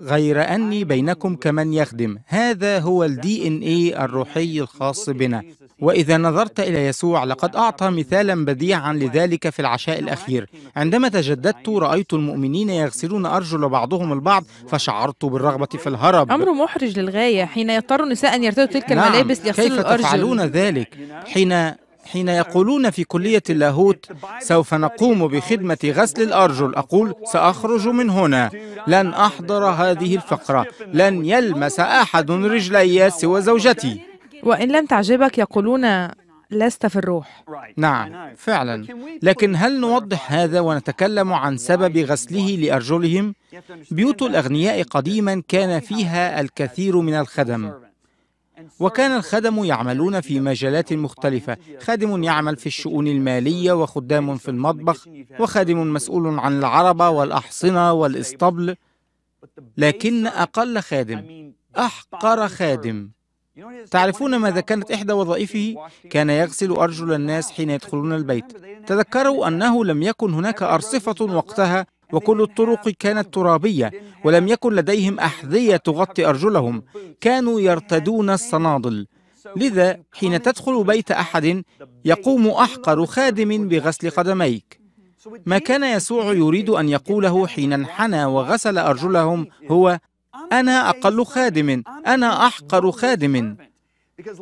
غير أني بينكم كمن يخدم هذا هو الدي إن إيه الروحي الخاص بنا وإذا نظرت إلى يسوع لقد أعطى مثالا بديعا لذلك في العشاء الأخير عندما تجددت رأيت المؤمنين يغسلون أرجل بعضهم البعض فشعرت بالرغبة في الهرب أمر محرج للغاية حين يضطر النساء أن يرتدوا تلك نعم، الملابس نعم. ليغسلوا الأرجل كيف تفعلون ذلك حين حين يقولون في كلية اللاهوت سوف نقوم بخدمة غسل الأرجل أقول سأخرج من هنا لن أحضر هذه الفقرة لن يلمس أحد رجلي سوى زوجتي وإن لم تعجبك يقولون لست في الروح نعم فعلا لكن هل نوضح هذا ونتكلم عن سبب غسله لأرجلهم؟ بيوت الأغنياء قديما كان فيها الكثير من الخدم وكان الخدم يعملون في مجالات مختلفة خادم يعمل في الشؤون المالية وخدام في المطبخ وخادم مسؤول عن العربة والأحصنة والإسطبل لكن أقل خادم أحقر خادم تعرفون ماذا كانت إحدى وظائفه؟ كان يغسل أرجل الناس حين يدخلون البيت تذكروا أنه لم يكن هناك أرصفة وقتها وكل الطرق كانت ترابية ولم يكن لديهم أحذية تغطي أرجلهم كانوا يرتدون الصنادل لذا حين تدخل بيت أحد يقوم أحقر خادم بغسل قدميك ما كان يسوع يريد أن يقوله حين انحنى وغسل أرجلهم هو أنا أقل خادم أنا أحقر خادم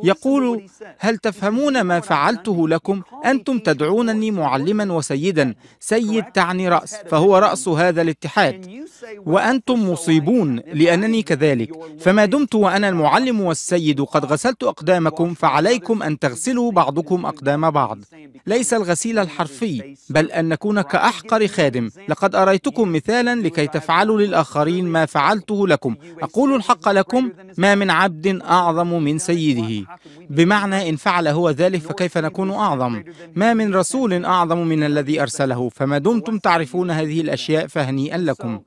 يقول هل تفهمون ما فعلته لكم انتم تدعونني معلما وسيدا سيد تعني راس فهو راس هذا الاتحاد وانتم مصيبون لانني كذلك فما دمت وانا المعلم والسيد قد غسلت اقدامكم فعليكم ان تغسلوا بعضكم اقدام بعض ليس الغسيل الحرفي بل ان نكون كاحقر خادم لقد اريتكم مثالا لكي تفعلوا للاخرين ما فعلته لكم اقول الحق لكم ما من عبد اعظم من سيده بنبيه بمعنى إن فعل هو ذلك فكيف نكون أعظم ما من رسول أعظم من الذي أرسله فما دمتم تعرفون هذه الأشياء فهنيئا لكم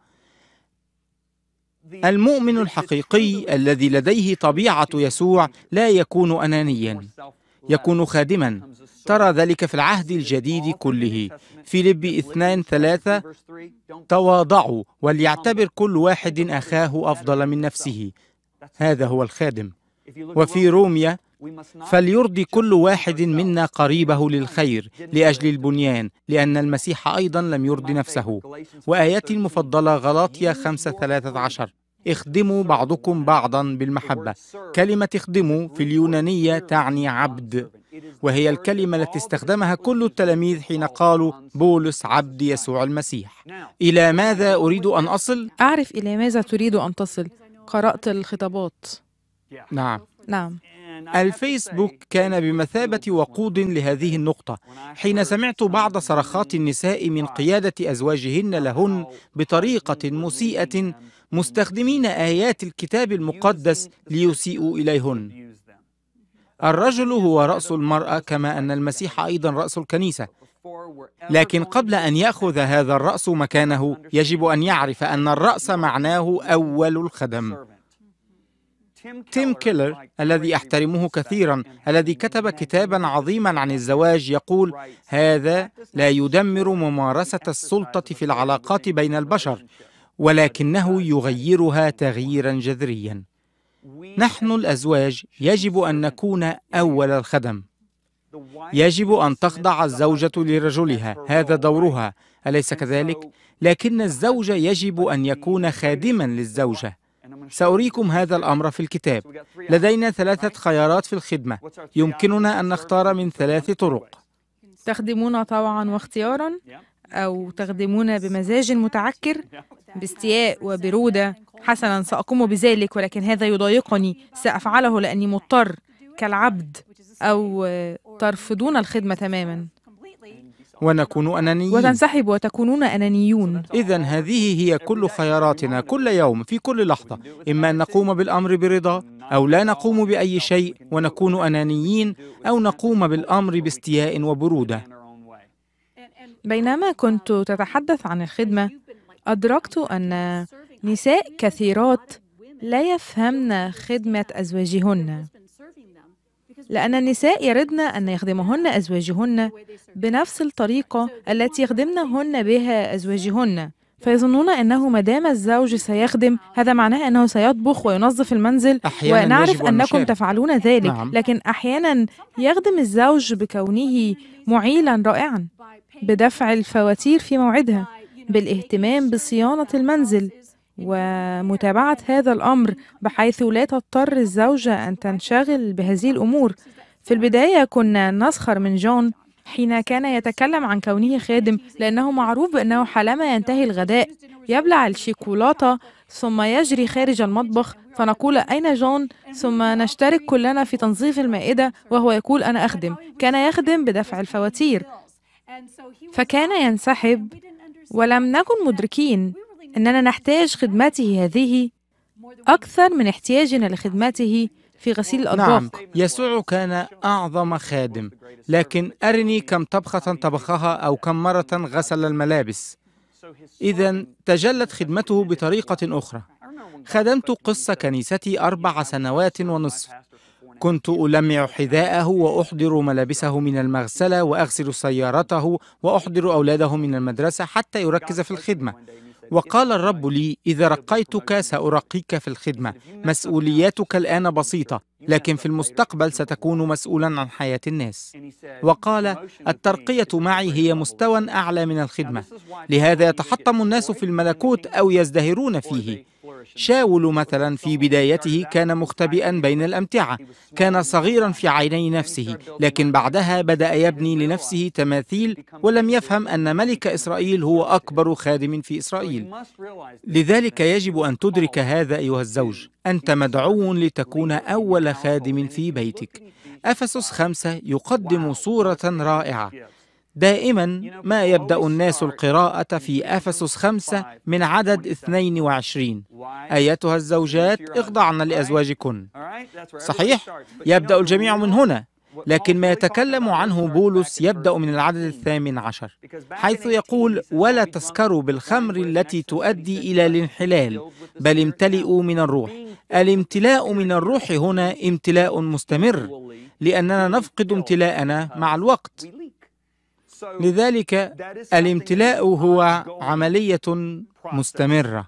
المؤمن الحقيقي الذي لديه طبيعة يسوع لا يكون أنانيا يكون خادما ترى ذلك في العهد الجديد كله فيليبي اثنان ثلاثة تواضعوا وليعتبر كل واحد أخاه أفضل من نفسه هذا هو الخادم وفي روميا فليرضي كل واحد منا قريبه للخير لاجل البنيان لان المسيح ايضا لم يرضي نفسه واياتي المفضله غلاطيا 5 13 اخدموا بعضكم بعضا بالمحبه كلمه اخدموا في اليونانيه تعني عبد وهي الكلمه التي استخدمها كل التلاميذ حين قالوا بولس عبد يسوع المسيح الى ماذا اريد ان اصل اعرف الى ماذا تريد ان تصل قرات الخطابات نعم نعم الفيسبوك كان بمثابة وقود لهذه النقطة حين سمعت بعض صرخات النساء من قيادة أزواجهن لهن بطريقة مسيئة مستخدمين آيات الكتاب المقدس ليسيئوا إليهن الرجل هو رأس المرأة كما أن المسيح أيضا رأس الكنيسة لكن قبل أن يأخذ هذا الرأس مكانه يجب أن يعرف أن الرأس معناه أول الخدم تيم كيلر الذي احترمه كثيرا الذي كتب كتابا عظيما عن الزواج يقول هذا لا يدمر ممارسه السلطه في العلاقات بين البشر ولكنه يغيرها تغييرا جذريا نحن الازواج يجب ان نكون اول الخدم يجب ان تخضع الزوجه لرجلها هذا دورها اليس كذلك لكن الزوج يجب ان يكون خادما للزوجه سأريكم هذا الأمر في الكتاب لدينا ثلاثة خيارات في الخدمة يمكننا أن نختار من ثلاث طرق تخدمون طوعا واختيارا أو تخدمون بمزاج متعكر باستياء وبرودة حسنا سأقوم بذلك ولكن هذا يضايقني سأفعله لأني مضطر كالعبد أو ترفضون الخدمة تماما ونكون أنانيين وتنسحب وتكونون أنانيون إذا هذه هي كل خياراتنا كل يوم في كل لحظة إما أن نقوم بالأمر برضا أو لا نقوم بأي شيء ونكون أنانيين أو نقوم بالأمر باستياء وبرودة بينما كنت تتحدث عن الخدمة أدركت أن نساء كثيرات لا يفهمن خدمة أزواجهن لأن النساء يردن أن يخدمهن أزواجهن بنفس الطريقة التي يخدمنهن بها أزواجهن فيظنون انه ما دام الزوج سيخدم هذا معناه انه سيطبخ وينظف المنزل أحياناً ونعرف انكم تفعلون ذلك نعم. لكن احيانا يخدم الزوج بكونه معيلا رائعا بدفع الفواتير في موعدها بالاهتمام بصيانه المنزل ومتابعة هذا الأمر بحيث لا تضطر الزوجة أن تنشغل بهذه الأمور في البداية كنا نسخر من جون حين كان يتكلم عن كونه خادم لأنه معروف بأنه حالما ينتهي الغداء يبلع الشيكولاتة ثم يجري خارج المطبخ فنقول أين جون ثم نشترك كلنا في تنظيف المائدة وهو يقول أنا أخدم كان يخدم بدفع الفواتير فكان ينسحب ولم نكن مدركين أننا نحتاج خدمته هذه أكثر من احتياجنا لخدمته في غسيل نعم. الأطباق نعم يسوع كان أعظم خادم لكن أرني كم طبخة طبخها أو كم مرة غسل الملابس إذا تجلت خدمته بطريقة أخرى خدمت قصة كنيستي أربع سنوات ونصف كنت ألمع حذاءه وأحضر ملابسه من المغسلة وأغسل سيارته وأحضر أولاده من المدرسة حتى يركز في الخدمة وقال الرب لي إذا رقيتك سأرقيك في الخدمة مسؤولياتك الآن بسيطة لكن في المستقبل ستكون مسؤولا عن حياة الناس وقال الترقية معي هي مستوى أعلى من الخدمة لهذا يتحطم الناس في الملكوت أو يزدهرون فيه شاول مثلا في بدايته كان مختبئا بين الأمتعة كان صغيرا في عيني نفسه لكن بعدها بدأ يبني لنفسه تماثيل ولم يفهم أن ملك إسرائيل هو أكبر خادم في إسرائيل لذلك يجب أن تدرك هذا أيها الزوج أنت مدعو لتكون أول خادم في بيتك أفسس خمسة يقدم صورة رائعة دائما ما يبدأ الناس القراءة في أفسس خمسة من عدد 22 أيتها الزوجات اخضعن لأزواجكن صحيح؟ يبدأ الجميع من هنا لكن ما يتكلم عنه بولس يبدأ من العدد الثامن عشر حيث يقول ولا تسكروا بالخمر التي تؤدي إلى الانحلال بل امتلئوا من الروح الامتلاء من الروح هنا امتلاء مستمر لأننا نفقد امتلاءنا مع الوقت لذلك الامتلاء هو عملية مستمرة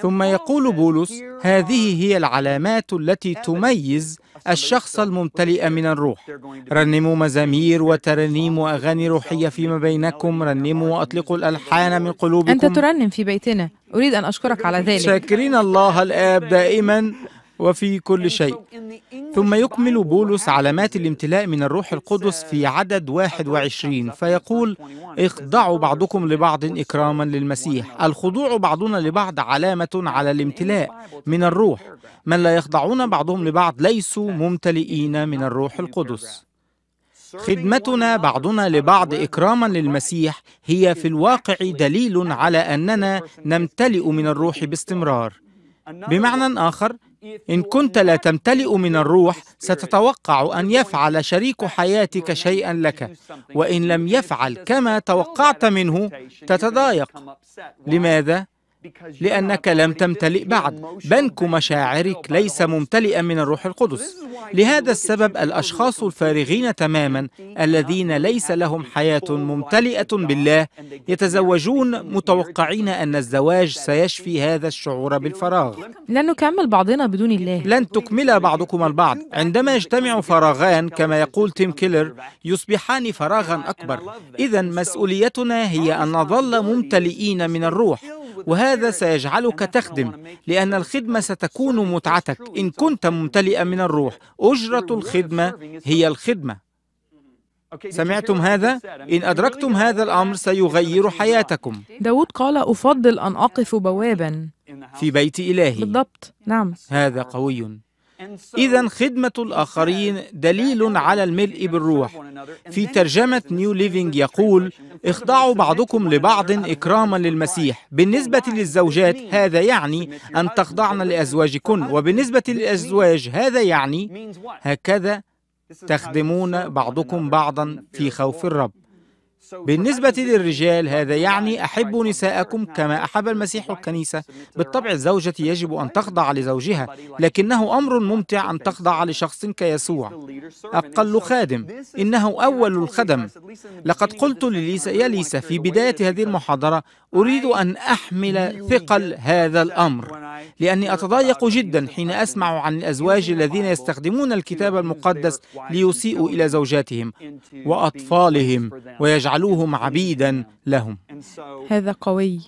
ثم يقول بولس هذه هي العلامات التي تميز الشخص الممتلئ من الروح رنموا مزامير وترانيم وأغاني روحية فيما بينكم رنموا وأطلقوا الألحان من قلوبكم أنت ترنم في بيتنا أريد أن أشكرك على ذلك شاكرين الله الآب دائما وفي كل شيء ثم يكمل بولس علامات الامتلاء من الروح القدس في عدد 21 uh, فيقول اخضعوا بعضكم لبعض إكراما للمسيح الخضوع بعضنا لبعض علامة على الامتلاء من الروح من لا يخضعون بعضهم لبعض ليسوا ممتلئين من الروح القدس خدمتنا بعضنا لبعض إكراما للمسيح هي في الواقع دليل على أننا نمتلئ من الروح باستمرار بمعنى آخر إن كنت لا تمتلئ من الروح ستتوقع أن يفعل شريك حياتك شيئا لك وإن لم يفعل كما توقعت منه تتضايق لماذا؟ لأنك لم تمتلئ بعد بنك مشاعرك ليس ممتلئا من الروح القدس لهذا السبب الأشخاص الفارغين تماما الذين ليس لهم حياة ممتلئة بالله يتزوجون متوقعين أن الزواج سيشفي هذا الشعور بالفراغ لن نكمل بعضنا بدون الله لن تكمل بعضكم البعض عندما يجتمع فراغان كما يقول تيم كيلر يصبحان فراغا أكبر إذا مسؤوليتنا هي أن نظل ممتلئين من الروح وهذا سيجعلك تخدم لأن الخدمة ستكون متعتك إن كنت ممتلئا من الروح أجرة الخدمة هي الخدمة سمعتم هذا؟ إن أدركتم هذا الأمر سيغير حياتكم داود قال أفضل أن أقف بوابا في بيت إلهي بالضبط نعم هذا قوي إذا خدمة الآخرين دليل على الملء بالروح في ترجمة نيو ليفينج يقول اخضعوا بعضكم لبعض إكراما للمسيح بالنسبة للزوجات هذا يعني أن تخضعن لأزواجكن وبالنسبة للأزواج هذا يعني هكذا تخدمون بعضكم بعضا في خوف الرب بالنسبة للرجال هذا يعني أحبوا نساءكم كما أحب المسيح الكنيسة بالطبع الزوجة يجب أن تخضع لزوجها لكنه أمر ممتع أن تخضع لشخص كيسوع أقل خادم إنه أول الخدم لقد قلت لليسا يا ليسا في بداية هذه المحاضرة أريد أن أحمل ثقل هذا الأمر لأني أتضايق جدا حين أسمع عن الأزواج الذين يستخدمون الكتاب المقدس ليسيئوا إلى زوجاتهم وأطفالهم ويجعلون جعلوهم عبيدا لهم هذا قوي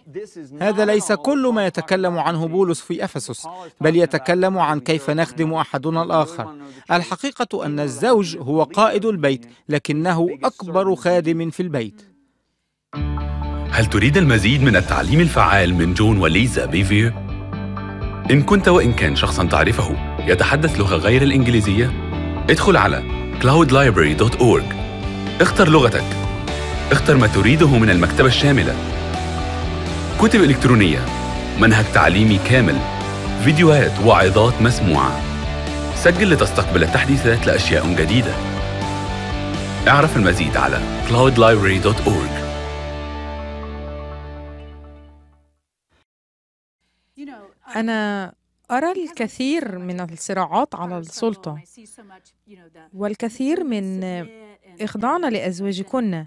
هذا ليس كل ما يتكلم عنه بولس في افسس بل يتكلم عن كيف نخدم احدنا الاخر الحقيقه ان الزوج هو قائد البيت لكنه اكبر خادم في البيت هل تريد المزيد من التعليم الفعال من جون وليزا بيفير ان كنت وان كان شخصا تعرفه يتحدث لغه غير الانجليزيه ادخل على cloudlibrary.org اختر لغتك اختر ما تريده من المكتبة الشاملة كتب إلكترونية منهج تعليمي كامل فيديوهات وعظات مسموعة سجل لتستقبل التحديثات لأشياء جديدة اعرف المزيد على cloudlibrary.org أنا أرى الكثير من الصراعات على السلطة والكثير من إخضاعنا لأزواجكن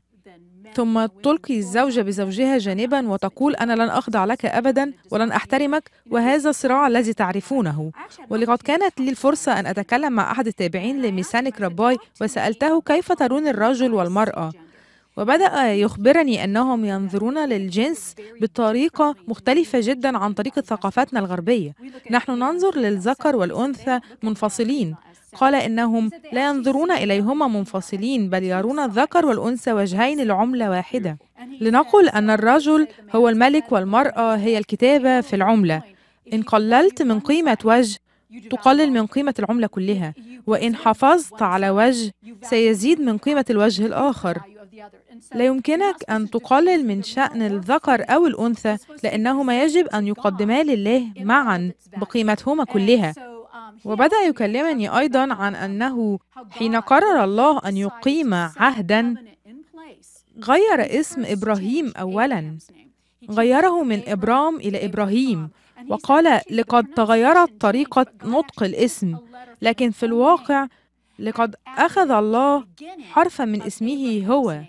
ثم تلقي الزوجة بزوجها جانبا وتقول أنا لن أخضع لك أبدا ولن أحترمك وهذا الصراع الذي تعرفونه ولقد كانت لي الفرصة أن أتكلم مع أحد التابعين لميسانك رباي وسألته كيف ترون الرجل والمرأة وبدأ يخبرني أنهم ينظرون للجنس بطريقة مختلفة جدا عن طريقة ثقافتنا الغربية نحن ننظر للذكر والأنثى منفصلين قال إنهم لا ينظرون إليهما منفصلين بل يرون الذكر والأنثى وجهين لعملة واحدة لنقل أن الرجل هو الملك والمرأة هي الكتابة في العملة إن قللت من قيمة وجه تقلل من قيمة العملة كلها وإن حافظت على وجه سيزيد من قيمة الوجه الآخر لا يمكنك أن تقلل من شأن الذكر أو الأنثى لأنهما يجب أن يقدما لله معا بقيمتهما كلها وبدا يكلمني ايضا عن انه حين قرر الله ان يقيم عهدا غير اسم ابراهيم اولا غيره من ابرام الى ابراهيم وقال لقد تغيرت طريقه نطق الاسم لكن في الواقع لقد اخذ الله حرفا من اسمه هو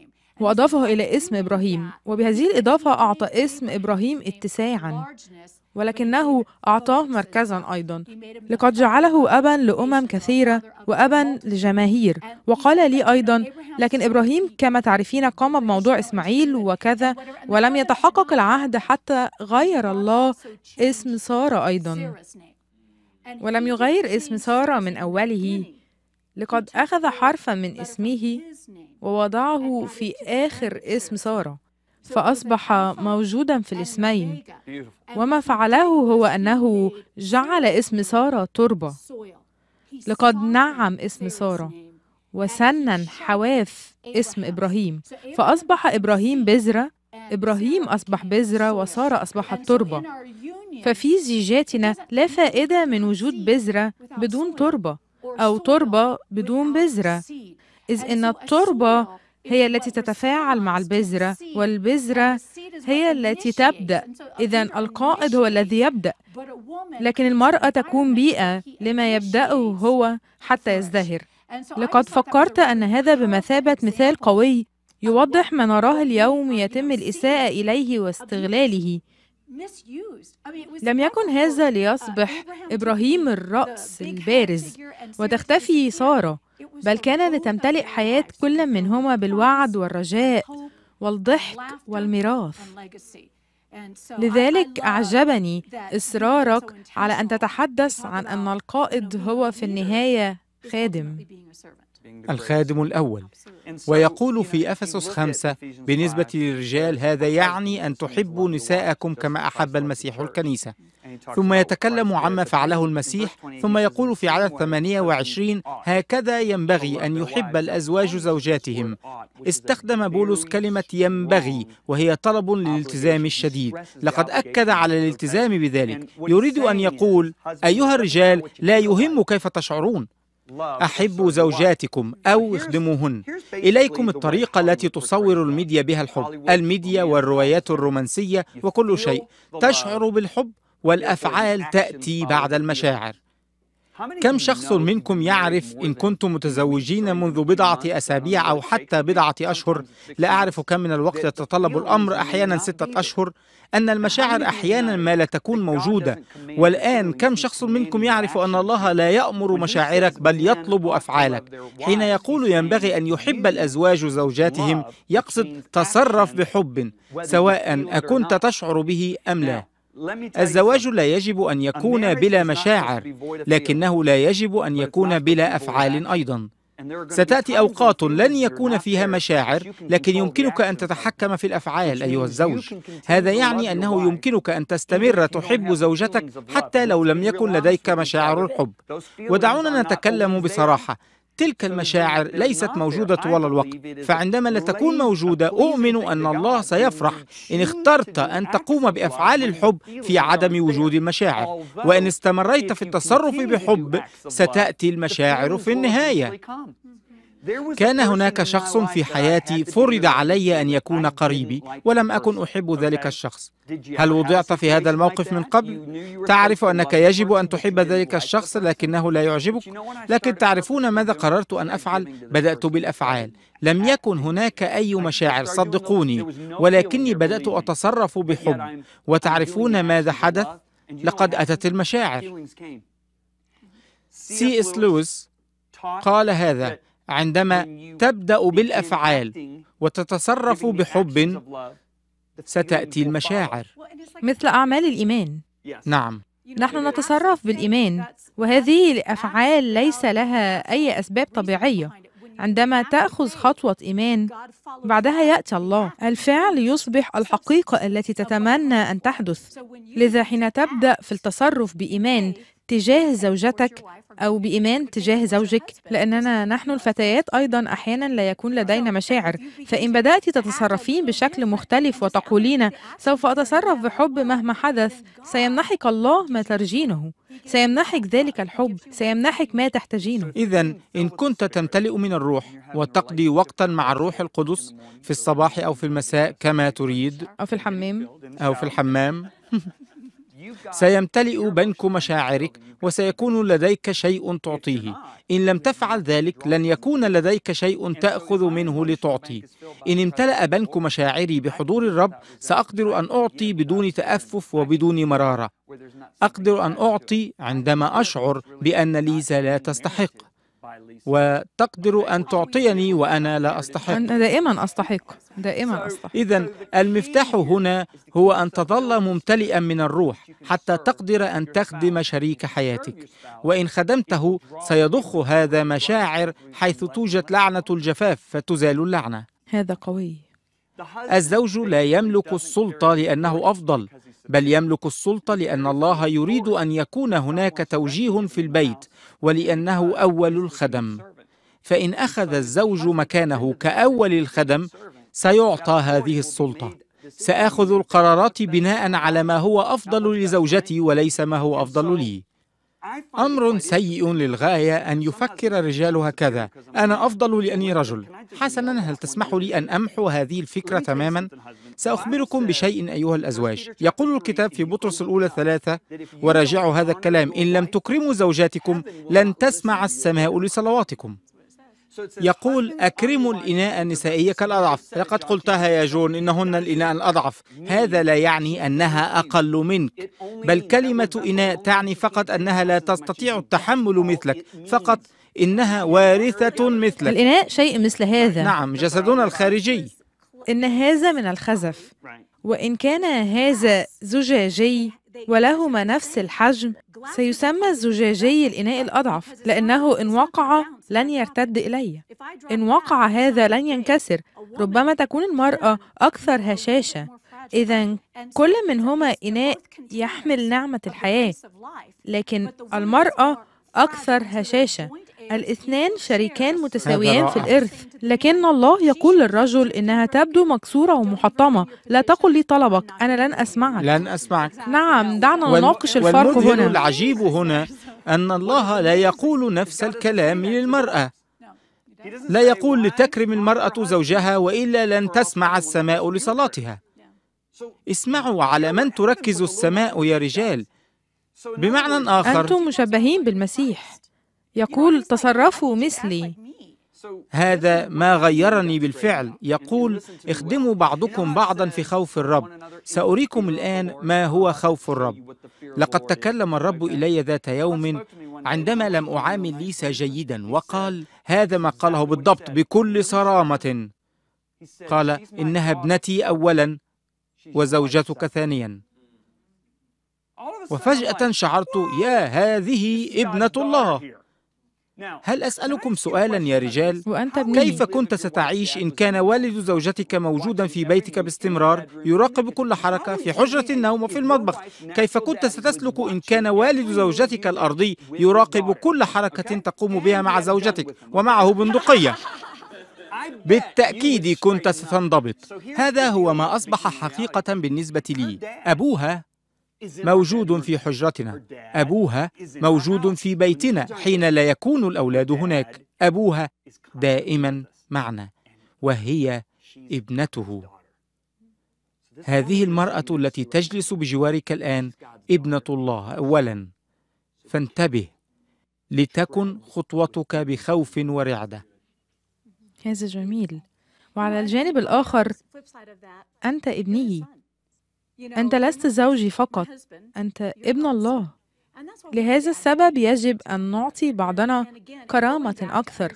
واضافه الى اسم ابراهيم وبهذه الاضافه اعطى اسم ابراهيم اتساعا ولكنه أعطاه مركزا أيضا لقد جعله أبا لأمم كثيرة وأبا لجماهير وقال لي أيضا لكن إبراهيم كما تعرفين قام بموضوع إسماعيل وكذا ولم يتحقق العهد حتى غير الله اسم سارة أيضا ولم يغير اسم سارة من أوله لقد أخذ حرفا من اسمه ووضعه في آخر اسم سارة فأصبح موجودا في الاسمين وما فعله هو أنه جعل اسم سارة تربة لقد نعم اسم سارة وسنن حواف اسم إبراهيم فأصبح إبراهيم بذرة إبراهيم أصبح بذرة وسارة أصبحت تربة ففي زيجاتنا لا فائدة من وجود بذرة بدون تربة أو تربة بدون بذرة إذ إن التربة هي التي تتفاعل مع البذرة والبذرة هي التي تبدأ إذا القائد هو الذي يبدأ لكن المرأة تكون بيئة لما يبدأه هو حتى يزدهر لقد فكرت أن هذا بمثابة مثال قوي يوضح ما نراه اليوم يتم الإساءة إليه واستغلاله لم يكن هذا ليصبح إبراهيم الرأس البارز وتختفي سارة بل كان لتمتلئ حياة كل منهما بالوعد والرجاء والضحك والميراث لذلك أعجبني إصرارك على أن تتحدث عن أن القائد هو في النهاية خادم الخادم الأول ويقول في أفسس خمسة بالنسبة للرجال uh, هذا يعني أن تحبوا نساءكم كما أحب المسيح الكنيسة ثم يتكلم عما فعله المسيح ثم يقول في عدد 28 هكذا ينبغي أن يحب الأزواج زوجاتهم استخدم بولس كلمة ينبغي وهي طلب للالتزام الشديد لقد أكد على الالتزام بذلك يريد أن يقول أيها الرجال لا يهم كيف تشعرون أحبوا زوجاتكم أو اخدموهن إليكم الطريقة التي تصور الميديا بها الحب الميديا والروايات الرومانسية وكل شيء تشعر بالحب والأفعال تأتي بعد المشاعر كم شخص منكم يعرف إن كنتم متزوجين منذ بضعة أسابيع أو حتى بضعة أشهر لا أعرف كم من الوقت يتطلب الأمر أحيانا ستة أشهر أن المشاعر أحيانا ما لا تكون موجودة والآن كم شخص منكم يعرف أن الله لا يأمر مشاعرك بل يطلب أفعالك حين يقول ينبغي أن يحب الأزواج زوجاتهم يقصد تصرف بحب سواء أكنت تشعر به أم لا الزواج لا يجب ان يكون بلا مشاعر لكنه لا يجب ان يكون بلا افعال ايضا ستاتي اوقات لن يكون فيها مشاعر لكن يمكنك ان تتحكم في الافعال ايها الزوج هذا يعني انه يمكنك ان تستمر تحب زوجتك حتى لو لم يكن لديك مشاعر الحب ودعونا نتكلم بصراحه تلك المشاعر ليست موجودة طوال الوقت فعندما لا تكون موجودة أؤمن أن الله سيفرح إن اخترت أن تقوم بأفعال الحب في عدم وجود المشاعر وإن استمريت في التصرف بحب ستأتي المشاعر في النهاية كان هناك شخص في حياتي فرض علي أن يكون قريبي ولم أكن أحب ذلك الشخص هل وضعت في هذا الموقف من قبل؟ تعرف أنك يجب أن تحب ذلك الشخص لكنه لا يعجبك لكن تعرفون ماذا قررت أن أفعل؟ بدأت بالأفعال لم يكن هناك أي مشاعر صدقوني ولكني بدأت أتصرف بحب وتعرفون ماذا حدث؟ لقد أتت المشاعر سي اس لويس قال هذا عندما تبدا بالافعال وتتصرف بحب ستاتي المشاعر مثل اعمال الايمان نعم نحن نتصرف بالايمان وهذه الافعال ليس لها اي اسباب طبيعيه عندما تاخذ خطوه ايمان بعدها ياتي الله الفعل يصبح الحقيقه التي تتمنى ان تحدث لذا حين تبدا في التصرف بايمان تجاه زوجتك أو بإيمان تجاه زوجك لأننا نحن الفتيات أيضا أحيانا لا يكون لدينا مشاعر فإن بدأت تتصرفين بشكل مختلف وتقولين سوف أتصرف بحب مهما حدث سيمنحك الله ما ترجينه سيمنحك ذلك الحب سيمنحك ما تحتاجينه إذا إن كنت تمتلئ من الروح وتقضي وقتا مع الروح القدس في الصباح أو في المساء كما تريد أو في الحمام أو في الحمام *laughs* سيمتلئ بنك مشاعرك وسيكون لديك شيء تعطيه إن لم تفعل ذلك لن يكون لديك شيء تأخذ منه لتعطي إن امتلأ بنك مشاعري بحضور الرب سأقدر أن أعطي بدون تأفف وبدون مرارة أقدر أن أعطي عندما أشعر بأن ليزا لا تستحق وتقدر أن تعطيني وأنا لا أستحق أنا دائما أستحق دائما أستحق إذا المفتاح هنا هو أن تظل ممتلئا من الروح حتى تقدر أن تخدم شريك حياتك وإن خدمته سيضخ هذا مشاعر حيث توجد لعنة الجفاف فتزال اللعنة هذا قوي الزوج لا يملك السلطة لأنه أفضل بل يملك السلطة لأن الله يريد أن يكون هناك توجيه في البيت ولأنه أول الخدم فإن أخذ الزوج مكانه كأول الخدم سيعطى هذه السلطة سآخذ القرارات بناء على ما هو أفضل لزوجتي وليس ما هو أفضل لي امر سيء للغايه ان يفكر الرجال هكذا انا افضل لاني رجل حسنا هل تسمح لي ان امحو هذه الفكره تماما ساخبركم بشيء ايها الازواج يقول الكتاب في بطرس الاولى ثلاثه وراجعوا هذا الكلام ان لم تكرموا زوجاتكم لن تسمع السماء لصلواتكم يقول أكرموا الإناء النسائي كالأضعف لقد قلتها يا جون إنهن الإناء الأضعف هذا لا يعني أنها أقل منك بل كلمة إناء تعني فقط أنها لا تستطيع التحمل مثلك فقط إنها وارثة مثلك الإناء شيء مثل هذا نعم جسدنا الخارجي إن هذا من الخزف وإن كان هذا زجاجي ولهما نفس الحجم سيسمى الزجاجي الإناء الأضعف لأنه إن وقع لن يرتد إلي إن وقع هذا لن ينكسر ربما تكون المرأة أكثر هشاشة إذا كل منهما إناء يحمل نعمة الحياة لكن المرأة أكثر هشاشة الاثنان شريكان متساويان في الإرث لكن الله يقول للرجل إنها تبدو مكسورة ومحطمة لا تقل لي طلبك أنا لن أسمعك لن أسمعك نعم دعنا نناقش الفرق هنا العجيب هنا أن الله لا يقول نفس الكلام للمرأة لا يقول لتكرم المرأة زوجها وإلا لن تسمع السماء لصلاتها اسمعوا على من تركز السماء يا رجال بمعنى آخر أنتم مشبهين بالمسيح يقول تصرفوا مثلي هذا ما غيرني بالفعل يقول اخدموا بعضكم بعضا في خوف الرب ساريكم الان ما هو خوف الرب لقد تكلم الرب الي ذات يوم عندما لم اعامل ليسا جيدا وقال هذا ما قاله بالضبط بكل صرامه قال انها ابنتي اولا وزوجتك ثانيا وفجاه شعرت يا هذه ابنه الله هل أسألكم سؤالا يا رجال؟ وأنت كيف كنت ستعيش إن كان والد زوجتك موجودا في بيتك باستمرار يراقب كل حركة في حجرة النوم وفي المطبخ؟ كيف كنت ستسلك إن كان والد زوجتك الأرضي يراقب كل حركة تقوم بها مع زوجتك ومعه بندقية؟ بالتأكيد كنت ستنضبط هذا هو ما أصبح حقيقة بالنسبة لي أبوها موجود في حجرتنا ابوها موجود في بيتنا حين لا يكون الاولاد هناك ابوها دائما معنا وهي ابنته هذه المراه التي تجلس بجوارك الان ابنه الله اولا فانتبه لتكن خطوتك بخوف ورعده هذا جميل وعلى الجانب الاخر انت ابني أنت لست زوجي فقط أنت ابن الله لهذا السبب يجب أن نعطي بعضنا كرامة أكثر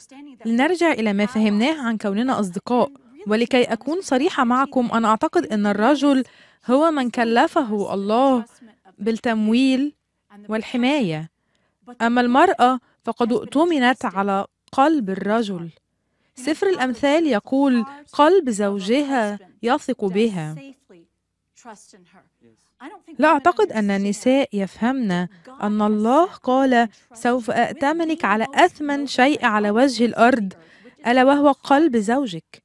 لنرجع إلى ما فهمناه عن كوننا أصدقاء ولكي أكون صريحة معكم أنا أعتقد أن الرجل هو من كلفه الله بالتمويل والحماية أما المرأة فقد اؤتمنت على قلب الرجل سفر الأمثال يقول قلب زوجها يثق بها لا أعتقد أن النساء يفهمن أن الله قال سوف أأتمنك على أثمن شيء على وجه الأرض ألا وهو قلب زوجك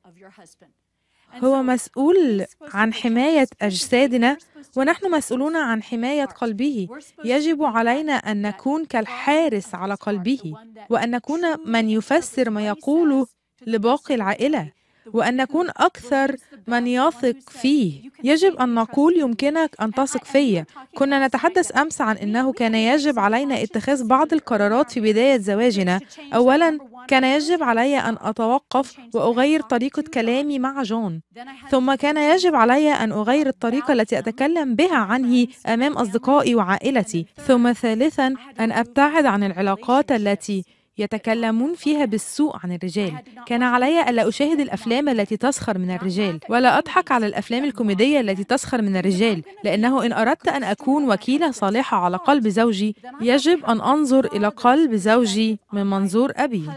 هو مسؤول عن حماية أجسادنا ونحن مسؤولون عن حماية قلبه يجب علينا أن نكون كالحارس على قلبه وأن نكون من يفسر ما يقوله لباقي العائلة وأن نكون أكثر من يثق فيه يجب أن نقول يمكنك أن تثق في كنا نتحدث أمس عن أنه كان يجب علينا اتخاذ بعض القرارات في بداية زواجنا أولا كان يجب علي أن أتوقف وأغير طريقة كلامي مع جون ثم كان يجب علي أن أغير الطريقة التي أتكلم بها عنه أمام أصدقائي وعائلتي ثم ثالثا أن أبتعد عن العلاقات التي يتكلمون فيها بالسوء عن الرجال كان علي ألا أشاهد الأفلام التي تسخر من نعم، الرجال ولا أضحك على الأفلام الكوميدية التي تسخر من الرجال لأنه إن أردت أن أكون وكيلة صالحة على قلب زوجي يجب أن أنظر إلى قلب زوجي من منظور أبي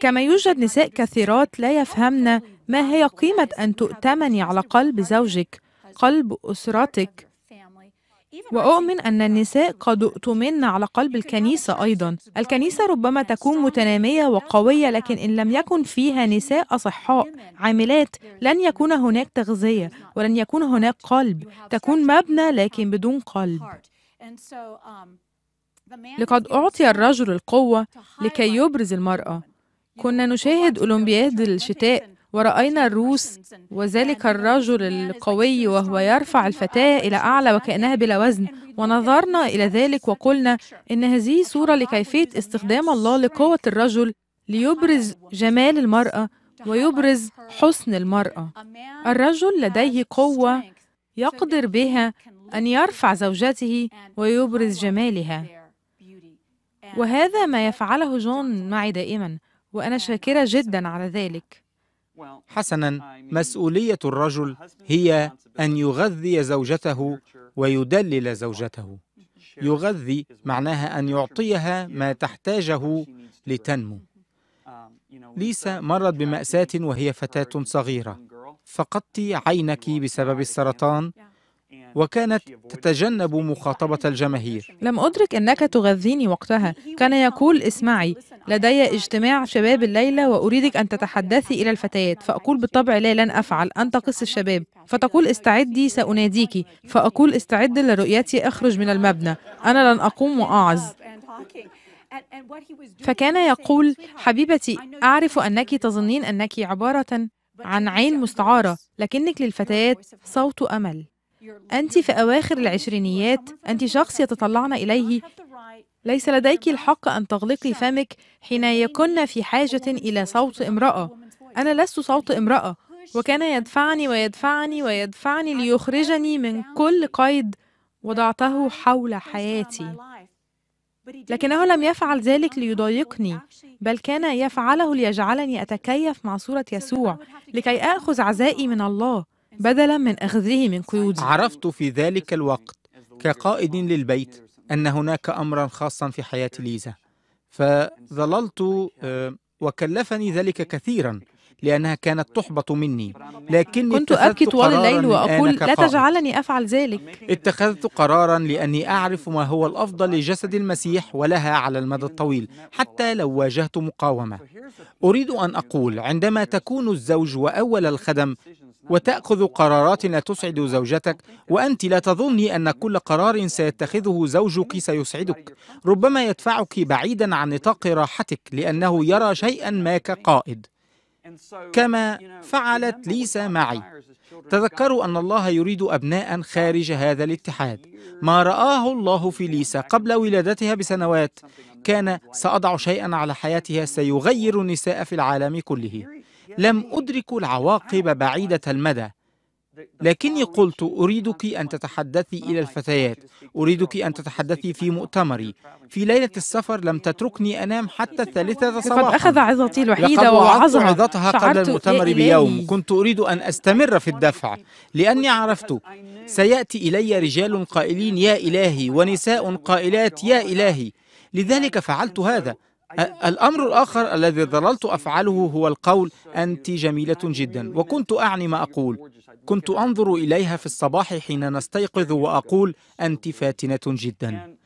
كما يوجد نساء كثيرات لا يفهمن ما هي قيمة أن تؤتمني على قلب زوجك قلب أسرتك واؤمن ان النساء قد اؤتمن على قلب الكنيسه ايضا الكنيسه ربما تكون متناميه وقويه لكن ان لم يكن فيها نساء اصحاء عاملات لن يكون هناك تغذيه ولن يكون هناك قلب تكون مبنى لكن بدون قلب um, لقد اعطي الرجل القوه لكي يبرز المراه كنا نشاهد اولمبياد الشتاء ورأينا الروس وذلك الرجل القوي وهو يرفع الفتاة إلى أعلى وكأنها بلا وزن ونظرنا إلى ذلك وقلنا إن هذه صورة لكيفية استخدام الله لقوة الرجل ليبرز جمال المرأة ويبرز حسن المرأة الرجل لديه قوة يقدر بها أن يرفع زوجته ويبرز جمالها وهذا ما يفعله جون معي دائما وأنا شاكرة جدا على ذلك حسنا مسؤوليه الرجل هي ان يغذي زوجته ويدلل زوجته يغذي معناها ان يعطيها ما تحتاجه لتنمو um, ليسا مرت بماساه وهي فتاه صغيره فقدت عينك بسبب السرطان وكانت تتجنب مخاطبة الجماهير لم أدرك أنك تغذيني وقتها كان يقول اسمعي لدي اجتماع شباب الليلة وأريدك أن تتحدثي إلى الفتيات فأقول بالطبع لا لن أفعل أنت قص الشباب فتقول استعدي سأناديك فأقول استعد لرؤيتي أخرج من المبنى أنا لن أقوم وأعز فكان يقول حبيبتي أعرف أنك تظنين أنك عبارة عن عين مستعارة لكنك للفتيات صوت أمل أنت في أواخر العشرينيات أنت شخص يتطلعن إليه ليس لديك الحق أن تغلقي فمك حين يكن في حاجة إلى صوت امرأة أنا لست صوت امرأة وكان يدفعني ويدفعني ويدفعني ليخرجني من كل قيد وضعته حول حياتي لكنه لم يفعل ذلك ليضايقني بل كان يفعله ليجعلني أتكيف مع صورة يسوع لكي آخذ عزائي من الله بدلا من أخذه من قيوده عرفت في ذلك الوقت كقائد للبيت أن هناك أمرا خاصا في حياة ليزا فظللت آه، وكلفني ذلك كثيرا لأنها كانت تحبط مني لكني كنت أبكي طوال الليل وأقول لا تجعلني أفعل ذلك اتخذت قرارا لأني أعرف ما هو الأفضل لجسد المسيح ولها على المدى الطويل حتى لو واجهت مقاومة أريد أن أقول عندما تكون الزوج وأول الخدم وتأخذ قرارات لا تسعد زوجتك وأنت لا تظني أن كل قرار سيتخذه زوجك سيسعدك ربما يدفعك بعيدا عن نطاق راحتك لأنه يرى شيئا ما كقائد كما فعلت ليسا معي تذكروا أن الله يريد أبناء خارج هذا الاتحاد ما رآه الله في ليسا قبل ولادتها بسنوات كان سأضع شيئا على حياتها سيغير النساء في العالم كله لم أدرك العواقب بعيدة المدى لكني قلت أريدك أن تتحدثي إلى الفتيات أريدك أن تتحدثي في مؤتمري في ليلة السفر لم تتركني أنام حتى الثالثة صباحا لقد أخذ عظتي الوحيدة وعظمة عظتها قبل المؤتمر بيوم كنت أريد أن أستمر في الدفع لأني عرفت سيأتي إلي رجال قائلين يا إلهي ونساء قائلات يا إلهي لذلك فعلت هذا أيوة. الأمر الآخر الذي ظللت أفعله هو القول أنت جميلة جدا وكنت أعني ما أقول كنت أنظر إليها في الصباح حين نستيقظ وأقول أنت فاتنة جدا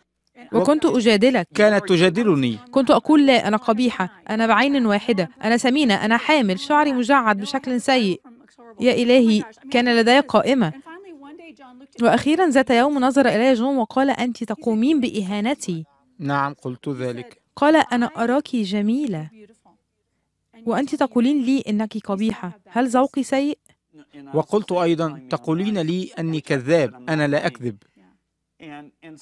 وكنت أجادلك كانت تجادلني كنت أقول لا أنا قبيحة أنا بعين واحدة أنا سمينة أنا حامل شعري مجعد بشكل سيء يا إلهي كان لدي قائمة وأخيرا ذات يوم نظر إلي جون وقال أنت تقومين بإهانتي نعم قلت ذلك قال أنا أراك جميلة وأنت تقولين لي إنك قبيحة هل ذوقي سيء؟ وقلت أيضا تقولين لي أني كذاب أنا لا أكذب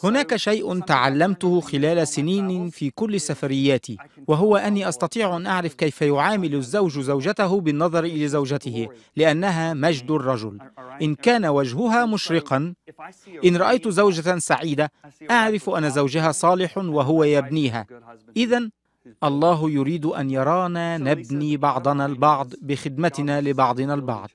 هناك شيء تعلمته خلال سنين في كل سفرياتي وهو أني أستطيع أن أعرف كيف يعامل الزوج زوجته بالنظر إلى زوجته لأنها مجد الرجل إن كان وجهها مشرقا إن رأيت زوجة سعيدة أعرف أن زوجها صالح وهو يبنيها إذا الله يريد أن يرانا نبني بعضنا البعض بخدمتنا لبعضنا البعض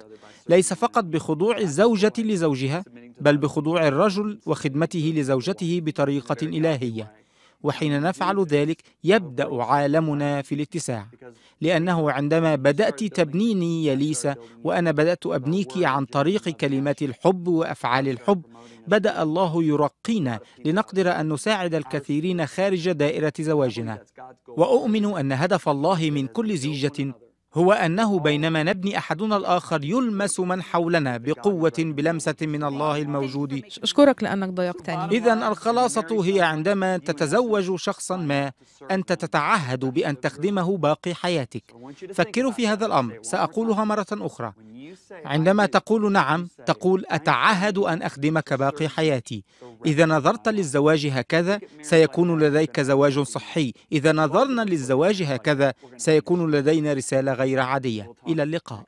ليس فقط بخضوع الزوجة لزوجها بل بخضوع الرجل وخدمته لزوجته بطريقة إلهية وحين نفعل ذلك يبدا عالمنا في الاتساع لانه عندما بدات تبنيني يا ليسا وانا بدات ابنيك عن طريق كلمات الحب وافعال الحب بدا الله يرقينا لنقدر ان نساعد الكثيرين خارج دائره زواجنا واؤمن ان هدف الله من كل زيجه هو أنه بينما نبني أحدنا الآخر يلمس من حولنا بقوة بلمسة من الله الموجود أشكرك لأنك ضيقتني إذا الخلاصة هي عندما تتزوج شخصا ما أنت تتعهد بأن تخدمه باقي حياتك فكروا في هذا الأمر سأقولها مرة أخرى عندما تقول نعم تقول أتعهد أن أخدمك باقي حياتي إذا نظرت للزواج هكذا سيكون لديك زواج صحي إذا نظرنا للزواج هكذا سيكون لدينا رسالة غير غير عادية إلى اللقاء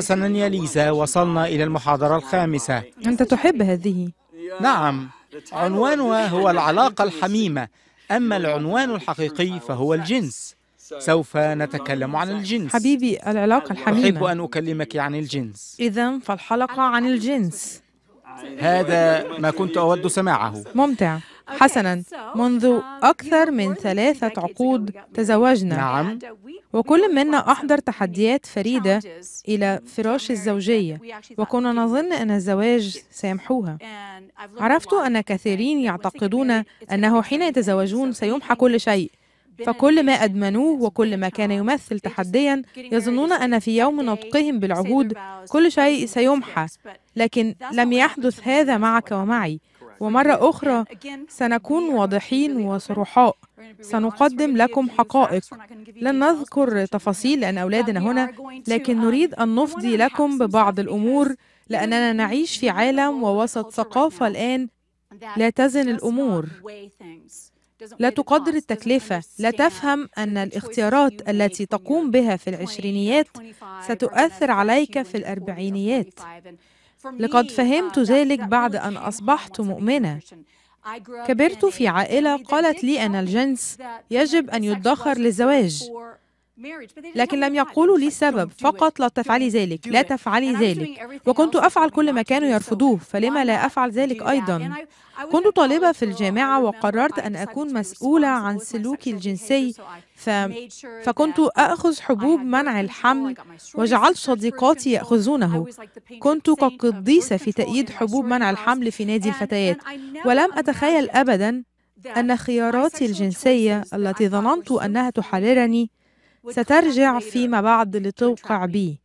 حسنا يا ليزا وصلنا إلى المحاضرة الخامسة أنت تحب هذه نعم عنوانها هو العلاقة الحميمة أما العنوان الحقيقي فهو الجنس سوف نتكلم عن الجنس حبيبي العلاقة الحميمة أحب أن أكلمك عن الجنس إذا فالحلقة عن الجنس هذا ما كنت أود سماعه ممتع حسنا منذ أكثر من ثلاثة عقود تزوجنا نعم وكل منا أحضر تحديات فريدة إلى فراش الزوجية وكنا نظن أن الزواج سيمحوها عرفت أن كثيرين يعتقدون أنه حين يتزوجون سيمحى كل شيء فكل ما أدمنوه وكل ما كان يمثل تحديا يظنون أن في يوم نطقهم بالعهود كل شيء سيمحى لكن لم يحدث هذا معك ومعي ومرة أخرى سنكون واضحين وصرحاء سنقدم لكم حقائق لن نذكر تفاصيل لأن أولادنا هنا لكن نريد أن نفضي لكم ببعض الأمور لأننا نعيش في عالم ووسط ثقافة الآن لا تزن الأمور لا تقدر التكلفة لا تفهم أن الاختيارات التي تقوم بها في العشرينيات ستؤثر عليك في الأربعينيات لقد uh, فهمت ذلك بعد ان اصبحت مؤمنه كبرت في عائله قالت لي ان الجنس يجب ان يدخر للزواج لكن لم يقولوا لي سبب فقط لا تفعلي ذلك لا تفعلي ذلك وكنت أفعل كل ما كانوا يرفضوه فلما لا uh, أفعل ذلك أيضا كنت طالبة في الجامعة وقررت أن أكون مسؤولة عن سلوكي الجنسي ف... فكنت أخذ حبوب منع الحمل وجعلت صديقاتي يأخذونه كنت كقديسة في تأييد حبوب منع الحمل في نادي الفتيات ولم أتخيل أبدا أن خياراتي الجنسية التي ظننت أنها تحررني سترجع فيما بعد لتوقع بي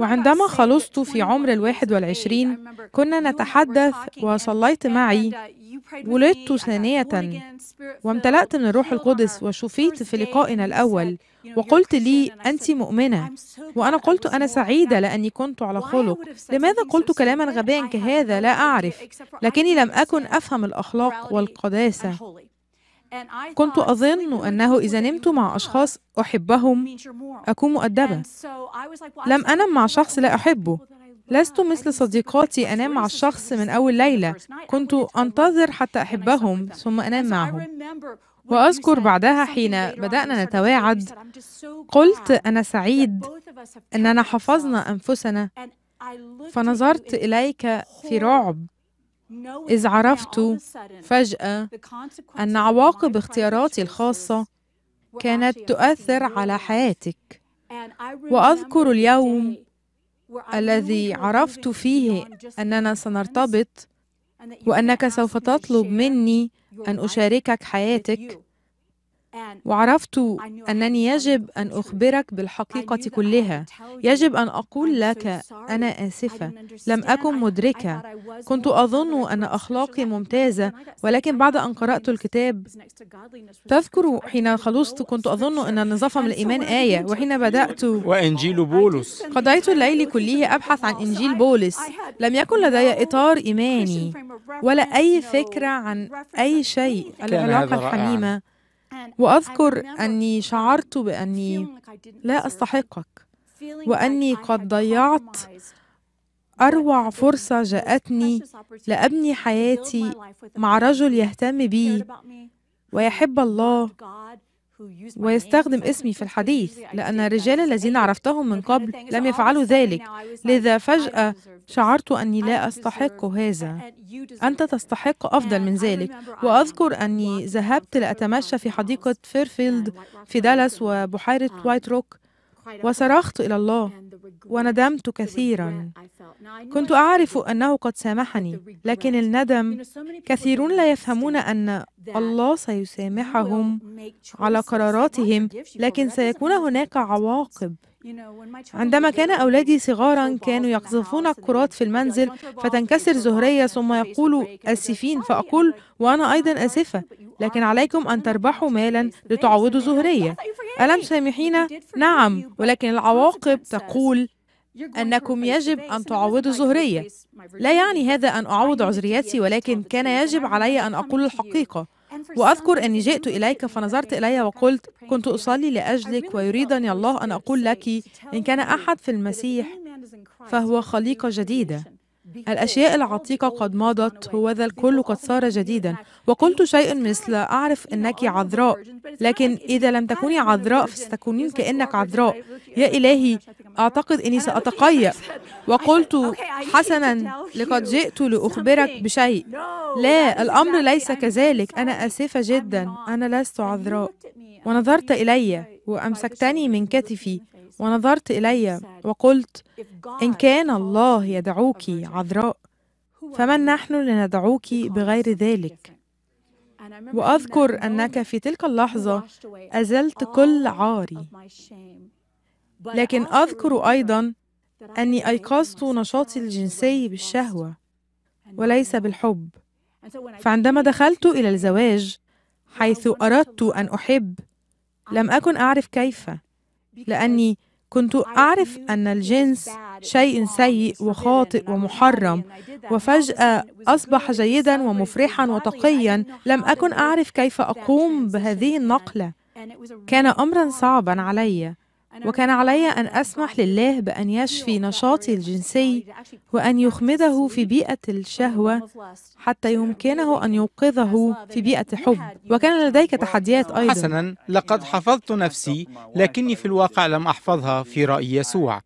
وعندما خلصت في عمر الواحد والعشرين كنا نتحدث وصليت معي uh, ولدت ثانية وامتلأت من الروح القدس وشفيت في لقائنا الأول وقلت لي أنت مؤمنة وأنا قلت أنا سعيدة لأني كنت على خلق لماذا قلت كلاما غبيا كهذا لا أعرف لكني لم أكن أفهم الأخلاق والقداسة كنت أظن أنه إذا نمت مع أشخاص أحبهم أكون مؤدبة لم أنم مع شخص لا أحبه لست مثل صديقاتي أنام مع الشخص من أول ليلة كنت أنتظر حتى أحبهم ثم أنام معهم وأذكر بعدها حين بدأنا نتواعد قلت أنا سعيد أننا حفظنا أنفسنا فنظرت إليك في رعب إذ عرفت فجأة أن عواقب اختياراتي الخاصة كانت تؤثر على حياتك وأذكر اليوم الذي عرفت فيه اننا سنرتبط وانك سوف تطلب مني ان اشاركك حياتك وعرفت انني يجب ان اخبرك بالحقيقه كلها يجب ان اقول لك انا اسفه لم اكن مدركه كنت اظن ان اخلاقي ممتازه ولكن بعد ان قرات الكتاب تذكر حين خلصت كنت اظن ان النظافه من الايمان ايه وحين بدات وانجيل بولس قضيت الليل كله ابحث عن انجيل بولس لم يكن لدي اطار ايماني ولا اي فكره عن اي شيء العلاقه الحميمه واذكر اني شعرت باني لا استحقك واني قد ضيعت اروع فرصه جاءتني لابني حياتي مع رجل يهتم بي ويحب الله ويستخدم اسمي في الحديث لأن الرجال الذين عرفتهم من قبل لم يفعلوا ذلك لذا فجأة شعرت أني لا أستحق هذا أنت تستحق أفضل من ذلك وأذكر أني ذهبت لأتمشى في حديقة فيرفيلد في دالاس وبحيرة وايت روك وصرخت إلى الله وندمت كثيرا كنت اعرف انه قد سامحني لكن الندم كثيرون لا يفهمون ان الله سيسامحهم على قراراتهم لكن سيكون هناك عواقب عندما كان أولادي صغارا كانوا يقذفون الكرات في المنزل فتنكسر زهرية ثم يقولوا آسفين فأقول وأنا أيضا آسفة لكن عليكم أن تربحوا مالا لتعوضوا زهرية ألم سامحين؟ نعم ولكن العواقب تقول أنكم يجب أن تعوضوا زهرية لا يعني هذا أن أعوض عذرياتي ولكن كان يجب علي أن أقول الحقيقة وأذكر أني جئت إليك فنظرت إلي وقلت كنت أصلي لأجلك ويريدني الله أن أقول لك إن كان أحد في المسيح فهو خليقة جديدة الأشياء العتيقة قد مضت ذا الكل قد صار جديدا وقلت شيء مثل أعرف أنك عذراء لكن إذا لم تكوني عذراء فستكونين كأنك عذراء يا إلهي أعتقد أني سأتقيأ وقلت حسنا لقد جئت لأخبرك بشيء لا الأمر ليس كذلك أنا آسفة جدا أنا لست عذراء ونظرت إلي وأمسكتني من كتفي ونظرت إلي وقلت إن كان الله يدعوك عذراء فمن نحن لندعوك بغير ذلك وأذكر أنك في تلك اللحظة أزلت كل عاري لكن أذكر أيضا أني أيقظت نشاطي الجنسي بالشهوة وليس بالحب فعندما دخلت إلى الزواج حيث أردت أن أحب لم أكن أعرف كيف لأني كنت أعرف أن الجنس شيء سيء وخاطئ ومحرم وفجأة أصبح جيدا ومفرحا وتقيا لم أكن أعرف كيف أقوم بهذه النقلة كان أمرا صعبا علي وكان علي أن أسمح لله بأن يشفي نشاطي الجنسي وأن يخمده في بيئة الشهوة حتى يمكنه أن يوقظه في بيئة حب وكان لديك تحديات أيضا حسنا لقد حفظت نفسي لكني في الواقع لم أحفظها في رأي يسوع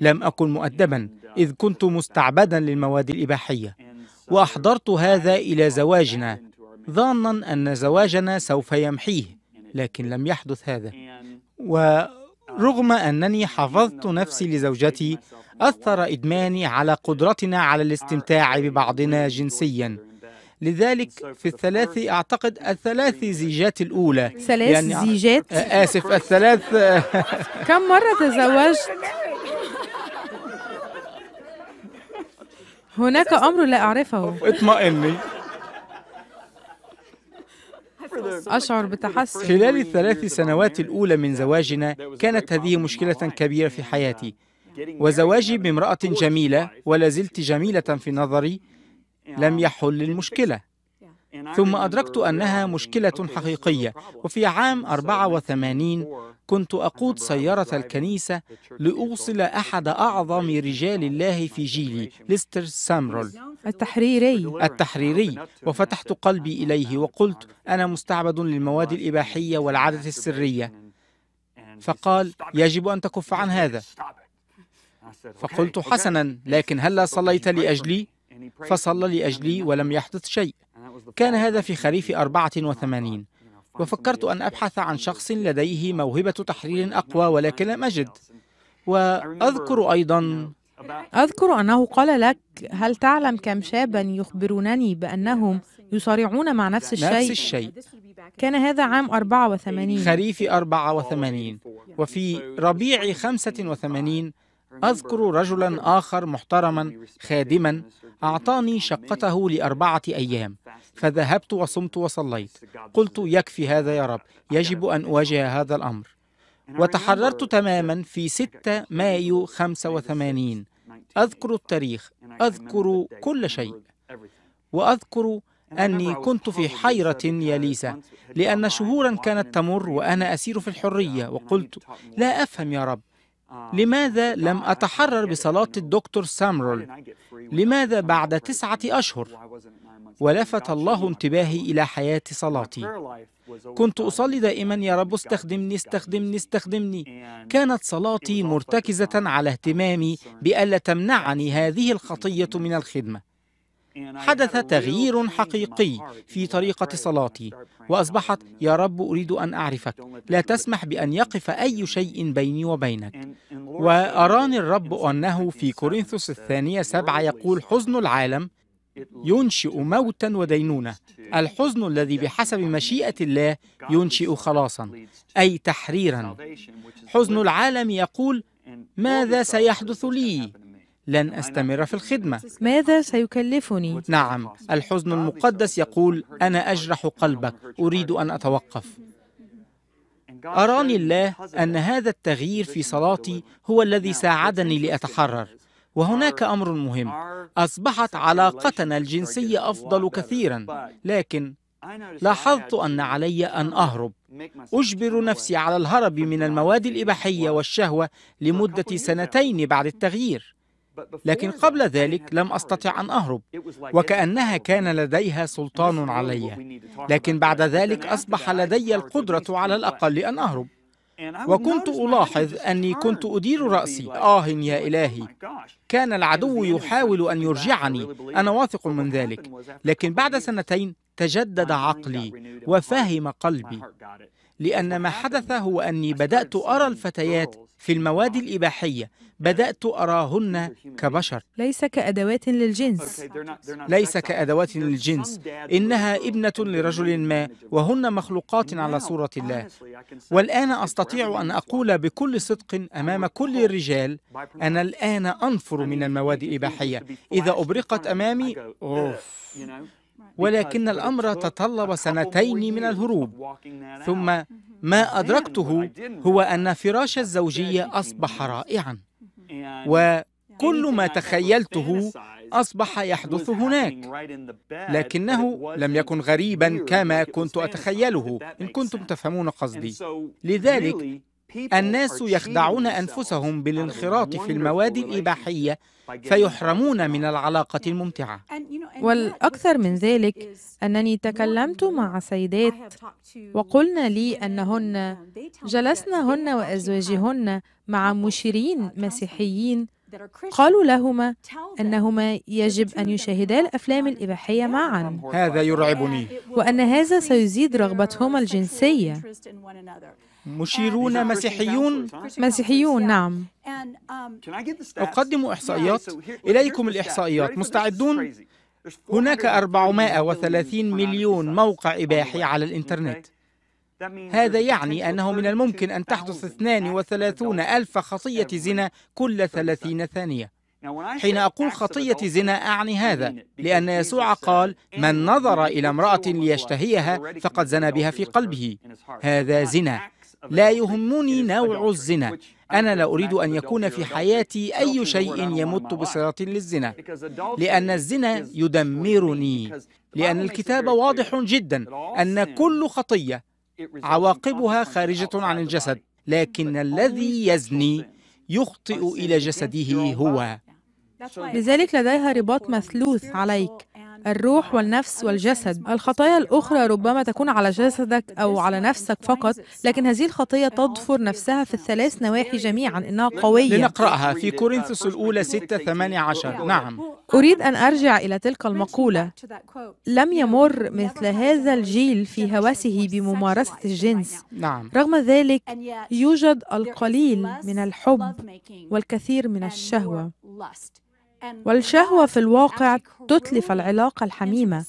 لم أكن مؤدبا إذ كنت مستعبدا للمواد الإباحية وأحضرت هذا إلى زواجنا ظانا أن زواجنا سوف يمحيه لكن لم يحدث هذا و رغم أنني حفظت نفسي لزوجتي أثر إدماني على قدرتنا على الاستمتاع ببعضنا جنسياً لذلك في الثلاث أعتقد الثلاث زيجات الأولى ثلاث يعني زيجات؟ آه، آسف الثلاث *laughs* كم مرة تزوجت؟ هناك أمر لا أعرفه اطمئني أشعر بتحسن خلال الثلاث سنوات الأولى من زواجنا كانت هذه مشكلة كبيرة في حياتي وزواجي بامرأة جميلة ولا زلت جميلة في نظري لم يحل المشكلة ثم أدركت أنها مشكلة حقيقية وفي عام 84 كنت أقود سيارة الكنيسة لأوصل أحد أعظم رجال الله في جيلي ليستر سامرول التحريري التحريري وفتحت قلبي إليه وقلت أنا مستعبد للمواد الإباحية والعادة السرية فقال يجب أن تكف عن هذا فقلت حسنا لكن هلا صليت لأجلي فصلى لأجلي ولم يحدث شيء كان هذا في خريف 84 وفكرت أن أبحث عن شخص لديه موهبة تحرير أقوى ولكن لم أجد وأذكر أيضا أذكر أنه قال لك هل تعلم كم شابا يخبرونني بأنهم يصارعون مع نفس الشيء نفس الشيء كان هذا عام 84 خريف 84 وفي ربيع 85 أذكر رجلا آخر محترما خادما أعطاني شقته لأربعة أيام فذهبت وصمت وصليت قلت يكفي هذا يا رب يجب أن أواجه هذا الأمر وتحررت تماما في 6 مايو 85 أذكر التاريخ أذكر كل شيء وأذكر أني كنت في حيرة يليسة لأن شهورا كانت تمر وأنا أسير في الحرية وقلت لا أفهم يا رب uh, لماذا لم أتحرر بصلاة الدكتور سامرول؟ لماذا بعد تسعة أشهر؟ ولفت الله انتباهي إلى حياة صلاتي كنت أصلي دائما يا رب استخدمني استخدمني استخدمني كانت صلاتي مرتكزة على اهتمامي بألا تمنعني هذه الخطية من الخدمة حدث تغيير حقيقي في طريقة صلاتي وأصبحت يا رب أريد أن أعرفك لا تسمح بأن يقف أي شيء بيني وبينك وأراني الرب أنه في كورنثوس الثانية سبعة يقول حزن العالم ينشئ موتا ودينونة الحزن الذي بحسب مشيئة الله ينشئ خلاصا أي تحريرا حزن العالم يقول ماذا سيحدث لي؟ لن أستمر في الخدمة ماذا سيكلفني؟ نعم الحزن المقدس يقول أنا أجرح قلبك أريد أن أتوقف أراني الله أن هذا التغيير في صلاتي هو الذي ساعدني لأتحرر وهناك أمر مهم أصبحت علاقتنا الجنسية أفضل كثيرا لكن لاحظت أن علي أن أهرب أجبر نفسي على الهرب من المواد الإباحية والشهوة لمدة سنتين بعد التغيير لكن قبل ذلك لم أستطع أن أهرب وكأنها كان لديها سلطان علي لكن بعد ذلك أصبح لدي القدرة على الأقل أن أهرب وكنت ألاحظ أني كنت أدير رأسي oh آه يا إلهي كان العدو يحاول أن يرجعني أنا واثق من ذلك لكن بعد سنتين تجدد عقلي وفهم قلبي لأن ما حدث هو أني بدأت أرى الفتيات في المواد الإباحية بدأت أراهن كبشر ليس كأدوات للجنس ليس كأدوات للجنس إنها ابنة لرجل ما وهن مخلوقات على صورة الله والآن أستطيع أن أقول بكل صدق أمام كل الرجال أنا الآن أنفر من المواد الإباحية إذا أبرقت أمامي أوف ولكن الأمر تطلب سنتين من الهروب ثم ما أدركته هو أن فراش الزوجية أصبح رائعاً وكل ما تخيلته أصبح يحدث هناك لكنه لم يكن غريبا كما كنت أتخيله إن كنتم تفهمون قصدي لذلك الناس يخدعون أنفسهم بالانخراط في المواد الإباحية فيحرمون من العلاقة الممتعة والأكثر من ذلك أنني تكلمت مع سيدات وقلنا لي أنهن um, جلسن هن وأزواجهن مع مشيرين مسيحيين قالوا لهما أنهما يجب أن يشاهدا الأفلام الإباحية معا هذا يرعبني وأن هذا سيزيد رغبتهما الجنسية مشيرون مسيحيون مسيحيون نعم um, أقدم إحصائيات إليكم الإحصائيات مستعدون؟ هناك 430 مليون موقع إباحي على الإنترنت هذا يعني أنه من الممكن أن تحدث 32 ألف خطية زنا كل 30 ثانية حين أقول خطية زنا أعني هذا لأن يسوع قال من نظر إلى امرأة ليشتهيها فقد زنى بها في قلبه هذا زنا لا يهمني نوع الزنا أنا لا أريد أن يكون في حياتي أي شيء يمت بصلة للزنا لأن الزنا يدمرني لأن الكتاب واضح جدا أن كل خطية عواقبها خارجة عن الجسد لكن الذي يزني يخطئ إلى جسده هو لذلك لديها رباط مثلوث عليك الروح والنفس والجسد الخطايا الأخرى ربما تكون على جسدك أو على نفسك فقط لكن هذه الخطية تضفر نفسها في الثلاث نواحي جميعا إنها قوية لنقرأها في كورنثوس الأولى 6 18 نعم أريد أن أرجع إلى تلك المقولة لم يمر مثل هذا الجيل في هوسه بممارسة الجنس نعم. رغم ذلك يوجد القليل من الحب والكثير من الشهوة والشهوة في الواقع تتلف العلاقة الحميمة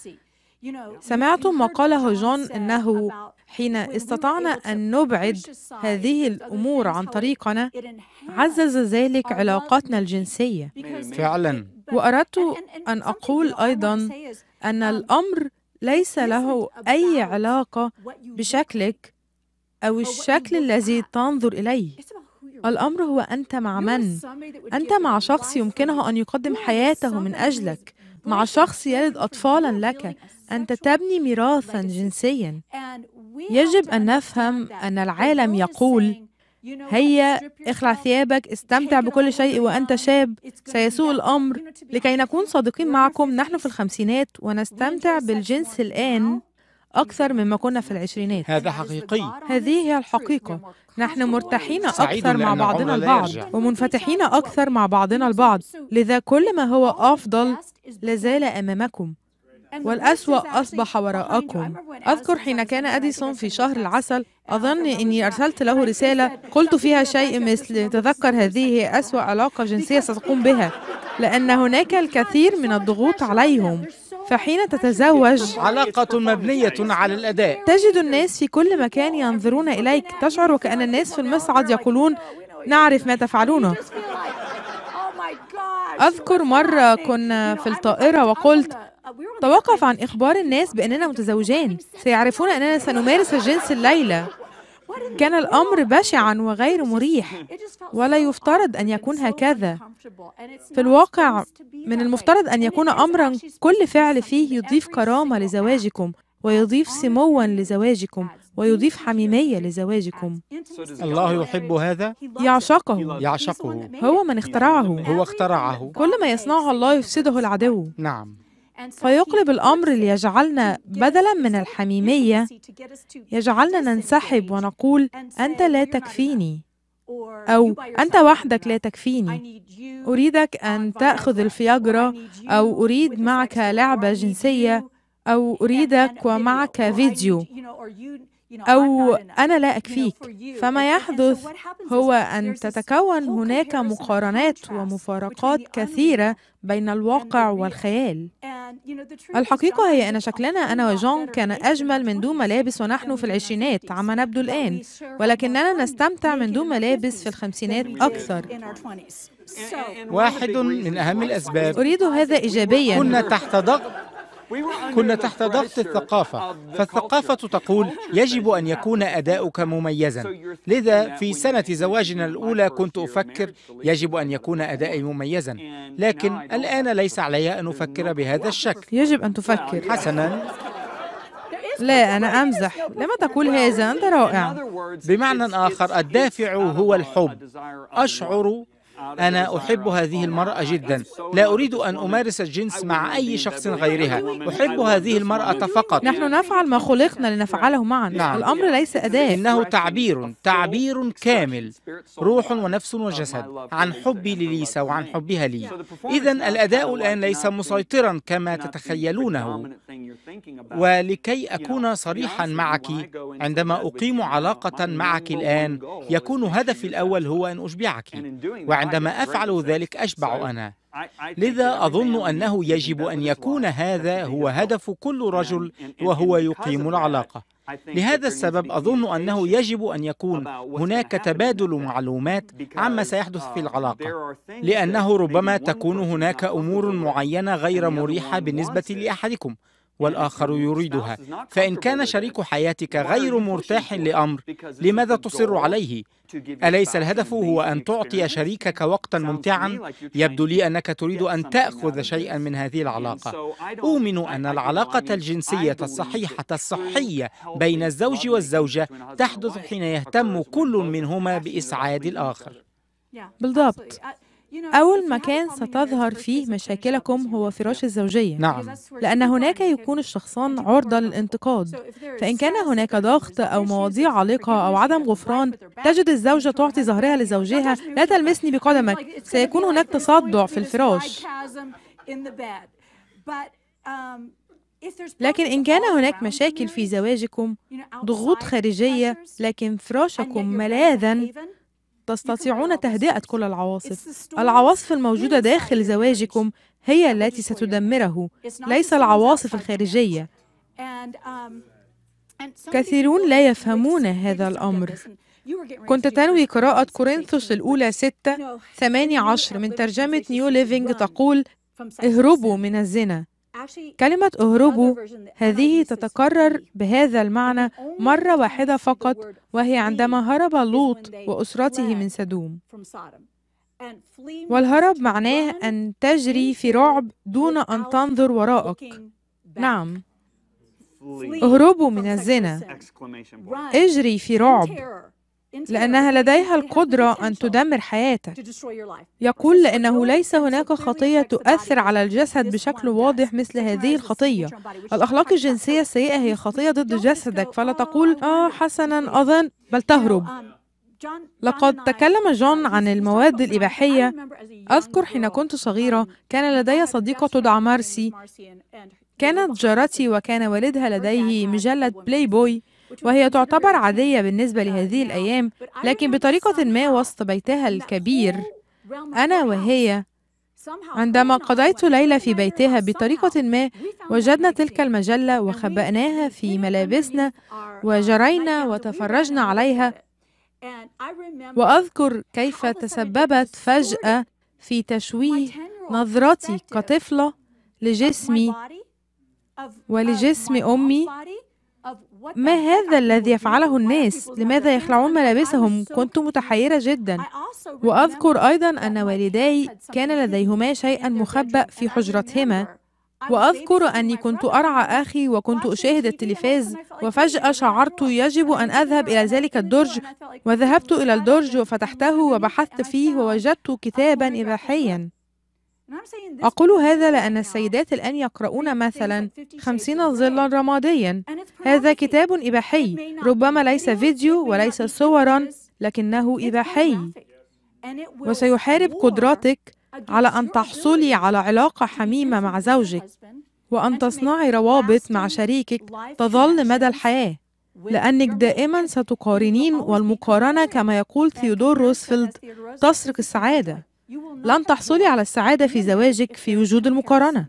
سمعتم ما قاله جون انه حين استطعنا ان نبعد هذه الامور عن طريقنا عزز ذلك علاقاتنا الجنسيه فعلا واردت ان اقول ايضا ان الامر ليس له اي علاقه بشكلك او الشكل الذي تنظر اليه الأمر هو أنت مع من؟ أنت مع شخص يمكنه أن يقدم حياته من أجلك مع شخص يلد أطفالا لك أنت تبني ميراثا جنسيا يجب أن نفهم أن العالم يقول هيا اخلع ثيابك استمتع بكل شيء وأنت شاب سيسوء الأمر لكي نكون صادقين معكم نحن في الخمسينات ونستمتع بالجنس الآن أكثر مما كنا في العشرينات هذا حقيقي هذه هي الحقيقة نحن مرتاحين أكثر مع بعضنا البعض ومنفتحين أكثر مع بعضنا البعض لذا كل ما هو أفضل لازال أمامكم والأسوأ أصبح وراءكم أذكر حين كان أديسون في شهر العسل أظن أني أرسلت له رسالة قلت فيها شيء مثل تذكر هذه أسوأ علاقة جنسية ستقوم بها لأن هناك الكثير من الضغوط عليهم فحين تتزوج علاقة مبنية على الأداء تجد الناس في كل مكان ينظرون إليك تشعر وكأن الناس في المصعد يقولون نعرف ما تفعلونه أذكر مرة كنا في الطائرة وقلت توقف عن إخبار الناس بأننا متزوجين سيعرفون أننا سنمارس الجنس الليلة كان الأمر بشعا وغير مريح ولا يفترض أن يكون هكذا في الواقع من المفترض أن يكون أمرا كل فعل فيه يضيف كرامة لزواجكم ويضيف سموا لزواجكم ويضيف حميمية لزواجكم الله يحب هذا يعشقه يعشقه هو من اخترعه هو اخترعه كل ما يصنعه الله يفسده العدو نعم فيقلب الأمر ليجعلنا بدلا من الحميمية يجعلنا ننسحب ونقول أنت لا تكفيني أو أنت وحدك لا تكفيني أريدك uh, أن تأخذ الفياجرا أو أريد معك لعبة جنسية أو أريدك ومعك فيديو أو أنا لا أكفيك فما يحدث هو أن تتكون هناك مقارنات ومفارقات كثيرة بين الواقع والخيال الحقيقة هي أن شكلنا أنا وجون كان أجمل من دون ملابس ونحن في العشرينات عما نبدو الآن ولكننا نستمتع من دون ملابس في الخمسينات أكثر واحد من أهم الأسباب أريد هذا إيجابيا كنا تحت ضغط كنا تحت ضغط الثقافة فالثقافة تقول يجب أن يكون أداؤك مميزا لذا في سنة زواجنا الأولى كنت أفكر يجب أن يكون أدائي مميزا لكن الآن ليس علي أن أفكر بهذا الشكل يجب أن تفكر حسنا لا أنا أمزح لما تقول هذا أنت رائع بمعنى آخر الدافع هو الحب أشعر أنا أحب هذه المرأة جدا لا أريد أن أمارس الجنس مع أي شخص غيرها أحب هذه المرأة فقط نحن نفعل ما خلقنا لنفعله معا نعم. الأمر ليس أداة إنه تعبير تعبير كامل روح ونفس وجسد عن حبي لليسا وعن حبها لي إذا الأداء الآن ليس مسيطرا كما تتخيلونه ولكي أكون صريحا معك عندما أقيم علاقة معك الآن يكون هدفي الأول هو أن أشبعك وعندما أفعل ذلك أشبع أنا لذا أظن أنه يجب أن يكون هذا هو هدف كل رجل وهو يقيم العلاقة لهذا السبب أظن أنه يجب أن يكون هناك تبادل معلومات عما سيحدث في uh, العلاقة لأنه ربما تكون هناك أمور معينة غير مريحة بالنسبة لأحدكم والآخر يريدها فإن كان شريك حياتك غير مرتاح لأمر لماذا تصر عليه؟ أليس الهدف هو أن تعطي شريكك وقتا ممتعا؟ يبدو لي أنك تريد أن تأخذ شيئا من هذه العلاقة أؤمن أن العلاقة الجنسية الصحيحة الصحية بين الزوج والزوجة تحدث حين يهتم كل منهما بإسعاد الآخر بالضبط أول مكان ستظهر فيه مشاكلكم هو فراش الزوجية نعم لأن هناك يكون الشخصان عرضة للانتقاد فإن كان هناك ضغط أو مواضيع عالقة أو عدم غفران تجد الزوجة تعطي ظهرها لزوجها لا تلمسني بقدمك سيكون هناك تصدع في الفراش لكن إن كان هناك مشاكل في زواجكم ضغوط خارجية لكن فراشكم ملاذا تستطيعون تهدئة كل العواصف العواصف الموجودة داخل زواجكم هي التي ستدمره ليس العواصف الخارجية um, كثيرون لا يفهمون هذا الأمر كنت تنوي قراءة كورنثوس الأولى 6 18 من ترجمة نيو ليفينج تقول اهربوا من الزنا كلمة اهربوا هذه تتكرر بهذا المعنى مرة واحدة فقط وهي عندما هرب لوط وأسرته من سدوم والهرب معناه أن تجري في رعب دون أن تنظر وراءك نعم اهربوا من الزنا اجري في رعب لأنها لديها القدرة أن تدمر حياتك يقول لأنه ليس هناك خطية تؤثر على الجسد بشكل واضح مثل هذه الخطية الأخلاق الجنسية السيئة هي خطية ضد جسدك فلا oh, تقول آه حسنا أظن بل تهرب um, لقد تكلم جون عن المواد الإباحية أذكر حين كنت um, صغيرة كان لدي صديقة تدعى مارسي كانت جارتي وكان والدها لديه مجلة بلاي بوي وهي تعتبر عادية بالنسبة لهذه الأيام لكن بطريقة ما وسط بيتها الكبير أنا وهي عندما قضيت ليلة في بيتها بطريقة ما وجدنا تلك المجلة وخبأناها في ملابسنا وجرينا وتفرجنا عليها وأذكر كيف تسببت فجأة في تشويه نظرتي كطفلة لجسمي ولجسم أمي ما هذا الذي يفعله الناس لماذا يخلعون ملابسهم كنت متحيره جدا واذكر ايضا ان والداي كان لديهما شيئا مخبأ في حجرتهما وأذكر أني كنت أرعى أخي وكنت أشاهد التلفاز وفجأة شعرت يجب أن أذهب إلى ذلك الدرج وذهبت إلى الدرج وفتحته وبحثت فيه ووجدت كتابا إباحيا أقول هذا لأن السيدات الآن يقرؤون مثلا خمسين ظلا رماديا هذا كتاب إباحي ربما ليس فيديو وليس صورا لكنه إباحي وسيحارب قدراتك على أن تحصلي على علاقة حميمة مع زوجك وأن تصنعي روابط مع شريكك تظل مدى الحياة لأنك دائما ستقارنين والمقارنة كما يقول ثيودور روزفلد تسرق السعادة لن تحصلي على السعادة في زواجك في وجود المقارنة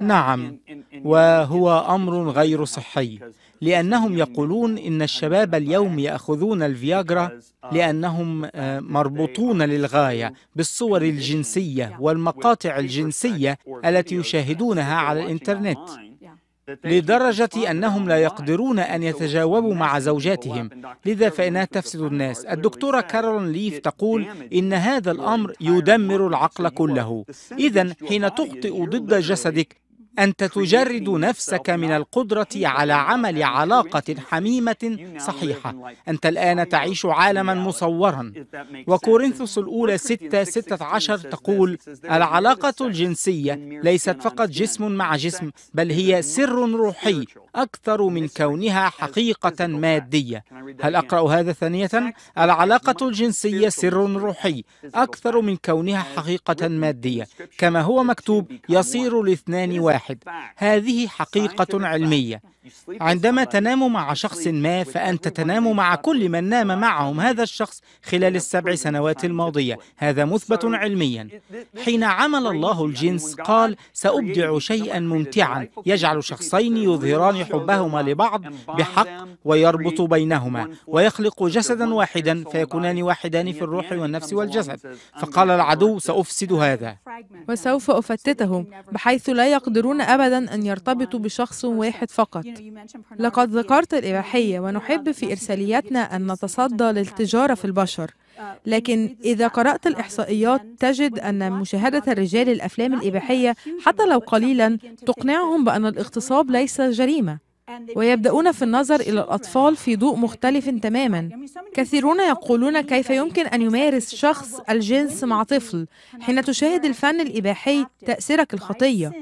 نعم وهو أمر غير صحي لأنهم يقولون إن الشباب اليوم يأخذون الفياجرا لأنهم آه، مربوطون للغاية بالصور الجنسية والمقاطع الجنسية التي يشاهدونها على الإنترنت لدرجة أنهم لا يقدرون أن يتجاوبوا مع زوجاتهم لذا فإنها تفسد الناس الدكتورة كارولين ليف تقول إن هذا الأمر يدمر العقل كله إذا حين تخطئ ضد جسدك أنت تجرد نفسك من القدرة على عمل علاقة حميمة صحيحة أنت الآن تعيش عالما مصورا وكورنثوس الأولى 6 16 تقول العلاقة الجنسية ليست فقط جسم مع جسم بل هي سر روحي أكثر من كونها حقيقة مادية هل أقرأ هذا ثانية؟ العلاقة الجنسية سر روحي أكثر من كونها حقيقة مادية كما هو مكتوب يصير الاثنان واحد واحد هذه حقيقة علمية عندما تنام مع شخص ما فأنت تنام مع كل من نام معهم هذا الشخص خلال السبع سنوات الماضية هذا مثبت علميا حين عمل الله الجنس قال سأبدع شيئا ممتعا يجعل شخصين يظهران حبهما لبعض بحق ويربط بينهما ويخلق جسدا واحدا فيكونان واحدان في الروح والنفس والجسد فقال العدو سأفسد هذا وسوف افتتهم بحيث لا يقدرون أبدا أن يرتبطوا بشخص واحد فقط لقد ذكرت الإباحية ونحب في إرسالياتنا أن نتصدى للتجارة في البشر آه، لكن إذا قرأت الإحصائيات تجد أن مشاهدة الرجال الأفلام الإباحية حتى لو قليلا تقنعهم بأن الاغتصاب ليس جريمة ويبدأون في النظر إلى الأطفال في ضوء مختلف تماما كثيرون يقولون كيف يمكن أن يمارس شخص الجنس مع طفل حين تشاهد الفن الإباحي تأثيرك الخطية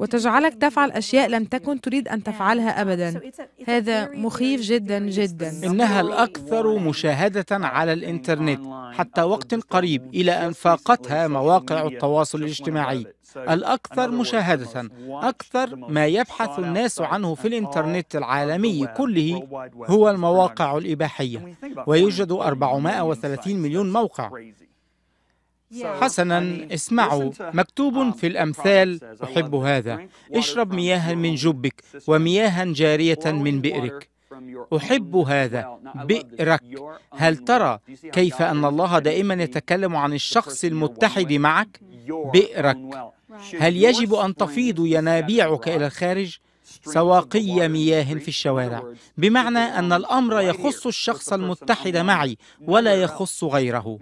وتجعلك تفعل أشياء لم تكن تريد أن تفعلها أبدا هذا مخيف جدا جدا إنها الأكثر مشاهدة على الإنترنت حتى وقت قريب إلى أن فاقتها مواقع التواصل الاجتماعي الأكثر مشاهدة أكثر ما يبحث الناس عنه في الإنترنت العالمي كله هو المواقع الإباحية ويوجد 430 مليون موقع حسنا اسمعوا مكتوب في الأمثال أحب هذا اشرب مياها من جبك ومياها جارية من بئرك أحب هذا بئرك هل ترى كيف أن الله دائما يتكلم عن الشخص المتحد معك بئرك هل يجب أن تفيض ينابيعك إلى الخارج سواقي مياه في الشوارع بمعنى أن الأمر يخص الشخص المتحد معي ولا يخص غيره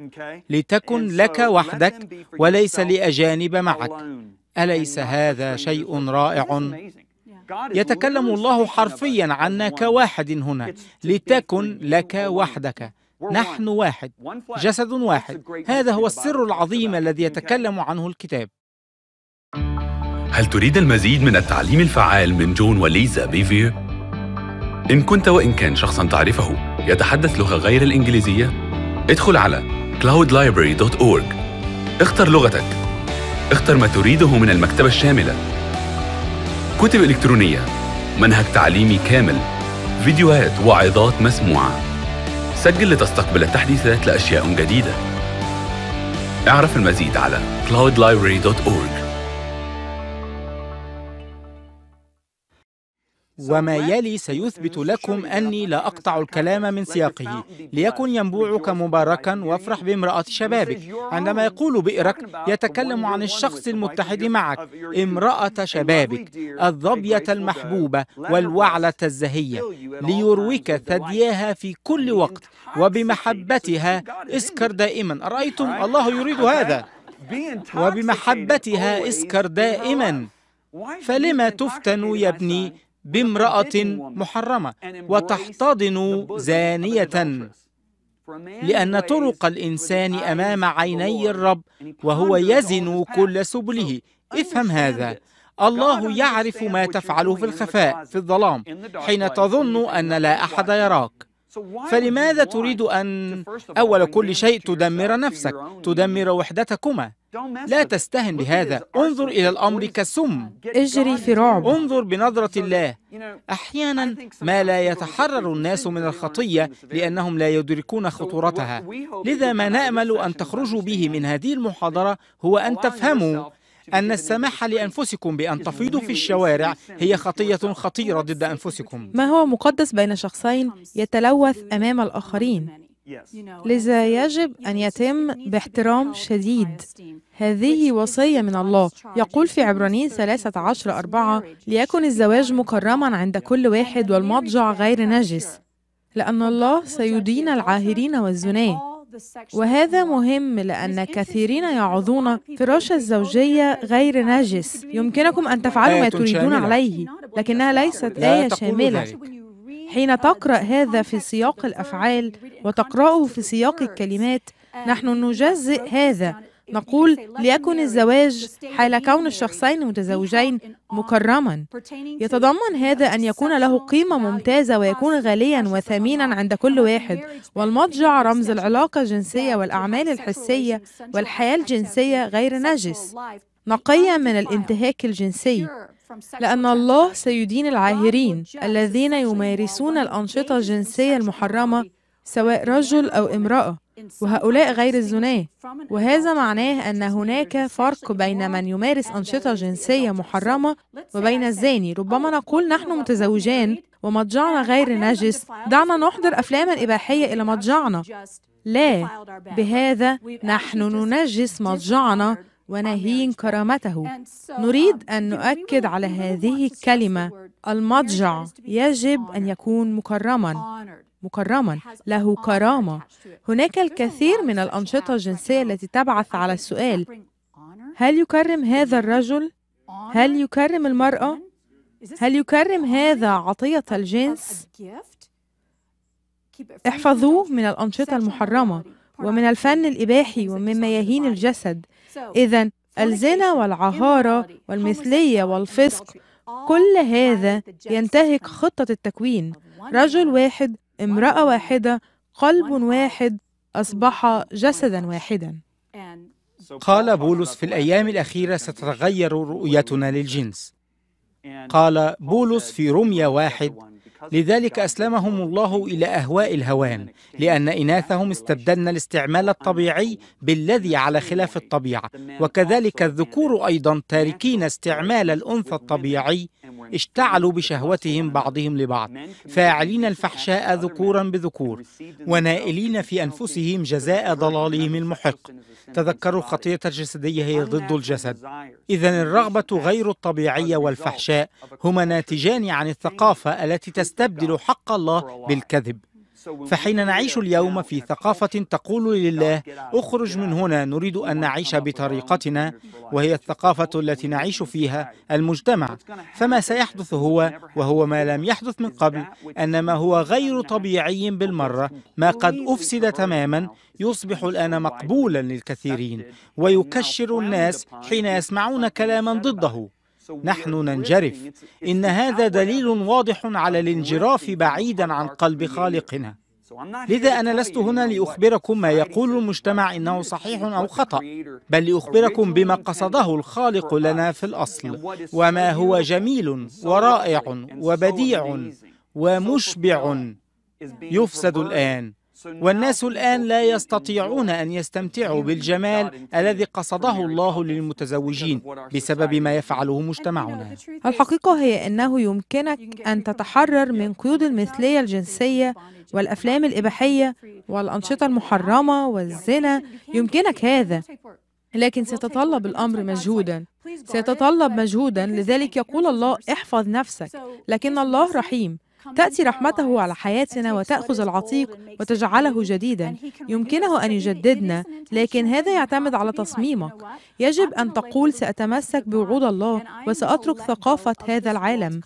لتكن لك وحدك وليس لأجانب معك أليس هذا شيء رائع؟ يتكلم الله حرفيا عنا كواحد هنا لتكن لك وحدك نحن واحد جسد واحد هذا هو السر العظيم الذي يتكلم عنه الكتاب هل تريد المزيد من التعليم الفعال من جون وليزا بيفير؟ إن كنت وإن كان شخصاً تعرفه يتحدث لغة غير الإنجليزية، ادخل على cloudlibrary.org اختر لغتك اختر ما تريده من المكتبة الشاملة كتب إلكترونية منهج تعليمي كامل فيديوهات وعظات مسموعة سجل لتستقبل التحديثات لأشياء جديدة اعرف المزيد على cloudlibrary.org وما يلي سيثبت لكم أني لا أقطع الكلام من سياقه ليكن ينبوعك مباركا وافرح بامرأة شبابك عندما يقول بئرك يتكلم عن الشخص المتحد معك امرأة شبابك الظبية المحبوبة والوعلة الزهية ليرويك ثدياها في كل وقت وبمحبتها اسكر دائما أرأيتم الله يريد هذا وبمحبتها اسكر دائما فلما تفتن يا ابني بامرأة محرمة وتحتضن زانية لأن طرق الإنسان أمام عيني الرب وهو يزن كل سبله افهم هذا الله يعرف ما تفعله في الخفاء في الظلام حين تظن أن لا أحد يراك فلماذا تريد أن أول كل شيء تدمر نفسك تدمر وحدتكما لا تستهن بهذا انظر إلى الأمر كسم اجري في رعب انظر بنظرة الله أحيانا ما لا يتحرر الناس من الخطية لأنهم لا يدركون خطورتها لذا ما نأمل أن تخرجوا به من هذه المحاضرة هو أن تفهموا أن السماح لأنفسكم بأن تفيضوا في الشوارع هي خطية خطيرة ضد أنفسكم ما هو مقدس بين شخصين يتلوث أمام الآخرين لذا يجب أن يتم باحترام شديد هذه وصية من الله يقول في عبرانيين 13 أربعة ليكن الزواج مكرما عند كل واحد والمضجع غير نجس لأن الله سيدين العاهرين والزناه وهذا مهم لأن كثيرين يعظون فراش الزوجية غير نجس يمكنكم أن تفعلوا ما تريدون عليه لكنها ليست آية شاملة حين تقرأ هذا في سياق الأفعال وتقرأه في سياق الكلمات نحن نجزئ هذا نقول ليكن الزواج حال كون الشخصين متزوجين مكرما يتضمن هذا أن يكون له قيمة ممتازة ويكون غاليا وثمينا عند كل واحد والمضجع رمز العلاقة الجنسية والأعمال الحسية والحياة الجنسية غير نجس نقيا من الانتهاك الجنسي لأن الله سيدين العاهرين الذين يمارسون الأنشطة الجنسية المحرمة سواء رجل أو امرأة وهؤلاء غير الزناة وهذا معناه أن هناك فرق بين من يمارس أنشطة جنسية محرمة وبين الزاني ربما oh, نقول نحن متزوجان ومضجعنا غير نجس دعنا نحضر أفلاما إباحية إلى مضجعنا لا بهذا نحن ننجس مضجعنا ونهين كرامته نريد uh, ان نؤكد على هذه الكلمه المضجع يجب ان يكون مكرما مكرما له كرامه هناك الكثير من الانشطه الجنسيه التي تبعث على السؤال هل يكرم هذا الرجل هل يكرم المراه هل يكرم هذا عطيه الجنس احفظوه من الانشطه المحرمه ومن الفن الاباحي ومما يهين الجسد اذا الزنا والعهاره والمثليه والفسق كل هذا ينتهك خطه التكوين رجل واحد امرأة واحدة قلب واحد أصبح جسدا واحدا قال بولس في الأيام الأخيرة ستتغير رؤيتنا للجنس قال بولس في رمية واحد لذلك أسلمهم الله إلى أهواء الهوان لأن إناثهم استبدلنا الاستعمال الطبيعي بالذي على خلاف الطبيعة وكذلك الذكور أيضا تاركين استعمال الأنثى الطبيعي اشتعلوا بشهوتهم بعضهم لبعض فاعلين الفحشاء ذكورا بذكور ونائلين في أنفسهم جزاء ضلالهم المحق تذكروا الخطية الجسدية هي ضد الجسد إذا الرغبة غير الطبيعية والفحشاء هما ناتجان عن الثقافة التي تستبدل حق الله بالكذب فحين نعيش اليوم في ثقافة تقول لله اخرج من هنا نريد أن نعيش بطريقتنا وهي الثقافة التي نعيش فيها المجتمع فما سيحدث هو وهو ما لم يحدث من قبل أن ما هو غير طبيعي بالمرة ما قد أفسد تماما يصبح الآن مقبولا للكثيرين ويكشر الناس حين يسمعون كلاما ضده نحن ننجرف إن هذا دليل واضح على الانجراف بعيدا عن قلب خالقنا لذا أنا لست هنا لأخبركم ما يقول المجتمع إنه صحيح أو خطأ بل لأخبركم بما قصده الخالق لنا في الأصل وما هو جميل ورائع وبديع ومشبع يفسد الآن والناس الآن لا يستطيعون أن يستمتعوا بالجمال الذي قصده الله للمتزوجين بسبب ما يفعله مجتمعنا الحقيقة هي أنه يمكنك أن تتحرر من قيود المثلية الجنسية والأفلام الإباحية والأنشطة المحرمة والزنا يمكنك هذا لكن سيتطلب الأمر مجهودا سيتطلب مجهودا لذلك يقول الله احفظ نفسك لكن الله رحيم تأتي رحمته على حياتنا وتأخذ العتيق وتجعله جديدا يمكنه أن يجددنا لكن هذا يعتمد على تصميمك يجب أن تقول سأتمسك بوعود الله وسأترك ثقافة هذا العالم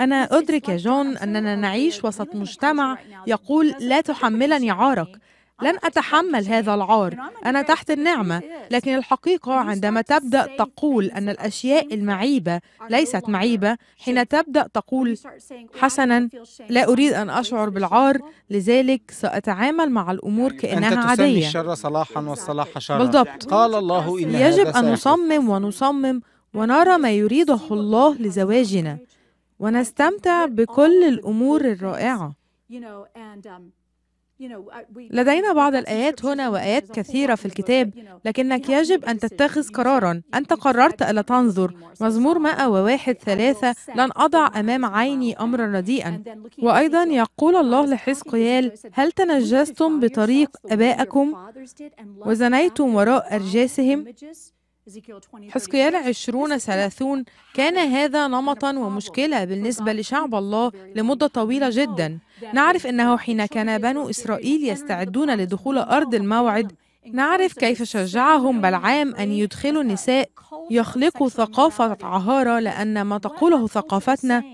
أنا أدرك يا جون أننا نعيش وسط مجتمع يقول لا تحملني عارك لن أتحمل هذا العار أنا تحت النعمة لكن الحقيقة عندما تبدأ تقول أن الأشياء المعيبة ليست معيبة حين تبدأ تقول حسنا لا أريد أن أشعر بالعار لذلك سأتعامل مع الأمور كأنها عادية الشر صلاحا والصلاح شرا بالضبط قال الله إن يجب أن نصمم ونصمم ونرى ما يريده الله لزواجنا ونستمتع بكل الأمور الرائعة um, لدينا بعض الآيات هنا وآيات كثيرة في الكتاب لكنك يجب أن تتخذ قرارا أنت قررت ألا تنظر مزمور 101 ثلاثة لن أضع أمام عيني أمرا رديئا وأيضا يقول الله لحزقيال هل تنجستم بطريق آبائكم وزنيتم وراء أرجاسهم حزقيال عشرون ثلاثون كان هذا نمطا ومشكلة بالنسبة لشعب الله لمدة طويلة جدا نعرف أنه حين كان بنو إسرائيل يستعدون لدخول أرض الموعد نعرف كيف شجعهم بلعام أن يدخلوا النساء يخلقوا ثقافة عهارة لأن ما تقوله ثقافتنا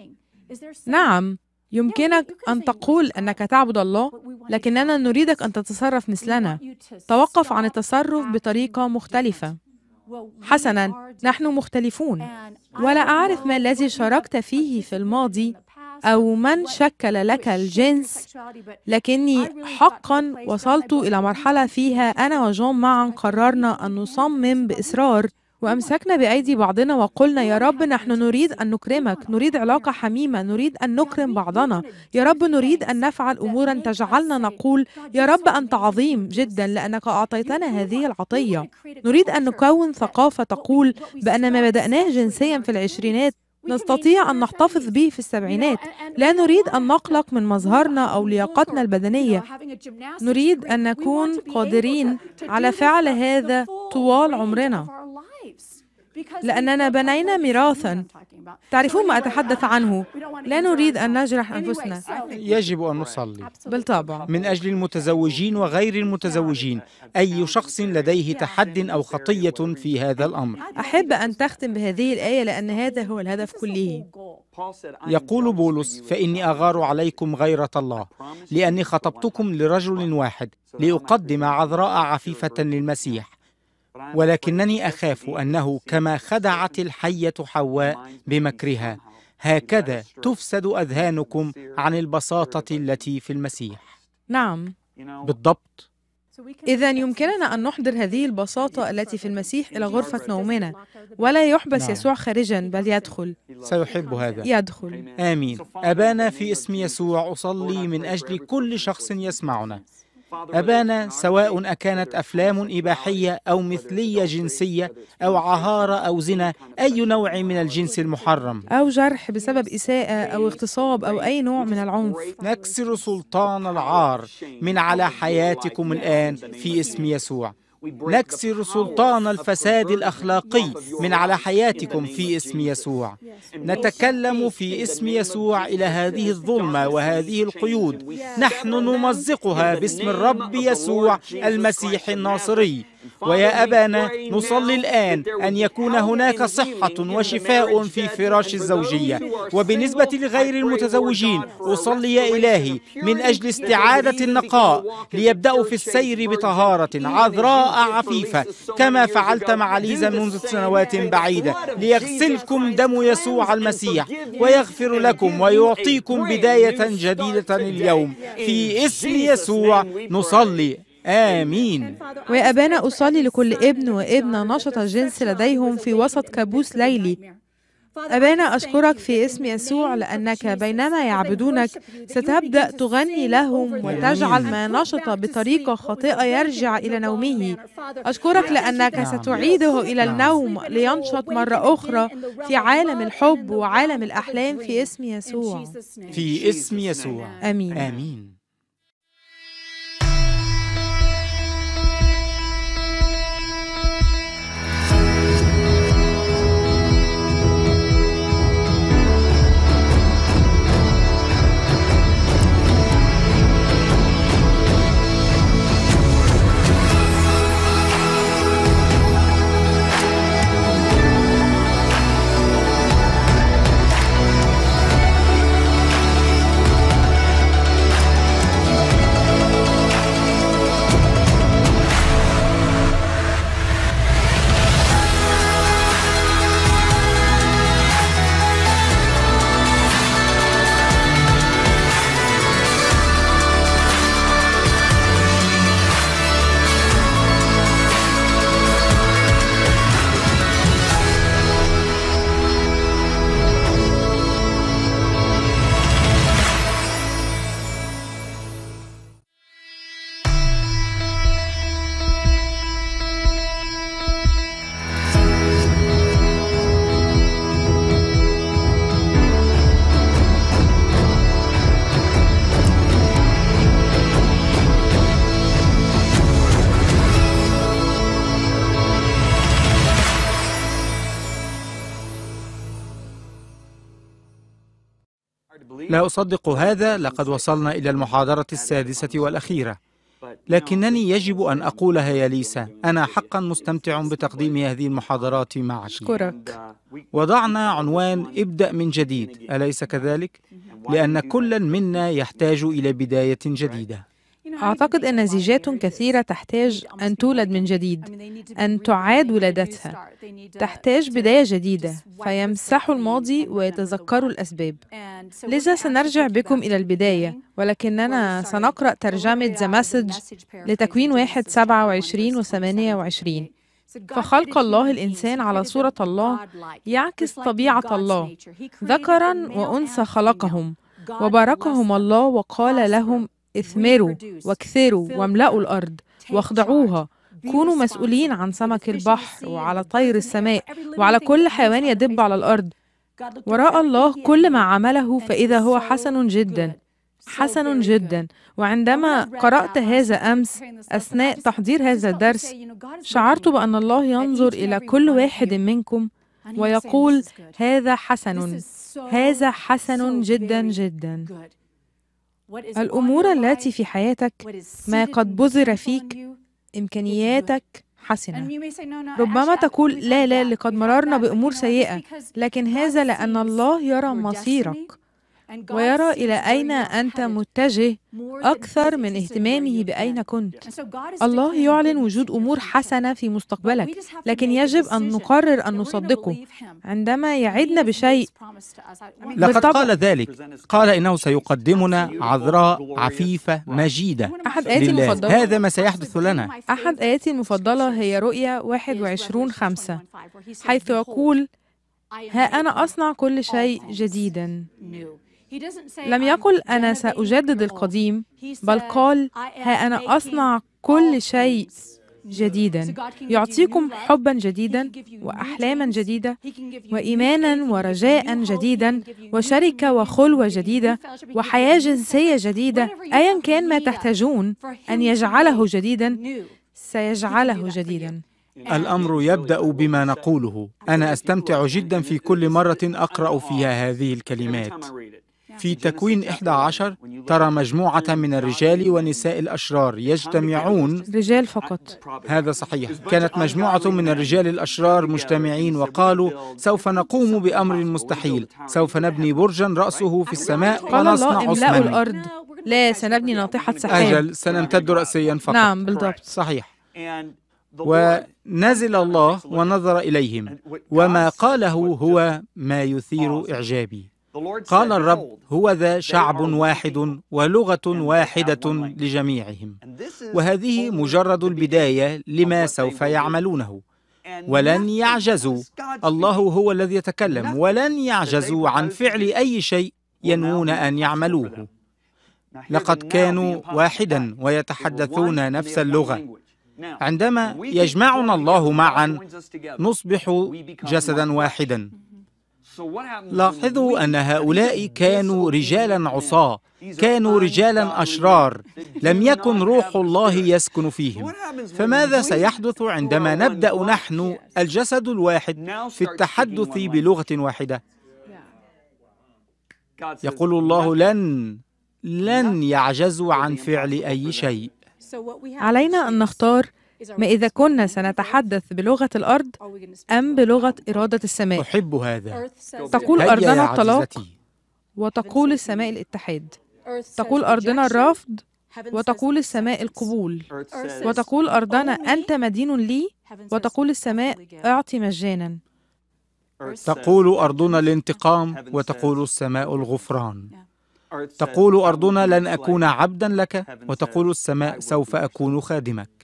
نعم يمكنك أن تقول أنك تعبد الله لكننا نريدك أن تتصرف مثلنا توقف عن التصرف بطريقة مختلفة حسنا نحن مختلفون ولا اعرف ما الذي شاركت فيه في الماضي او من شكل لك الجنس لكني حقا وصلت الى مرحله فيها انا وجون معا قررنا ان نصمم باصرار وأمسكنا بأيدي بعضنا وقلنا يا رب نحن نريد أن نكرمك نريد علاقة حميمة نريد أن نكرم بعضنا يا رب نريد أن نفعل أمورا تجعلنا نقول يا رب أنت عظيم جدا لأنك أعطيتنا هذه العطية نريد أن نكون ثقافة تقول بأن ما بدأناه جنسيا في العشرينات نستطيع أن نحتفظ به في السبعينات لا نريد أن نقلق من مظهرنا أو لياقتنا البدنية نريد أن نكون قادرين على فعل هذا طوال عمرنا لأننا بنينا ميراثا تعرفون ما أتحدث عنه لا نريد أن نجرح أنفسنا يجب أن نصلي بالطبع من أجل المتزوجين وغير المتزوجين أي شخص لديه تحد أو خطية في هذا الأمر أحب أن تختم بهذه الآية لأن هذا هو الهدف كله يقول بولس فإني أغار عليكم غيرة الله لأني خطبتكم لرجل واحد لأقدم عذراء عفيفة للمسيح ولكنني اخاف انه كما خدعت الحيه حواء بمكرها هكذا تفسد اذهانكم عن البساطه التي في المسيح نعم بالضبط إذا يمكننا أن نحضر هذه البساطة التي في المسيح إلى غرفة نومنا ولا يحبس نعم. يسوع خارجا بل يدخل سيحب هذا يدخل آمين أبانا في اسم يسوع أصلي من أجل كل شخص يسمعنا أبان سواء أكانت أفلام إباحية أو مثلية جنسية أو عهارة أو زنا أي نوع من الجنس المحرم أو جرح بسبب إساءة أو اغتصاب أو أي نوع من العنف نكسر سلطان العار من على حياتكم الآن في اسم يسوع نكسر سلطان الفساد الأخلاقي من على حياتكم في اسم يسوع نتكلم في اسم يسوع إلى هذه الظلمة وهذه القيود نحن نمزقها باسم الرب يسوع المسيح الناصري ويا أبانا نصلي الآن أن يكون هناك صحة وشفاء في فراش الزوجية وبالنسبة لغير المتزوجين أصلي يا إلهي من أجل استعادة النقاء ليبدأوا في السير بطهارة عذراء عفيفة كما فعلت مع ليزا منذ سنوات بعيدة ليغسلكم دم يسوع المسيح ويغفر لكم ويعطيكم بداية جديدة اليوم في اسم يسوع نصلي آمين وأبانا أصلي لكل ابن وابنة نشط الجنس لديهم في وسط كابوس ليلي أبانا أشكرك في اسم يسوع لأنك بينما يعبدونك ستبدأ تغني لهم وتجعل ما نشط بطريقة خاطئة يرجع إلى نومه أشكرك لأنك نعم. ستعيده إلى نعم. النوم لينشط مرة أخرى في عالم الحب وعالم الأحلام في اسم يسوع في اسم يسوع آمين آمين لا أصدق هذا لقد وصلنا إلى المحاضرة السادسة والأخيرة لكنني يجب أن أقولها يا ليسا أنا حقا مستمتع بتقديم هذه المحاضرات معك أشكرك وضعنا عنوان ابدأ من جديد أليس كذلك؟ لأن كل منا يحتاج إلى بداية جديدة أعتقد أن زيجات كثيرة تحتاج أن تولد من جديد أن تعاد ولادتها تحتاج بداية جديدة فيمسحوا الماضي ويتذكروا الأسباب لذا سنرجع بكم إلى البداية ولكننا سنقرأ ترجمة The Message لتكوين واحد 27 و 28 فخلق الله الإنسان على صورة الله يعكس طبيعة الله ذكرا وأنثى خلقهم وباركهم الله وقال لهم اثمروا واكثروا واملأوا الأرض واخضعوها كونوا مسؤولين عن سمك البحر وعلى طير السماء وعلى كل حيوان يدب على الأرض وراء الله كل ما عمله فإذا هو حسن جدا حسن جدا وعندما قرأت هذا أمس أثناء تحضير هذا الدرس شعرت بأن الله ينظر إلى كل واحد منكم ويقول هذا حسن هذا حسن جدا جدا الأمور التي في حياتك ما قد بذر فيك إمكانياتك حسنة ربما تقول لا لا لقد مررنا بأمور سيئة لكن هذا لأن الله يرى مصيرك ويرى إلى أين أنت متجه أكثر من اهتمامه بأين كنت. الله يعلن وجود أمور حسنة في مستقبلك، لكن يجب أن نقرر أن نصدقه عندما يعدنا بشيء. لقد قال ذلك، قال إنه سيقدمنا عذراء عفيفة مجيدة. أحد آياتي المفضلة هذا ما سيحدث لنا. أحد آياتي المفضلة هي رؤيا 21 خمسة حيث يقول ها أنا أصنع كل شيء جديدا لم يقل أنا سأجدد القديم بل قال ها أنا أصنع كل شيء جديدا يعطيكم حبا جديدا واحلاما جديده وايمانا ورجاء جديدا وشركه وخلوه جديده وحياه جنسيه جديده ايا كان ما تحتاجون ان يجعله جديدا سيجعله جديدا الامر يبدا بما نقوله انا استمتع جدا في كل مره اقرا فيها هذه الكلمات في تكوين 11 ترى مجموعة من الرجال والنساء الأشرار يجتمعون رجال فقط هذا صحيح كانت مجموعة من الرجال الأشرار مجتمعين وقالوا سوف نقوم بأمر مستحيل سوف نبني برجا رأسه في السماء ونصنع عثمان الأرض لا سنبني ناطحة سحاب أجل سنمتد رأسيا فقط نعم بالضبط صحيح ونزل الله ونظر إليهم وما قاله هو ما يثير إعجابي قال الرب هو ذا شعب واحد ولغة واحدة لجميعهم وهذه مجرد البداية لما سوف يعملونه ولن يعجزوا الله هو الذي يتكلم ولن يعجزوا عن فعل أي شيء ينوون أن يعملوه لقد كانوا واحدا ويتحدثون نفس اللغة عندما يجمعنا الله معا نصبح جسدا واحدا لاحظوا أن هؤلاء كانوا رجالا عصاة كانوا رجالا أشرار لم يكن روح الله يسكن فيهم فماذا سيحدث عندما نبدأ نحن الجسد الواحد في التحدث بلغة واحدة يقول الله لن لن يعجزوا عن فعل أي شيء علينا أن نختار ما إذا كنا سنتحدث بلغة الأرض أم بلغة إرادة السماء أحب هذا تقول أرضنا الطلاق وتقول السماء الاتحاد تقول أرضنا الرفض وتقول السماء القبول وتقول أرضنا أنت مدين لي وتقول السماء أعطي مجانا تقول أرضنا الانتقام وتقول السماء الغفران تقول أرضنا لن أكون عبدا لك وتقول السماء سوف أكون خادمك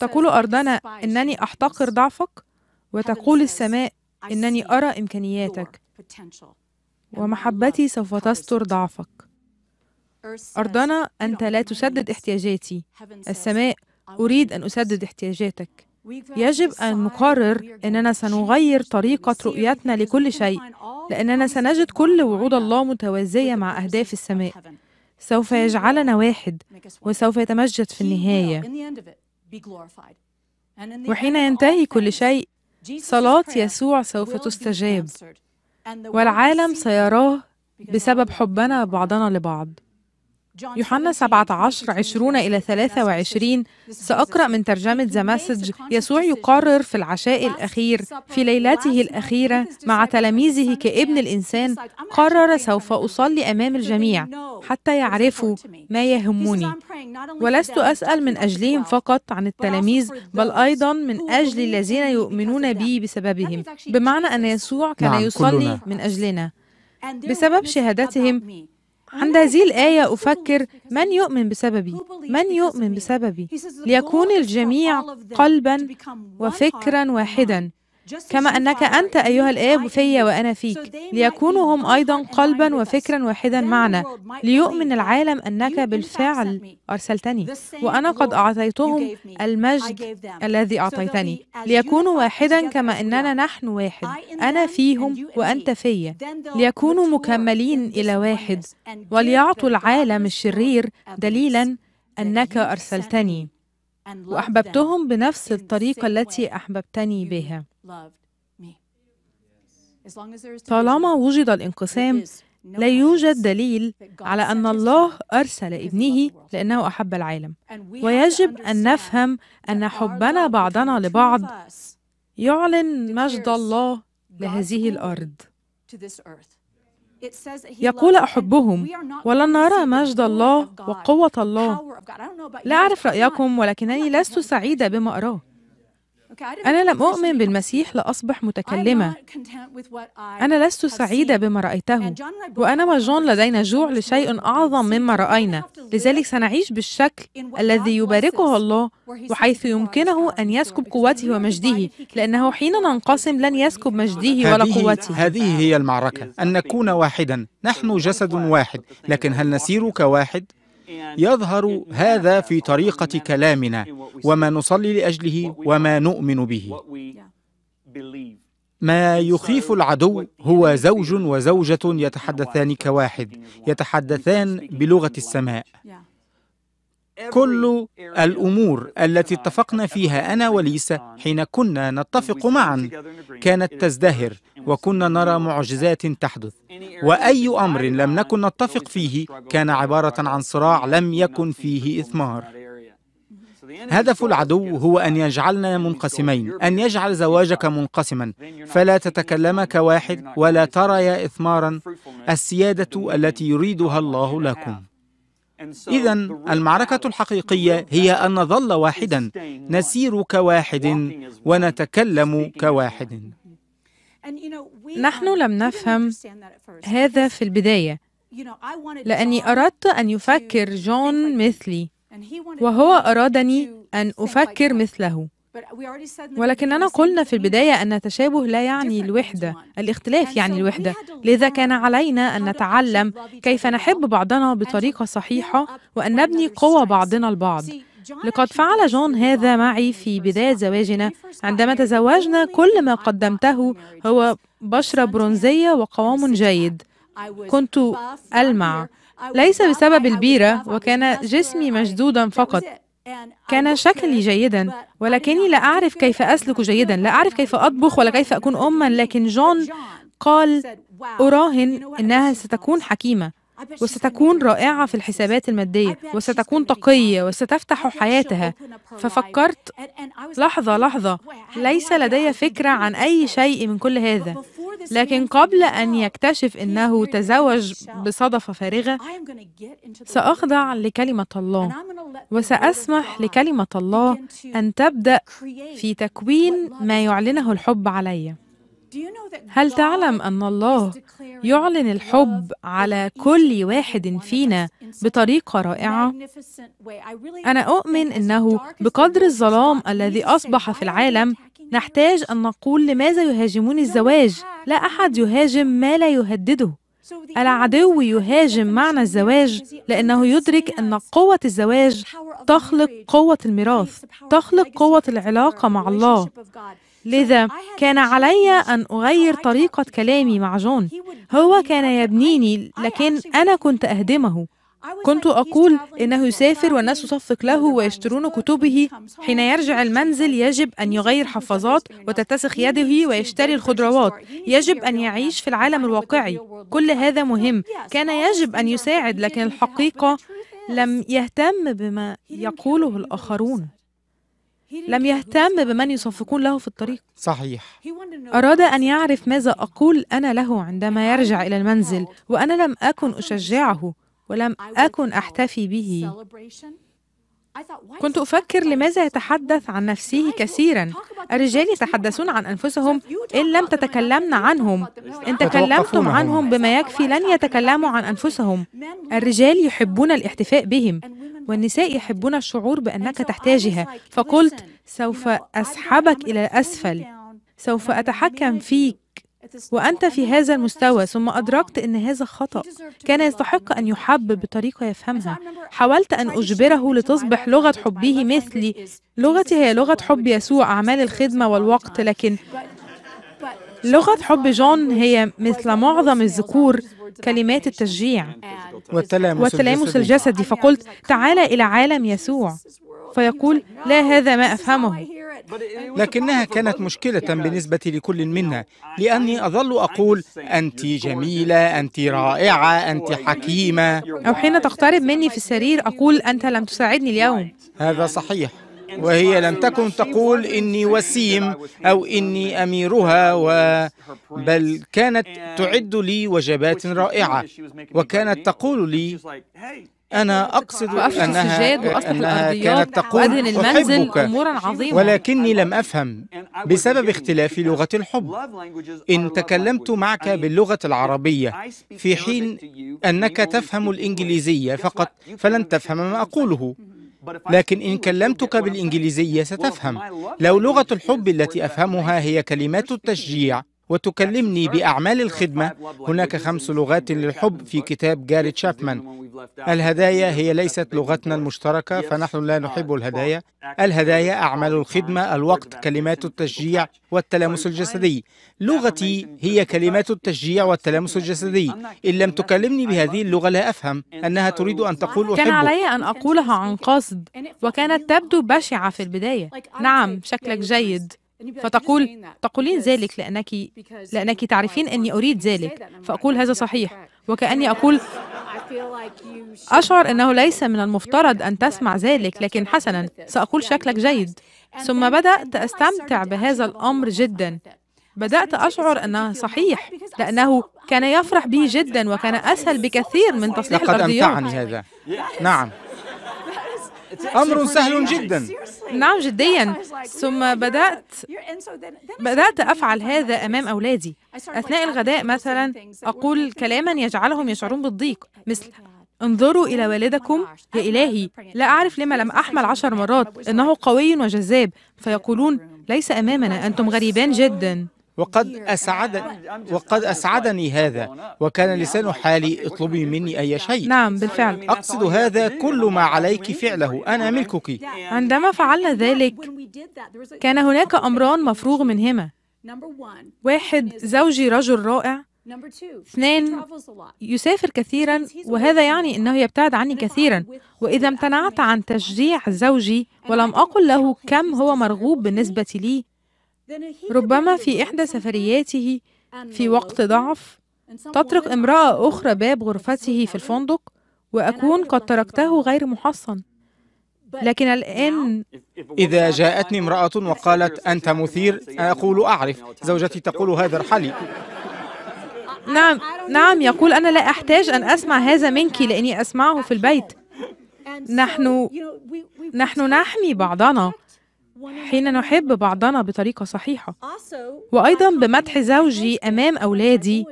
تقول أرضنا إنني أحتقر ضعفك وتقول السماء إنني أرى إمكانياتك ومحبتي سوف تستر ضعفك أرضنا أنت لا تسدد احتياجاتي السماء أريد أن أسدد احتياجاتك يجب أن نقرر أننا سنغير طريقة رؤيتنا لكل شيء لأننا سنجد كل وعود الله متوازية مع أهداف السماء سوف يجعلنا واحد وسوف يتمجد في النهاية وحين ينتهي كل شيء صلاة يسوع سوف تستجاب والعالم سيراه بسبب حبنا بعضنا لبعض يوحنا 17 20 إلى 23 سأقرأ من ترجمة ذا مسج يسوع يقرر في العشاء الأخير في ليلته الأخيرة مع تلاميذه كابن الإنسان قرر سوف أصلي أمام الجميع حتى يعرفوا ما يهمني ولست أسأل من أجلهم فقط عن التلاميذ بل أيضا من أجل الذين يؤمنون بي بسببهم بمعنى أن يسوع كان نعم، يصلي من أجلنا بسبب شهادتهم عند هذه الآية أفكر من يؤمن بسببي من يؤمن بسببي ليكون الجميع قلبا وفكرا واحدا كما أنك أنت أيها الآب في وأنا فيك ليكونوا هم أيضا قلبا وفكرا واحدا معنا ليؤمن العالم أنك بالفعل أرسلتني وأنا قد أعطيتهم المجد الذي أعطيتني ليكونوا واحدا كما أننا نحن واحد أنا فيهم وأنت في ليكونوا مكملين إلى واحد وليعطوا العالم الشرير دليلا أنك أرسلتني وأحببتهم بنفس الطريقة التي أحببتني بها طالما وجد الانقسام لا يوجد دليل على أن الله أرسل ابنه لأنه أحب العالم ويجب أن نفهم أن حبنا بعضنا لبعض يعلن مجد الله لهذه الأرض يقول أحبهم ولن نرى مجد الله وقوة الله لا أعرف رأيكم ولكنني لست سعيدة بما أراه أنا لم أؤمن بالمسيح لأصبح متكلمة أنا لست سعيدة بما رأيته وأنا وجون لدينا جوع لشيء أعظم مما رأينا لذلك سنعيش بالشكل الذي يباركه الله وحيث يمكنه أن يسكب قوته ومجده لأنه حين ننقسم لن يسكب مجده ولا قوته هذه هي المعركة أن نكون واحدا نحن جسد واحد لكن هل نسير كواحد؟ يظهر هذا في طريقة كلامنا وما نصلي لأجله وما نؤمن به ما يخيف العدو هو زوج وزوجة يتحدثان كواحد يتحدثان بلغة السماء كل الأمور التي اتفقنا فيها أنا وليسا حين كنا نتفق معا كانت تزدهر وكنا نرى معجزات تحدث وأي أمر لم نكن نتفق فيه كان عبارة عن صراع لم يكن فيه إثمار هدف العدو هو أن يجعلنا منقسمين أن يجعل زواجك منقسما فلا تتكلم كواحد ولا ترى يا إثمارا السيادة التي يريدها الله لكم إذا المعركة الحقيقية هي أن نظل واحدا نسير كواحد ونتكلم كواحد نحن لم نفهم هذا في البداية لأني أردت أن يفكر جون مثلي وهو أرادني أن أفكر مثله ولكننا قلنا في البداية أن التشابه لا يعني الوحدة الاختلاف يعني الوحدة لذا كان علينا أن نتعلم كيف نحب بعضنا بطريقة صحيحة وأن نبني قوة بعضنا البعض لقد فعل جون هذا معي في بداية زواجنا عندما تزوجنا كل ما قدمته هو بشرة برونزية وقوام جيد كنت ألمع ليس بسبب البيرة وكان جسمي مشدودا فقط كان شكلي جيدا ولكني لا أعرف كيف أسلك جيدا لا أعرف كيف أطبخ ولا كيف أكون أما لكن جون قال أراهن أنها ستكون حكيمة وستكون رائعة في الحسابات المادية وستكون تقية وستفتح حياتها ففكرت لحظة لحظة ليس لدي فكرة عن أي شيء من كل هذا لكن قبل أن يكتشف أنه تزوج بصدفة فارغة سأخضع لكلمة الله وسأسمح لكلمة الله أن تبدأ في تكوين ما يعلنه الحب علي هل تعلم ان الله يعلن الحب على كل واحد فينا بطريقه رائعه انا اؤمن انه بقدر الظلام الذي اصبح في العالم نحتاج ان نقول لماذا يهاجمون الزواج لا احد يهاجم ما لا يهدده العدو يهاجم معنى الزواج لأنه يدرك أن قوة الزواج تخلق قوة الميراث، تخلق قوة العلاقة مع الله. لذا كان علي أن أغير طريقة كلامي مع جون هو كان يبنيني لكن أنا كنت أهدمه كنت أقول إنه يسافر والناس تصفق له ويشترون كتبه حين يرجع المنزل يجب أن يغير حفاظات وتتسخ يده ويشتري الخضروات يجب أن يعيش في العالم الواقعي كل هذا مهم كان يجب أن يساعد لكن الحقيقة لم يهتم بما يقوله الآخرون لم يهتم بمن يصفقون له في الطريق صحيح أراد أن يعرف ماذا أقول أنا له عندما يرجع إلى المنزل وأنا لم أكن أشجعه ولم أكن أحتفي به كنت أفكر لماذا يتحدث عن نفسه كثيرا الرجال يتحدثون عن أنفسهم إن لم تتكلمن عنهم إن تكلمتم عنهم بما يكفي لن يتكلموا عن أنفسهم الرجال يحبون الاحتفاء بهم والنساء يحبون الشعور بأنك تحتاجها فقلت سوف أسحبك إلى الأسفل سوف أتحكم فيك وأنت في هذا المستوى ثم أدركت أن هذا خطأ كان يستحق أن يحب بطريقة يفهمها حاولت أن أجبره لتصبح لغة حبه مثلي لغتي هي لغة حب يسوع أعمال الخدمة والوقت لكن لغة حب جون هي مثل معظم الذكور كلمات التشجيع والتلامس, والتلامس الجسدي فقلت تعال إلى عالم يسوع فيقول لا هذا ما أفهمه لكنها كانت مشكلة بالنسبة لكل منا لأني أظل أقول أنت جميلة أنت رائعة أنت حكيمة أو حين تقترب مني في السرير أقول أنت لم تساعدني اليوم هذا صحيح وهي لم تكن تقول إني وسيم أو إني أميرها و... بل كانت تعد لي وجبات رائعة وكانت تقول لي أنا أقصد أنها, أنها كانت تقول أحبك عظيمة. ولكني لم أفهم بسبب اختلاف لغة الحب إن تكلمت معك باللغة العربية في حين أنك تفهم الإنجليزية فقط فلن تفهم ما أقوله لكن إن كلمتك بالإنجليزية ستفهم لو لغة الحب التي أفهمها هي كلمات التشجيع وتكلمني بأعمال الخدمة هناك خمس لغات للحب في كتاب جاري تشابمان الهدايا هي ليست لغتنا المشتركة فنحن لا نحب الهدايا الهدايا أعمال الخدمة الوقت كلمات التشجيع والتلامس الجسدي لغتي هي كلمات التشجيع والتلامس الجسدي إن لم تكلمني بهذه اللغة لا أفهم أنها تريد أن تقول أحبك كان علي أن أقولها عن قصد وكانت تبدو بشعة في البداية نعم شكلك جيد فتقول تقولين ذلك لأنك لأنك تعرفين أني أريد ذلك فأقول هذا صحيح وكأني أقول أشعر أنه ليس من المفترض أن تسمع ذلك لكن حسنا سأقول شكلك جيد ثم بدأت أستمتع بهذا الأمر جدا بدأت أشعر أنه صحيح لأنه كان يفرح بي جدا وكان أسهل بكثير من تصليح لقد الأرضيات لقد أمتعني هذا نعم أمر سهل جدا نعم جديا ثم بدأت بدأت أفعل هذا أمام أولادي أثناء الغداء مثلا أقول كلاما يجعلهم يشعرون بالضيق مثل oh انظروا إلى والدكم يا إلهي لا أعرف لما لم أحمل عشر مرات إنه قوي وجذاب فيقولون ليس أمامنا أنتم غريبان جدا وقد أسعد وقد أسعدني هذا وكان لسان حالي اطلبي مني أي شيء نعم بالفعل أقصد هذا كل ما عليك فعله أنا ملكك عندما فعلنا ذلك كان هناك أمران مفروغ منهما واحد زوجي رجل رائع اثنان يسافر كثيرا وهذا يعني انه يبتعد عني كثيرا واذا امتنعت عن تشجيع زوجي ولم اقل له كم هو مرغوب بالنسبه لي ربما في إحدى سفرياته في وقت ضعف تطرق امرأة أخرى باب غرفته في الفندق وأكون قد تركته غير محصن لكن الآن إذا جاءتني امرأة وقالت أنت مثير أقول أعرف زوجتي تقول هذا ارحلي نعم نعم يقول أنا لا أحتاج أن أسمع هذا منك لأني أسمعه في البيت نحن نحن نحمي بعضنا حين نحب بعضنا بطريقة صحيحة وأيضا بمدح زوجي أمام أولادي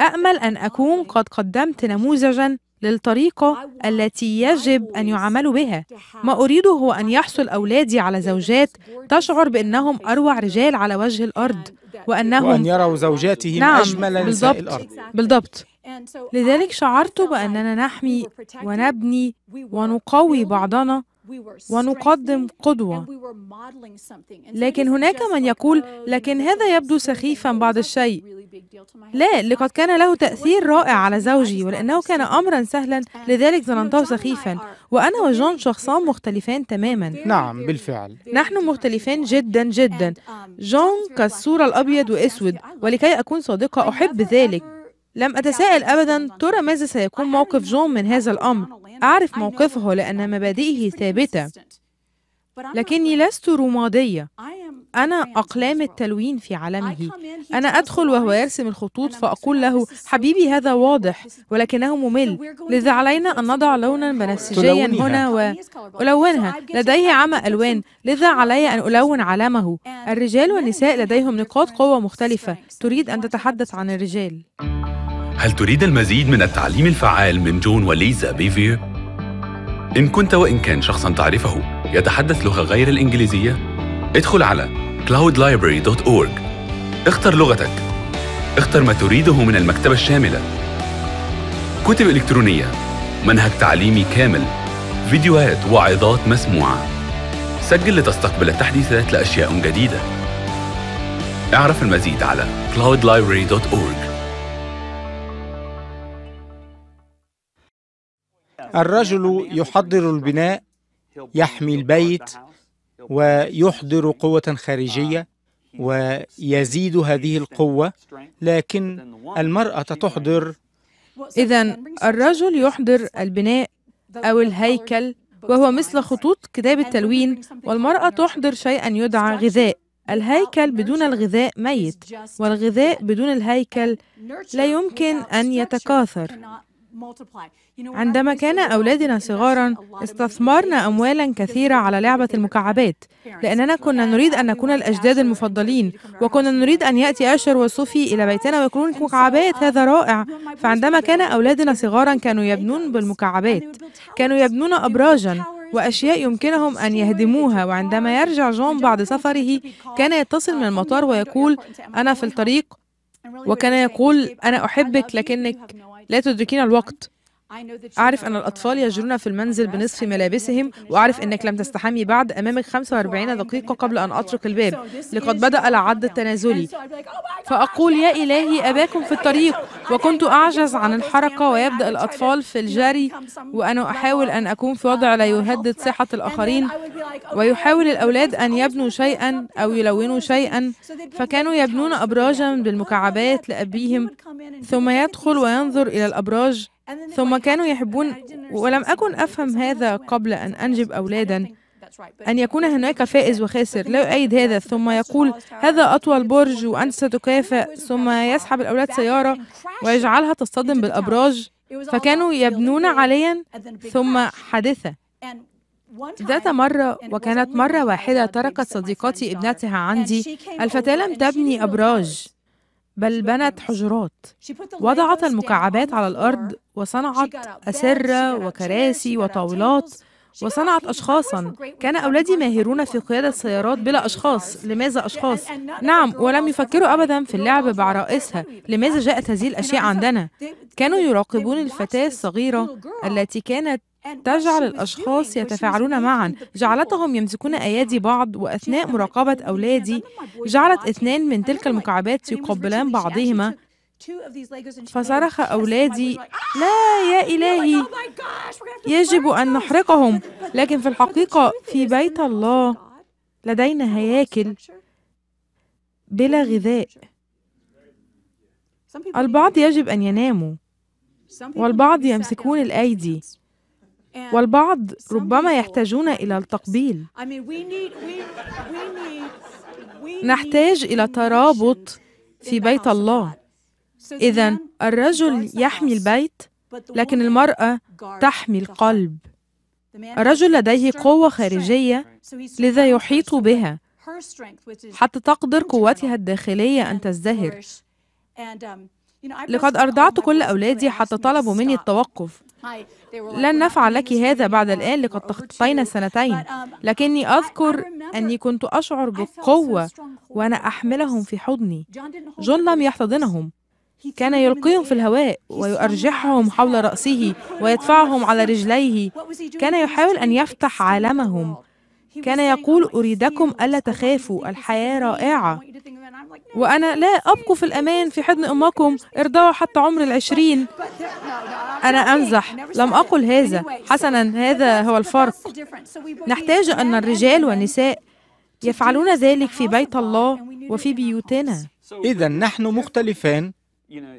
أأمل أن أكون قد قدمت نموذجا للطريقة التي يجب أن يعاملوا بها ما أريده هو أن يحصل أولادي على زوجات تشعر بأنهم أروع رجال على وجه الأرض وأنهم وأن يروا زوجاتهم نعم أجمل نساء الأرض بالضبط لذلك شعرت بأننا نحمي ونبني ونقوي بعضنا ونقدم قدوة لكن هناك من يقول oh, لكن هذا يبدو سخيفا بعض الشيء لا لقد كان له تأثير رائع على زوجي ولأنه كان أمرا سهلا لذلك ظننته سخيفا وأنا وجون شخصان مختلفان تماما نعم بالفعل نحن مختلفان جدا جدا um, جون كالصورة الأبيض oh, وأسود ولكي أكون صادقة أحب ذلك لم أتساءل أبدا ترى ماذا سيكون موقف جون من هذا الأمر أعرف موقفه لأن مبادئه ثابتة لكني لست رمادية أنا أقلام التلوين في عالمه أنا أدخل وهو يرسم الخطوط فأقول له حبيبي هذا واضح ولكنه ممل لذا علينا أن نضع لونا بنفسجيا هنا وألونها لديه عمى ألوان لذا علي أن ألون عالمه الرجال والنساء لديهم نقاط قوة مختلفة تريد أن تتحدث عن الرجال هل تريد المزيد من التعليم الفعال من جون وليزا بيفيو؟ إن كنت وإن كان شخصاً تعرفه يتحدث لغة غير الإنجليزية، ادخل على cloudlibrary.org اختر لغتك اختر ما تريده من المكتبة الشاملة كتب إلكترونية منهج تعليمي كامل فيديوهات وعظات مسموعة سجل لتستقبل التحديثات لأشياء جديدة اعرف المزيد على cloudlibrary.org الرجل يحضر البناء يحمي البيت ويحضر قوة خارجية ويزيد هذه القوة لكن المرأة تحضر إذا الرجل يحضر البناء أو الهيكل وهو مثل خطوط كتاب التلوين والمرأة تحضر شيئا يدعى غذاء الهيكل بدون الغذاء ميت والغذاء بدون الهيكل لا يمكن أن يتكاثر عندما كان أولادنا صغارا استثمرنا أموالا كثيرة على لعبة المكعبات لأننا كنا نريد أن نكون الأجداد المفضلين وكنا نريد أن يأتي أشر وصوفي إلى um, بيتنا ويقولون مكعبات um, هذا رائع فعندما كان أولادنا صغارا كانوا يبنون بالمكعبات كانوا يبنون أبراجا وأشياء يمكنهم أن يهدموها وعندما يرجع جون بعد سفره كان يتصل من uh, المطار ويقول أنا في الطريق وكان يقول أنا أحبك لكنك لا تدركين الوقت أعرف أن الأطفال يجرون في المنزل بنصف ملابسهم وأعرف أنك لم تستحمي بعد أمامك 45 دقيقة قبل أن أطرق الباب لقد بدأ العد التنازلي فأقول يا إلهي أباكم في الطريق وكنت أعجز عن الحركة ويبدأ الأطفال في الجري وأنا أحاول أن أكون في وضع لا يهدد صحة الآخرين ويحاول الأولاد أن يبنوا شيئا أو يلونوا شيئا فكانوا يبنون أبراجا بالمكعبات لأبيهم ثم يدخل وينظر إلى الأبراج ثم كانوا يحبون ولم أكن أفهم هذا قبل أن أنجب أولادا أن يكون هناك فائز وخاسر لا يؤيد هذا ثم يقول هذا أطول برج وأنت ستكافئ ثم يسحب الأولاد سيارة ويجعلها تصطدم بالأبراج فكانوا يبنون عليا ثم حادثة ذات مرة وكانت مرة واحدة تركت صديقتي ابنتها عندي الفتاة لم تبني أبراج بل بنت حجرات وضعت المكعبات على الارض وصنعت اسره وكراسي وطاولات وصنعت أشخاصا كان أولادي ماهرون في قيادة سيارات بلا أشخاص لماذا أشخاص؟ نعم ولم يفكروا أبدا في اللعب بعرائسها لماذا جاءت هذه الأشياء عندنا؟ كانوا يراقبون الفتاة الصغيرة التي كانت تجعل الأشخاص يتفاعلون معا جعلتهم يمسكون أيادي بعض وأثناء مراقبة أولادي جعلت اثنان من تلك المكعبات يقبلان بعضهما فصرخ أولادي ah! لا يا إلهي يجب أن نحرقهم لكن في الحقيقة في بيت الله لدينا هياكل بلا غذاء البعض يجب أن يناموا والبعض يمسكون الأيدي والبعض ربما يحتاجون إلى التقبيل نحتاج إلى ترابط في بيت الله إذا الرجل يحمي البيت لكن المرأة تحمي القلب الرجل لديه قوة خارجية لذا يحيط بها حتى تقدر قوتها الداخلية أن تزدهر um, لقد أرضعت كل أولادي حتى طلبوا مني التوقف لن نفعل لك هذا بعد الآن لقد تخطينا سنتين لكني أذكر أني كنت أشعر بقوة وأنا أحملهم في حضني جون لم يحتضنهم كان يلقيهم في الهواء ويؤرجحهم حول رأسه ويدفعهم على رجليه كان يحاول أن يفتح عالمهم كان يقول أريدكم ألا تخافوا الحياة رائعة وأنا لا أبقوا في الأمان في حضن أمكم ارضعوا حتى عمر العشرين أنا أمزح لم أقل هذا حسنا هذا هو الفرق نحتاج أن الرجال والنساء يفعلون ذلك في بيت الله وفي بيوتنا إذا نحن مختلفان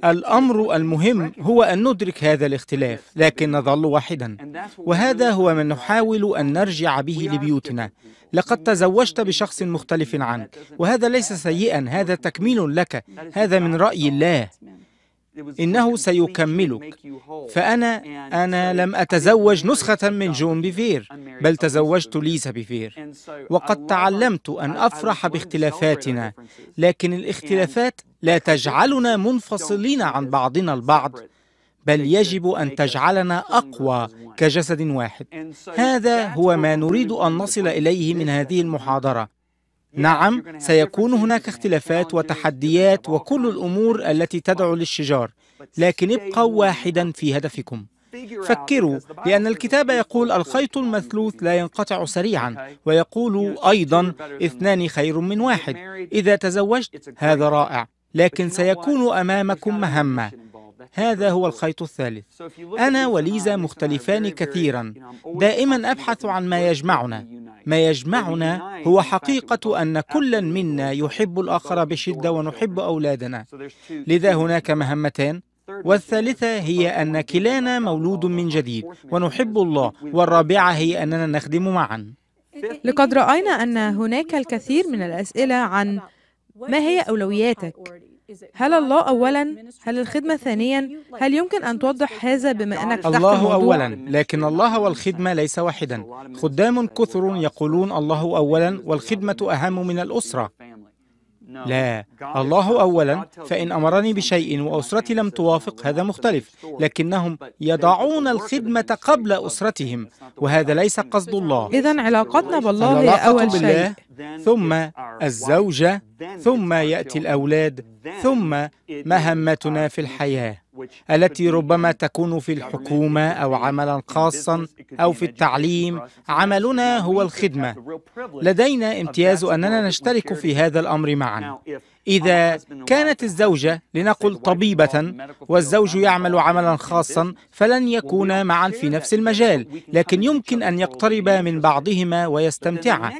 الأمر المهم هو أن ندرك هذا الاختلاف لكن نظل واحدا وهذا هو ما نحاول أن نرجع به لبيوتنا لقد تزوجت بشخص مختلف عنك وهذا ليس سيئا هذا تكميل لك هذا من رأي الله إنه سيكملك فأنا أنا لم أتزوج نسخة من جون بيفير بل تزوجت ليزا بيفير وقد تعلمت أن أفرح باختلافاتنا لكن الاختلافات لا تجعلنا منفصلين عن بعضنا البعض بل يجب أن تجعلنا أقوى كجسد واحد هذا هو ما نريد أن نصل إليه من هذه المحاضرة نعم سيكون هناك اختلافات وتحديات وكل الأمور التي تدعو للشجار لكن ابقوا واحدا في هدفكم فكروا لأن الكتاب يقول الخيط المثلوث لا ينقطع سريعا ويقول أيضا اثنان خير من واحد إذا تزوجت هذا رائع لكن سيكون أمامكم مهمة هذا هو الخيط الثالث أنا وليزا مختلفان كثيرا دائما أبحث عن ما يجمعنا ما يجمعنا هو حقيقة أن كل منا يحب الآخر بشدة ونحب أولادنا لذا هناك مهمتان والثالثة هي أن كلانا مولود من جديد ونحب الله والرابعة هي أننا نخدم معا لقد رأينا أن هناك الكثير من الأسئلة عن ما هي أولوياتك؟ هل الله أولا؟ هل الخدمة ثانيا؟ هل يمكن أن توضح هذا بما أنك الله تحت الموضوع؟ أولا لكن الله والخدمة ليس واحدا خدام كثر يقولون الله أولا والخدمة أهم من الأسرة لا الله اولا فان امرني بشيء واسرتي لم توافق هذا مختلف لكنهم يضعون الخدمه قبل اسرتهم وهذا ليس قصد الله اذا علاقتنا بالله هي اول بالله شيء ثم الزوجه ثم ياتي الاولاد ثم مهمتنا في الحياه التي ربما تكون في الحكومة أو عملا خاصا أو في التعليم عملنا هو الخدمة لدينا امتياز أننا نشترك في هذا الأمر معا إذا كانت الزوجة لنقل طبيبة والزوج يعمل عملا خاصا فلن يكونا معا في نفس المجال لكن يمكن أن يقتربا من بعضهما ويستمتعا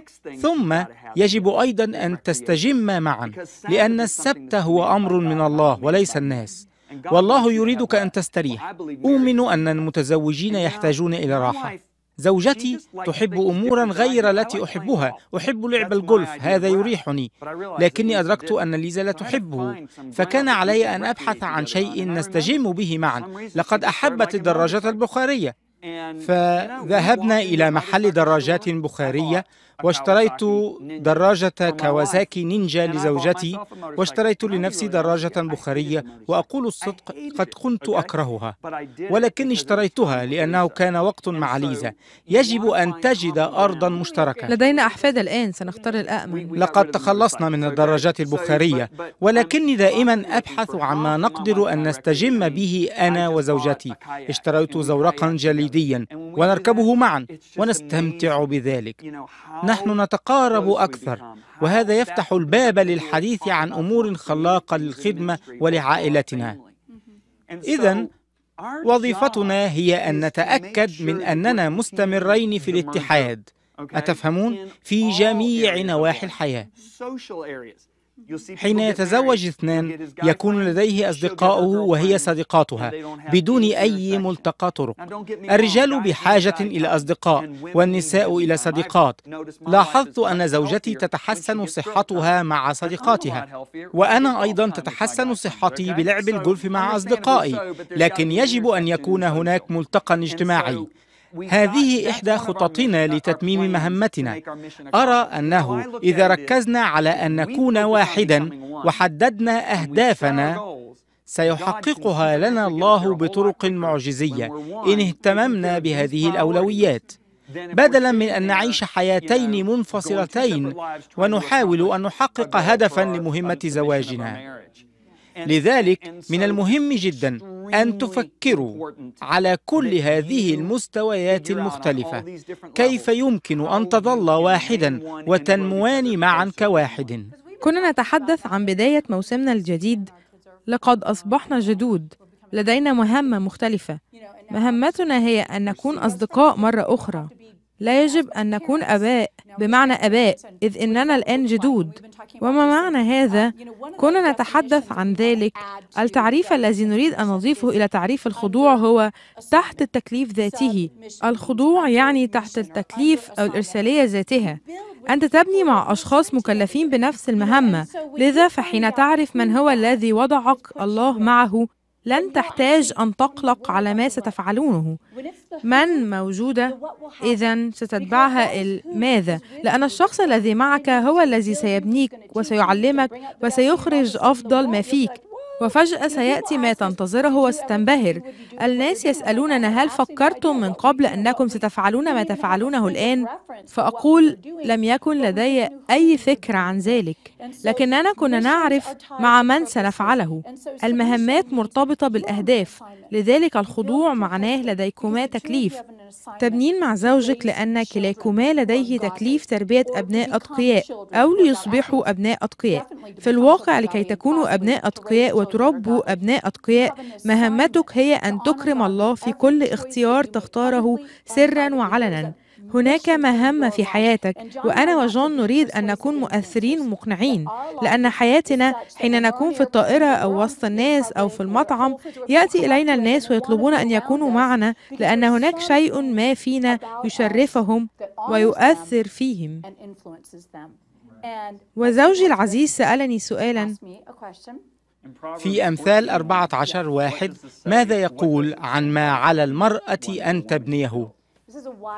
ثم يجب أيضا أن تستجما معا لأن السبت هو أمر من الله وليس الناس والله يريدك أن تستريح أؤمن أن المتزوجين يحتاجون إلى راحة زوجتي تحب امورا غير التي احبها احب لعب الجولف هذا يريحني لكني ادركت ان ليزا لا تحبه فكان علي ان ابحث عن شيء نستجم به معا لقد احبت الدراجات البخاريه فذهبنا الى محل دراجات بخاريه واشتريت دراجة كوازاكي نينجا لزوجتي واشتريت لنفسي أيوة، دراجة بخارية وأقول الصدق قد كنت أكرهها ولكني اشتريتها لأنه كان وقت مع ليزا يجب أن تجد أرضا مشتركة لدينا أحفاد الآن سنختار الأأمن لقد تخلصنا من الدراجات البخارية ولكني دائما أبحث عما نقدر أن نستجم به أنا وزوجتي اشتريت زورقا جليديا ونركبه معا ونستمتع بذلك نحن نتقارب أكثر وهذا يفتح الباب للحديث عن أمور خلاقة للخدمة ولعائلتنا إذا وظيفتنا هي أن نتأكد من أننا مستمرين في الاتحاد أتفهمون؟ في جميع نواحي الحياة حين يتزوج اثنان يكون لديه أصدقاؤه وهي صديقاتها بدون أي ملتقى طرق الرجال بحاجة إلى أصدقاء والنساء إلى صديقات لاحظت أن زوجتي تتحسن صحتها مع صديقاتها وأنا أيضا تتحسن صحتي بلعب الجولف مع أصدقائي لكن يجب أن يكون هناك ملتقى اجتماعي هذه إحدى خططنا uh, لتتميم مهمتنا أرى أنه إذا ركزنا على أن نكون واحدا وحددنا أهدافنا سيحققها لنا الله بطرق معجزية إن اهتممنا بهذه الأولويات بدلا من ان نعيش حياتين منفصلتين ونحاول ان نحقق هدفا لمهمه زواجنا لذلك من المهم جدا أن تفكروا على كل هذه المستويات المختلفة كيف يمكن أن تظل واحدا وتنموان معا كواحد كنا نتحدث عن بداية موسمنا الجديد لقد أصبحنا جدود لدينا مهمة مختلفة مهمتنا هي أن نكون أصدقاء مرة أخرى لا يجب أن نكون أباء بمعنى أباء إذ إننا الآن جدود وما معنى هذا؟ كنا نتحدث عن ذلك التعريف الذي نريد أن نضيفه إلى تعريف الخضوع هو تحت التكليف ذاته الخضوع يعني تحت التكليف أو الإرسالية ذاتها أنت تبني مع أشخاص مكلفين بنفس المهمة لذا فحين تعرف من هو الذي وضعك الله معه لن تحتاج أن تقلق على ما ستفعلونه من موجودة إذا ستتبعها ماذا لأن الشخص الذي معك هو الذي سيبنيك وسيعلمك وسيخرج أفضل ما فيك وفجأة سيأتي ما تنتظره وستنبهر الناس يسألوننا هل فكرتم من قبل أنكم ستفعلون ما تفعلونه الآن؟ فأقول لم يكن لدي أي فكرة عن ذلك لكننا كنا نعرف مع من سنفعله المهمات مرتبطة بالأهداف لذلك الخضوع معناه لديكما تكليف تبنين مع زوجك لأن كلاكما لديه تكليف تربية أبناء أتقياء أو ليصبحوا أبناء أتقياء في الواقع لكي تكونوا أبناء أتقياء وتربوا أبناء أتقياء مهمتك هي أن تكرم الله في كل اختيار تختاره سرا وعلنا هناك مهمة في حياتك وأنا وجون نريد أن نكون مؤثرين ومقنعين لأن حياتنا حين نكون في الطائرة أو وسط الناس أو في المطعم يأتي إلينا الناس ويطلبون أن يكونوا معنا لأن هناك شيء ما فينا يشرفهم ويؤثر فيهم وزوجي العزيز سألني سؤالا في أمثال 14 واحد ماذا يقول عن ما على المرأة أن تبنيه؟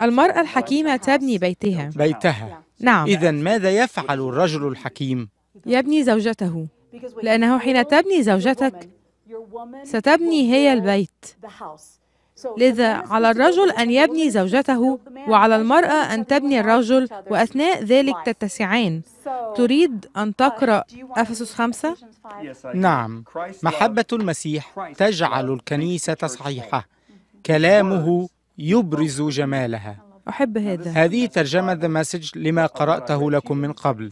المرأة الحكيمة تبني بيتها بيتها نعم إذا ماذا يفعل الرجل الحكيم؟ يبني زوجته لأنه حين تبني زوجتك ستبني هي البيت لذا على الرجل أن يبني زوجته وعلى المرأة أن تبني الرجل وأثناء ذلك تتسعان تريد أن تقرأ أفسس خمسة؟ نعم محبة المسيح تجعل الكنيسة صحيحة كلامه يبرز جمالها أحب هذا هذه ترجمة The Message لما قرأته لكم من قبل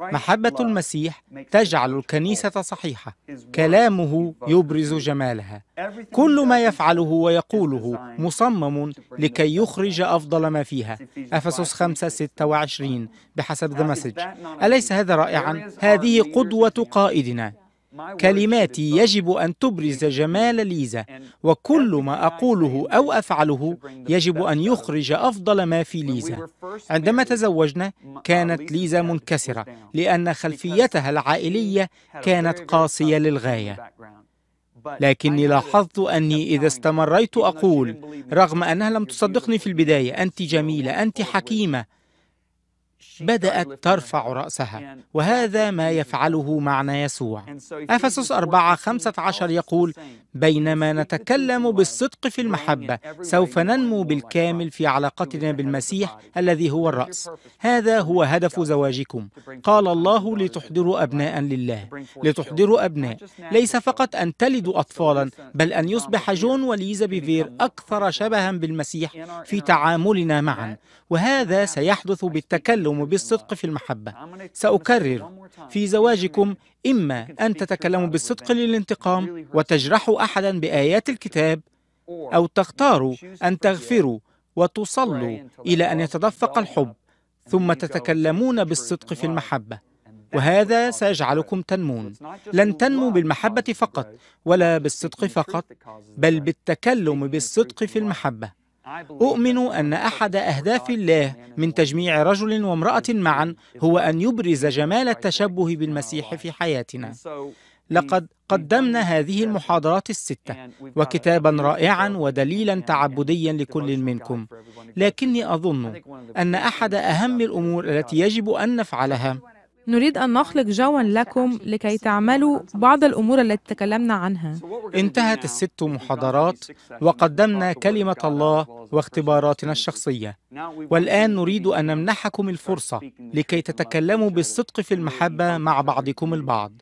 محبة المسيح تجعل الكنيسة صحيحة كلامه يبرز جمالها كل ما يفعله ويقوله مصمم لكي يخرج أفضل ما فيها أفسس 5 26 بحسب ذا مسج أليس هذا رائعا؟ هذه قدوة قائدنا كلماتي يجب أن تبرز جمال ليزا وكل ما أقوله أو أفعله يجب أن يخرج أفضل ما في ليزا عندما تزوجنا كانت ليزا منكسرة لأن خلفيتها العائلية كانت قاسية للغاية لكني لاحظت أني إذا استمريت أقول رغم أنها لم تصدقني في البداية أنت جميلة أنت حكيمة بدأت ترفع رأسها وهذا ما يفعله معنا يسوع أفسس خمسة عشر يقول بينما *laughs* نتكلم بالصدق في المحبة سوف ننمو بالكامل في علاقتنا بالمسيح الذي هو الرأس هذا هو هدف زواجكم قال الله لتحضروا أبناء لله لتحضروا أبناء ليس فقط أن تلدوا أطفالا بل أن يصبح جون وليزا بيفير أكثر شبها بالمسيح في تعاملنا معا وهذا سيحدث بالتكلم تتكلم بالصدق في المحبة سأكرر في زواجكم إما أن تتكلموا بالصدق للانتقام وتجرحوا أحدا بآيات الكتاب أو تختاروا أن تغفروا وتصلوا إلى أن يتدفق الحب ثم تتكلمون بالصدق في المحبة وهذا سيجعلكم تنمون لن تنمو بالمحبة فقط ولا بالصدق فقط بل بالتكلم بالصدق في المحبة أؤمن أن أحد أهداف الله من تجميع رجل وامرأة معا هو أن يبرز جمال التشبه بالمسيح في حياتنا لقد قدمنا هذه المحاضرات الستة وكتابا رائعا ودليلا تعبديا لكل منكم لكني أظن أن أحد أهم الأمور التي يجب أن نفعلها نريد أن نخلق جوا لكم لكي تعملوا بعض الأمور التي تكلمنا عنها انتهت الست محاضرات وقدمنا كلمة الله واختباراتنا الشخصية والآن نريد أن نمنحكم الفرصة لكي تتكلموا بالصدق في المحبة مع بعضكم البعض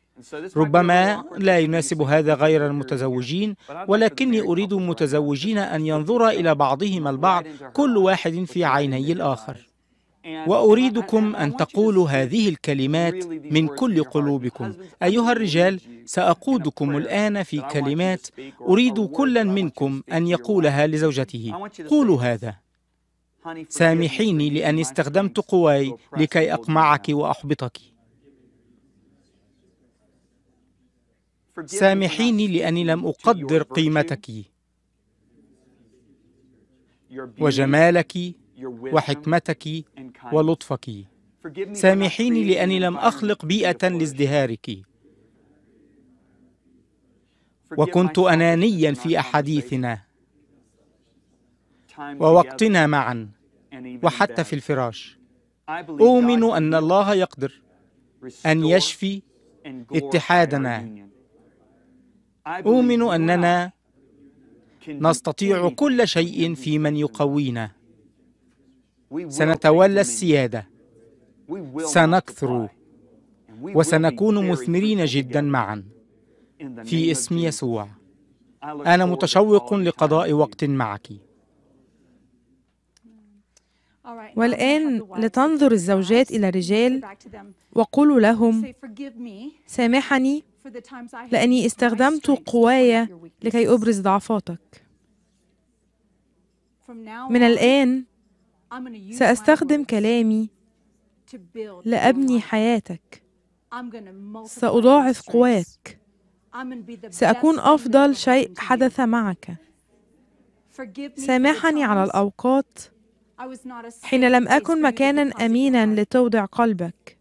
ربما لا يناسب هذا غير المتزوجين ولكني أريد المتزوجين أن ينظر إلى بعضهم البعض كل واحد في عيني الآخر واريدكم ان تقولوا هذه الكلمات من كل قلوبكم ايها الرجال ساقودكم الان في كلمات اريد كلا منكم ان يقولها لزوجته قولوا هذا سامحيني لاني استخدمت قواي لكي اقمعك واحبطك سامحيني لاني لم اقدر قيمتك وجمالك وحكمتك ولطفك سامحيني لأني لم أخلق بيئة لازدهارك وكنت أنانيا في أحاديثنا ووقتنا معا وحتى في الفراش أؤمن أن الله يقدر أن يشفي اتحادنا أؤمن أننا نستطيع كل شيء في من يقوينا سنتولى السيادة سنكثر وسنكون مثمرين جدا معا في اسم يسوع أنا متشوق لقضاء وقت معك والآن لتنظر الزوجات إلى الرجال وقولوا لهم سامحني لأني استخدمت قواي لكي أبرز ضعفاتك من الآن سأستخدم كلامي لأبني حياتك سأضاعف قواك سأكون أفضل شيء حدث معك سامحني على الأوقات حين لم أكن مكانا أمينا لتودع قلبك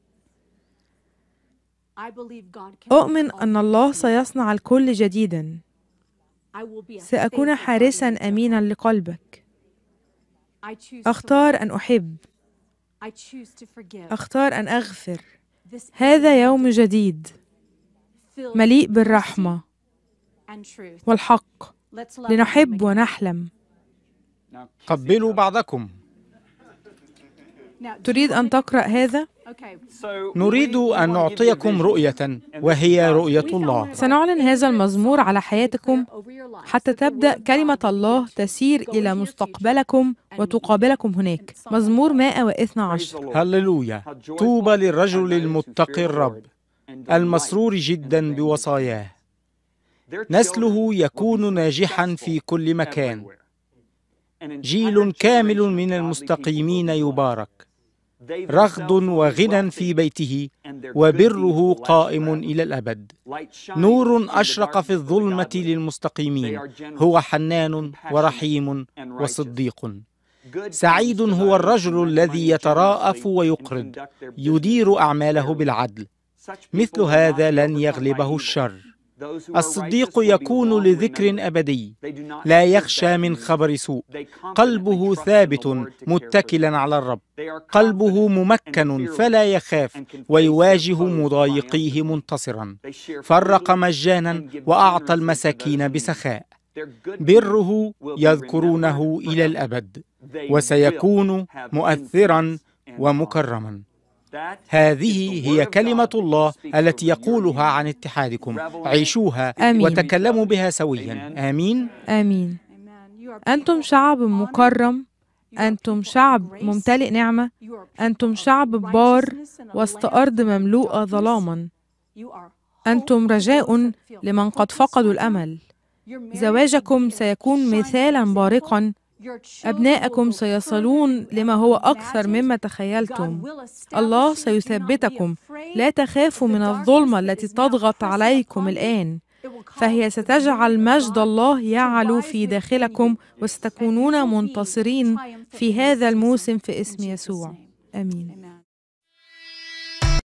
أؤمن أن الله سيصنع الكل جديدا سأكون حارسا أمينا لقلبك اختار ان احب اختار ان اغفر هذا يوم جديد مليء بالرحمه والحق لنحب ونحلم قبلوا بعضكم تريد ان تقرا هذا نريد أن نعطيكم رؤية وهي رؤية الله سنعلن هذا المزمور على حياتكم حتى تبدأ كلمة الله تسير إلى مستقبلكم وتقابلكم هناك مزمور 112 هللويا طوبى للرجل المتقي الرب المسرور جدا بوصاياه نسله يكون ناجحا في كل مكان جيل كامل من المستقيمين يبارك رغد وغنى في بيته وبره قائم الى الابد نور اشرق في الظلمه للمستقيمين هو حنان ورحيم وصديق سعيد هو الرجل الذي يتراءف ويقرض يدير اعماله بالعدل مثل هذا لن يغلبه الشر الصديق يكون لذكر أبدي لا يخشى من خبر سوء قلبه ثابت متكلا على الرب قلبه ممكن فلا يخاف ويواجه مضايقيه منتصرا فرق مجانا وأعطى المساكين بسخاء بره يذكرونه إلى الأبد وسيكون مؤثرا ومكرما هذه هي كلمة الله التي يقولها عن اتحادكم عيشوها آمين. وتكلموا بها سويا آمين آمين أنتم شعب مكرم أنتم شعب ممتلئ نعمة أنتم شعب بار وسط أرض مملوءة ظلاما أنتم رجاء لمن قد فقدوا الأمل زواجكم سيكون مثالا بارقا أبناءكم سيصلون لما هو أكثر مما تخيلتم الله سيثبتكم لا تخافوا من الظلمة التي تضغط عليكم الآن فهي ستجعل مجد الله يعلو في داخلكم وستكونون منتصرين في هذا الموسم في اسم يسوع امين